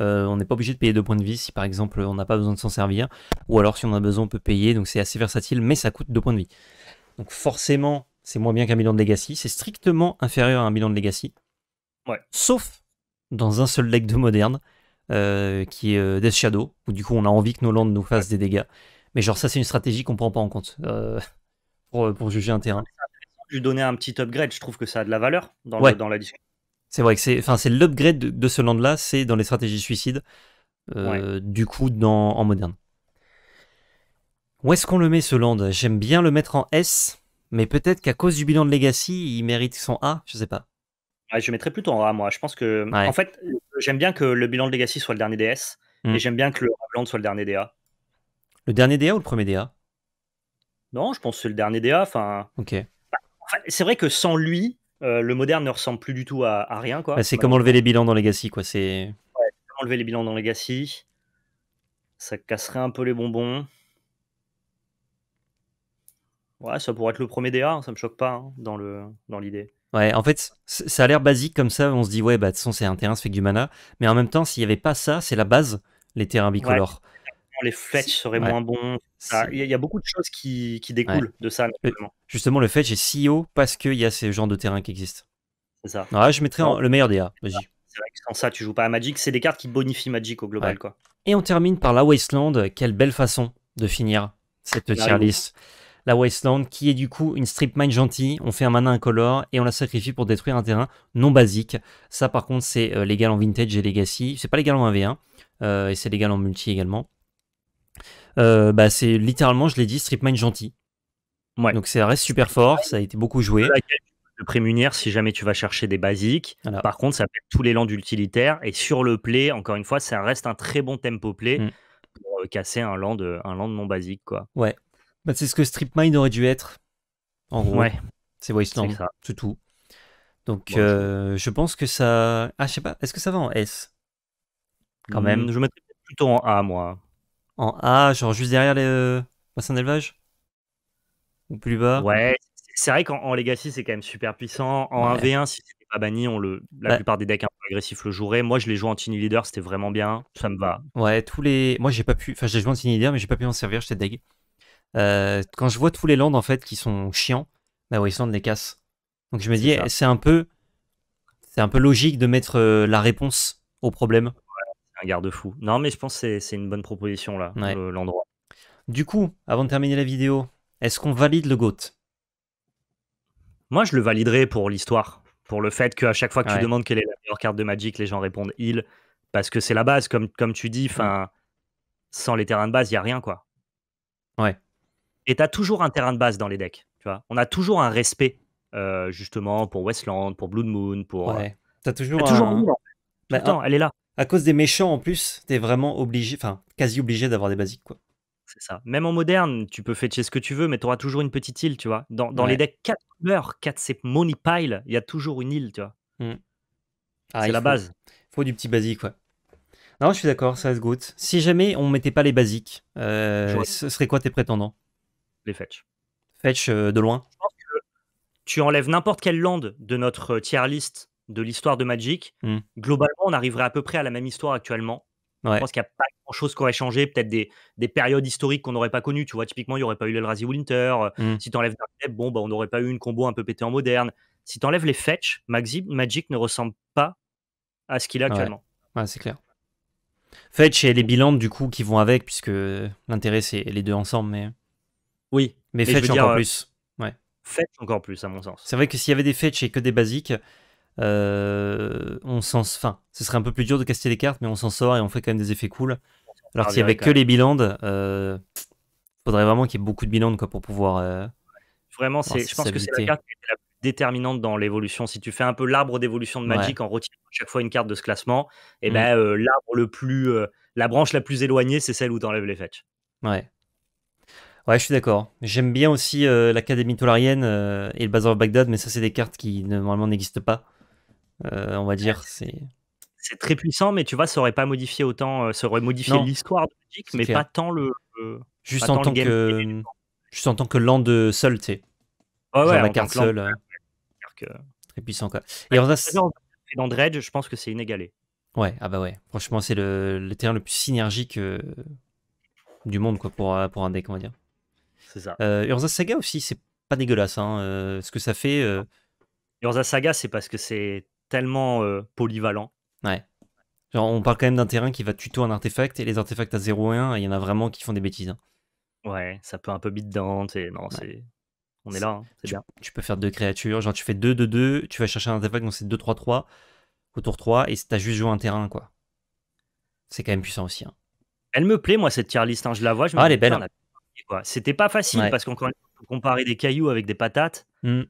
euh, on n'est pas obligé de payer deux points de vie si par exemple on n'a pas besoin de s'en servir. Ou alors si on a besoin, on peut payer. Donc c'est assez versatile, mais ça coûte deux points de vie. Donc forcément, c'est moins bien qu'un bilan de Legacy. C'est strictement inférieur à un bilan de Legacy. Sauf dans un seul deck de moderne, euh, qui est euh, Death Shadow, où du coup on a envie que nos landes nous fassent des dégâts. Mais genre ça c'est une stratégie qu'on prend pas en compte pour, juger un terrain. Je vais un petit upgrade, je trouve que ça a de la valeur dans, dans la discussion. C'est vrai que c'est, enfin, c'est l'upgrade de, ce land-là, c'est dans les stratégies suicides, euh, du coup, dans, en moderne. Où est-ce qu'on le met ce land J'aime bien le mettre en S, mais peut-être qu'à cause du bilan de Legacy, il mérite son A, je sais pas. je mettrais plutôt en A, moi. Je pense que. En fait, j'aime bien que le bilan de Legacy soit le dernier DS, mm. et j'aime bien que le land soit le dernier DA. Le dernier DA ou le premier DA Non, je pense que c'est le dernier DA. Enfin, ok. Bah, c'est vrai que sans lui, euh, le moderne ne ressemble plus du tout à, rien. quoi. Bah, c'est comme enlever les bilans dans Legacy. quoi. C'est enlever les bilans dans Legacy. Ça casserait un peu les bonbons. Ouais, ça pourrait être le premier DA, hein, ça me choque pas hein, dans l'idée. ouais, en fait, ça a l'air basique comme ça, on se dit, ouais, bah, de toute façon, c'est un terrain, ça fait du mana. Mais en même temps, s'il n'y avait pas ça, c'est la base, les terrains bicolores les fetch seraient moins bons. Il y, a beaucoup de choses qui, découlent de ça. Justement, le fetch est si haut parce qu'il y a ces genres de terrain qui existent. C'est ça. je mettrais le meilleur DA. vas C'est vrai sans ça, tu joues pas à Magic. C'est des cartes qui bonifient Magic au global. Quoi. Et on termine par la Wasteland. Quelle belle façon de finir cette tier list. La Wasteland, qui est du coup une strip mine gentille. On fait un mana incolore et on la sacrifie pour détruire un terrain non basique. Ça, par contre, c'est euh, légal en vintage et legacy. C'est pas légal en 1v1. Euh, et c'est légal en multi également. Euh, bah, c'est littéralement, je l'ai dit, Stripmine gentil. Ouais. Donc ça reste super fort, ça a été beaucoup joué. Te prémunir si jamais tu vas chercher des basiques. Par contre, ça tous les lands utilitaires Et sur le play, encore une fois, ça reste un très bon tempo play mm. pour euh, casser un land, euh, un land non basique. Quoi. Ouais. Bah, c'est ce que Stripmine aurait dû être. En gros. Ouais. C'est Wasteland. C'est tout. Donc je pense que ça. Ah, je sais pas, est-ce que ça va en S Quand même. Hmm. Je mettrais plutôt en A, moi. En A, genre juste derrière les euh, bassins d'élevage Ou plus bas Ouais, c'est vrai qu'en Legacy, c'est quand même super puissant. En 1v1, si c'était pas banni, on le, la bah plupart des decks un peu agressifs le joueraient. Moi, je l'ai joué en Tiny Leader, c'était vraiment bien. Ça me va. Ouais, tous les. Moi, j'ai pas pu. Enfin, j'ai joué en Tiny Leader, mais j'ai pas pu m'en servir, j'étais deg. Euh, quand je vois tous les lands, en fait, qui sont chiants, bah, sont les casses. Donc, je me dis, eh, c'est un peu. C'est un peu logique de mettre euh, la réponse au problème un garde-fou. Non, mais je pense que c'est une bonne proposition là, l'endroit. du coup, avant de terminer la vidéo, est-ce qu'on valide le GOAT Moi, je le validerais pour l'histoire, pour le fait qu'à chaque fois que tu demandes quelle est la meilleure carte de Magic, les gens répondent il, parce que c'est la base, comme, comme tu dis, mm. enfin, sans les terrains de base, il n'y a rien quoi. Ouais. Et tu as toujours un terrain de base dans les decks, tu vois. On a toujours un respect, euh, justement, pour Westland, pour Blood Moon, pour. Euh, ouais. As toujours un... Attends, bah, elle est là à cause des méchants en plus, t'es vraiment obligé, enfin quasi obligé d'avoir des basiques quoi. C'est ça. Même en moderne, tu peux fetcher ce que tu veux, mais tu toujours une petite île, tu vois. Dans, les decks 4 couleurs, 4 c'est money pile, il y a toujours une île, tu vois. Mmh. Ah, c'est la base. Faut du petit basique, quoi. Non, je suis d'accord, ça se goûte. Si jamais on mettait pas les basiques, euh, ce serait quoi tes prétendants Les fetch. Fetch euh, de loin. tu enlèves n'importe quelle land de notre tier list de l'histoire de Magic, hmm. globalement, on arriverait à peu près à la même histoire actuellement. Je pense qu'il n'y a pas grand-chose qui aurait changé, peut-être des, périodes historiques qu'on n'aurait pas connues. Tu vois, typiquement, il n'y aurait pas eu le l'Elrazi Winter. Euh, hmm. Si tu enlèves Dark bon, bah, on n'aurait pas eu une combo un peu pété en moderne. Si tu enlèves les fetch, Magic ne ressemble pas à ce qu'il a actuellement. c'est clair. Fetch et les bilans du coup qui vont avec, puisque l'intérêt c'est les deux ensemble, mais. Oui. Mais, Fetch encore euh, plus. Fetch encore plus, à mon sens. C'est vrai que s'il y avait des Fetch et que des basiques, euh, on s'en, fin. ce serait un peu plus dur de casser les cartes, mais on s'en sort et on fait quand même des effets cool. Alors qu'il ah, n'y avait que les bilandes, euh, faudrait vraiment qu'il y ait beaucoup de bilandes quoi pour pouvoir. Euh, vraiment, c'est, je pense que c'est la carte la plus déterminante dans l'évolution. Si tu fais un peu l'arbre d'évolution de Magic en retirant chaque fois une carte de ce classement, et eh mm. ben euh, l'arbre le plus, la branche la plus éloignée, c'est celle où tu les fetch. Ouais. Ouais, je suis d'accord. J'aime bien aussi l'Académie Tolarienne et le Bazar of Bagdad, mais ça, c'est des cartes qui normalement n'existent pas. Euh, on va dire. C'est c'est très puissant, mais tu vois, ça aurait pas modifié autant, euh, ça aurait modifié l'histoire mais pas tant le. Euh, juste, en tant que, juste en tant que land seul, tu sais. ouais, la carte seule. Très puissant, quoi. Et dans Dredge, je pense que c'est inégalé. Ouais, ah bah ouais. Franchement, c'est le, terrain le plus synergique du monde, quoi, pour, pour un deck, on va dire. C'est ça. Urza Saga aussi, c'est pas dégueulasse, hein. ce que ça fait. Urza Saga, c'est parce que c'est tellement euh, polyvalent. Ouais. Genre, on parle quand même d'un terrain qui va tuto un artefact, et les artefacts à 0 et 1, il y en a vraiment qui font des bêtises. Hein. Ouais, ça peut un peu bit et non, c'est. On est là, hein, c'est bien. Tu peux faire deux créatures, genre tu fais 2 2 2, tu vas chercher un artefact, donc c'est 2 3 3 autour 3 et t'as juste joué un terrain quoi. C'est quand même puissant aussi. Hein. Elle me plaît moi cette tier list, je la vois, je me ah, elle est belle. C'était pas facile parce qu'on une comparer des cailloux avec des patates, mmh.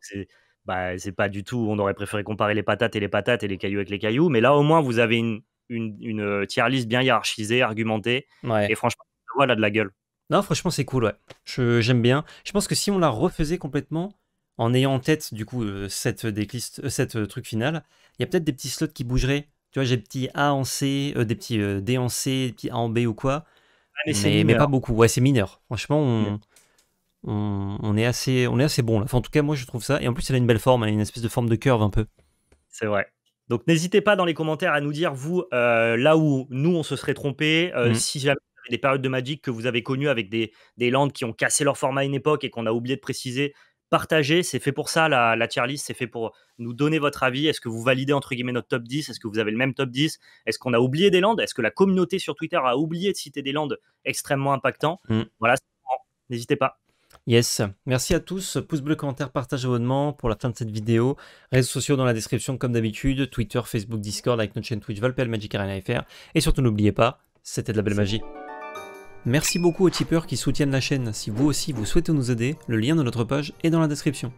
c'est bah, c'est pas du tout. On aurait préféré comparer les patates et les patates et les cailloux avec les cailloux. Mais là, au moins, vous avez une, une, euh, tier liste bien hiérarchisée, argumentée. Et franchement, voilà de la gueule. Non, franchement, c'est cool, ouais. j'aime bien. Je pense que si on la refaisait complètement, en ayant en tête, du coup, euh, cette decklist, euh, cette truc final, il y a peut-être des petits slots qui bougeraient. Tu vois, j'ai des petits A en C, des petits D en C, des petits A en B ou quoi. Ah, mais, mais, pas beaucoup. Ouais, c'est mineur. Franchement, on. Mm on, est assez, on est assez bon là. en tout cas, moi je trouve ça. Et en plus, elle a une belle forme, elle a une espèce de forme de curve un peu. C'est vrai. Donc n'hésitez pas dans les commentaires à nous dire, vous, euh, là où nous on se serait trompé, euh, mm. si jamais des périodes de Magic que vous avez connues avec des, landes qui ont cassé leur format à une époque et qu'on a oublié de préciser, partagez, c'est fait pour ça la, tier list, c'est fait pour nous donner votre avis. Est-ce que vous validez entre guillemets notre top 10 Est-ce que vous avez le même top 10 Est-ce qu'on a oublié des landes Est-ce que la communauté sur Twitter a oublié de citer des landes extrêmement impactants mm. Voilà, n'hésitez pas. Yes, merci à tous. Pouce bleu, commentaire, partage, abonnement pour la fin de cette vidéo. Réseaux sociaux dans la description comme d'habitude. Twitter, Facebook, Discord, avec notre chaîne Twitch, Valpel, Magic Arena FR. Et surtout n'oubliez pas, c'était de la belle magie. Merci beaucoup aux tipeurs qui soutiennent la chaîne. Si vous aussi vous souhaitez nous aider, le lien de notre page est dans la description.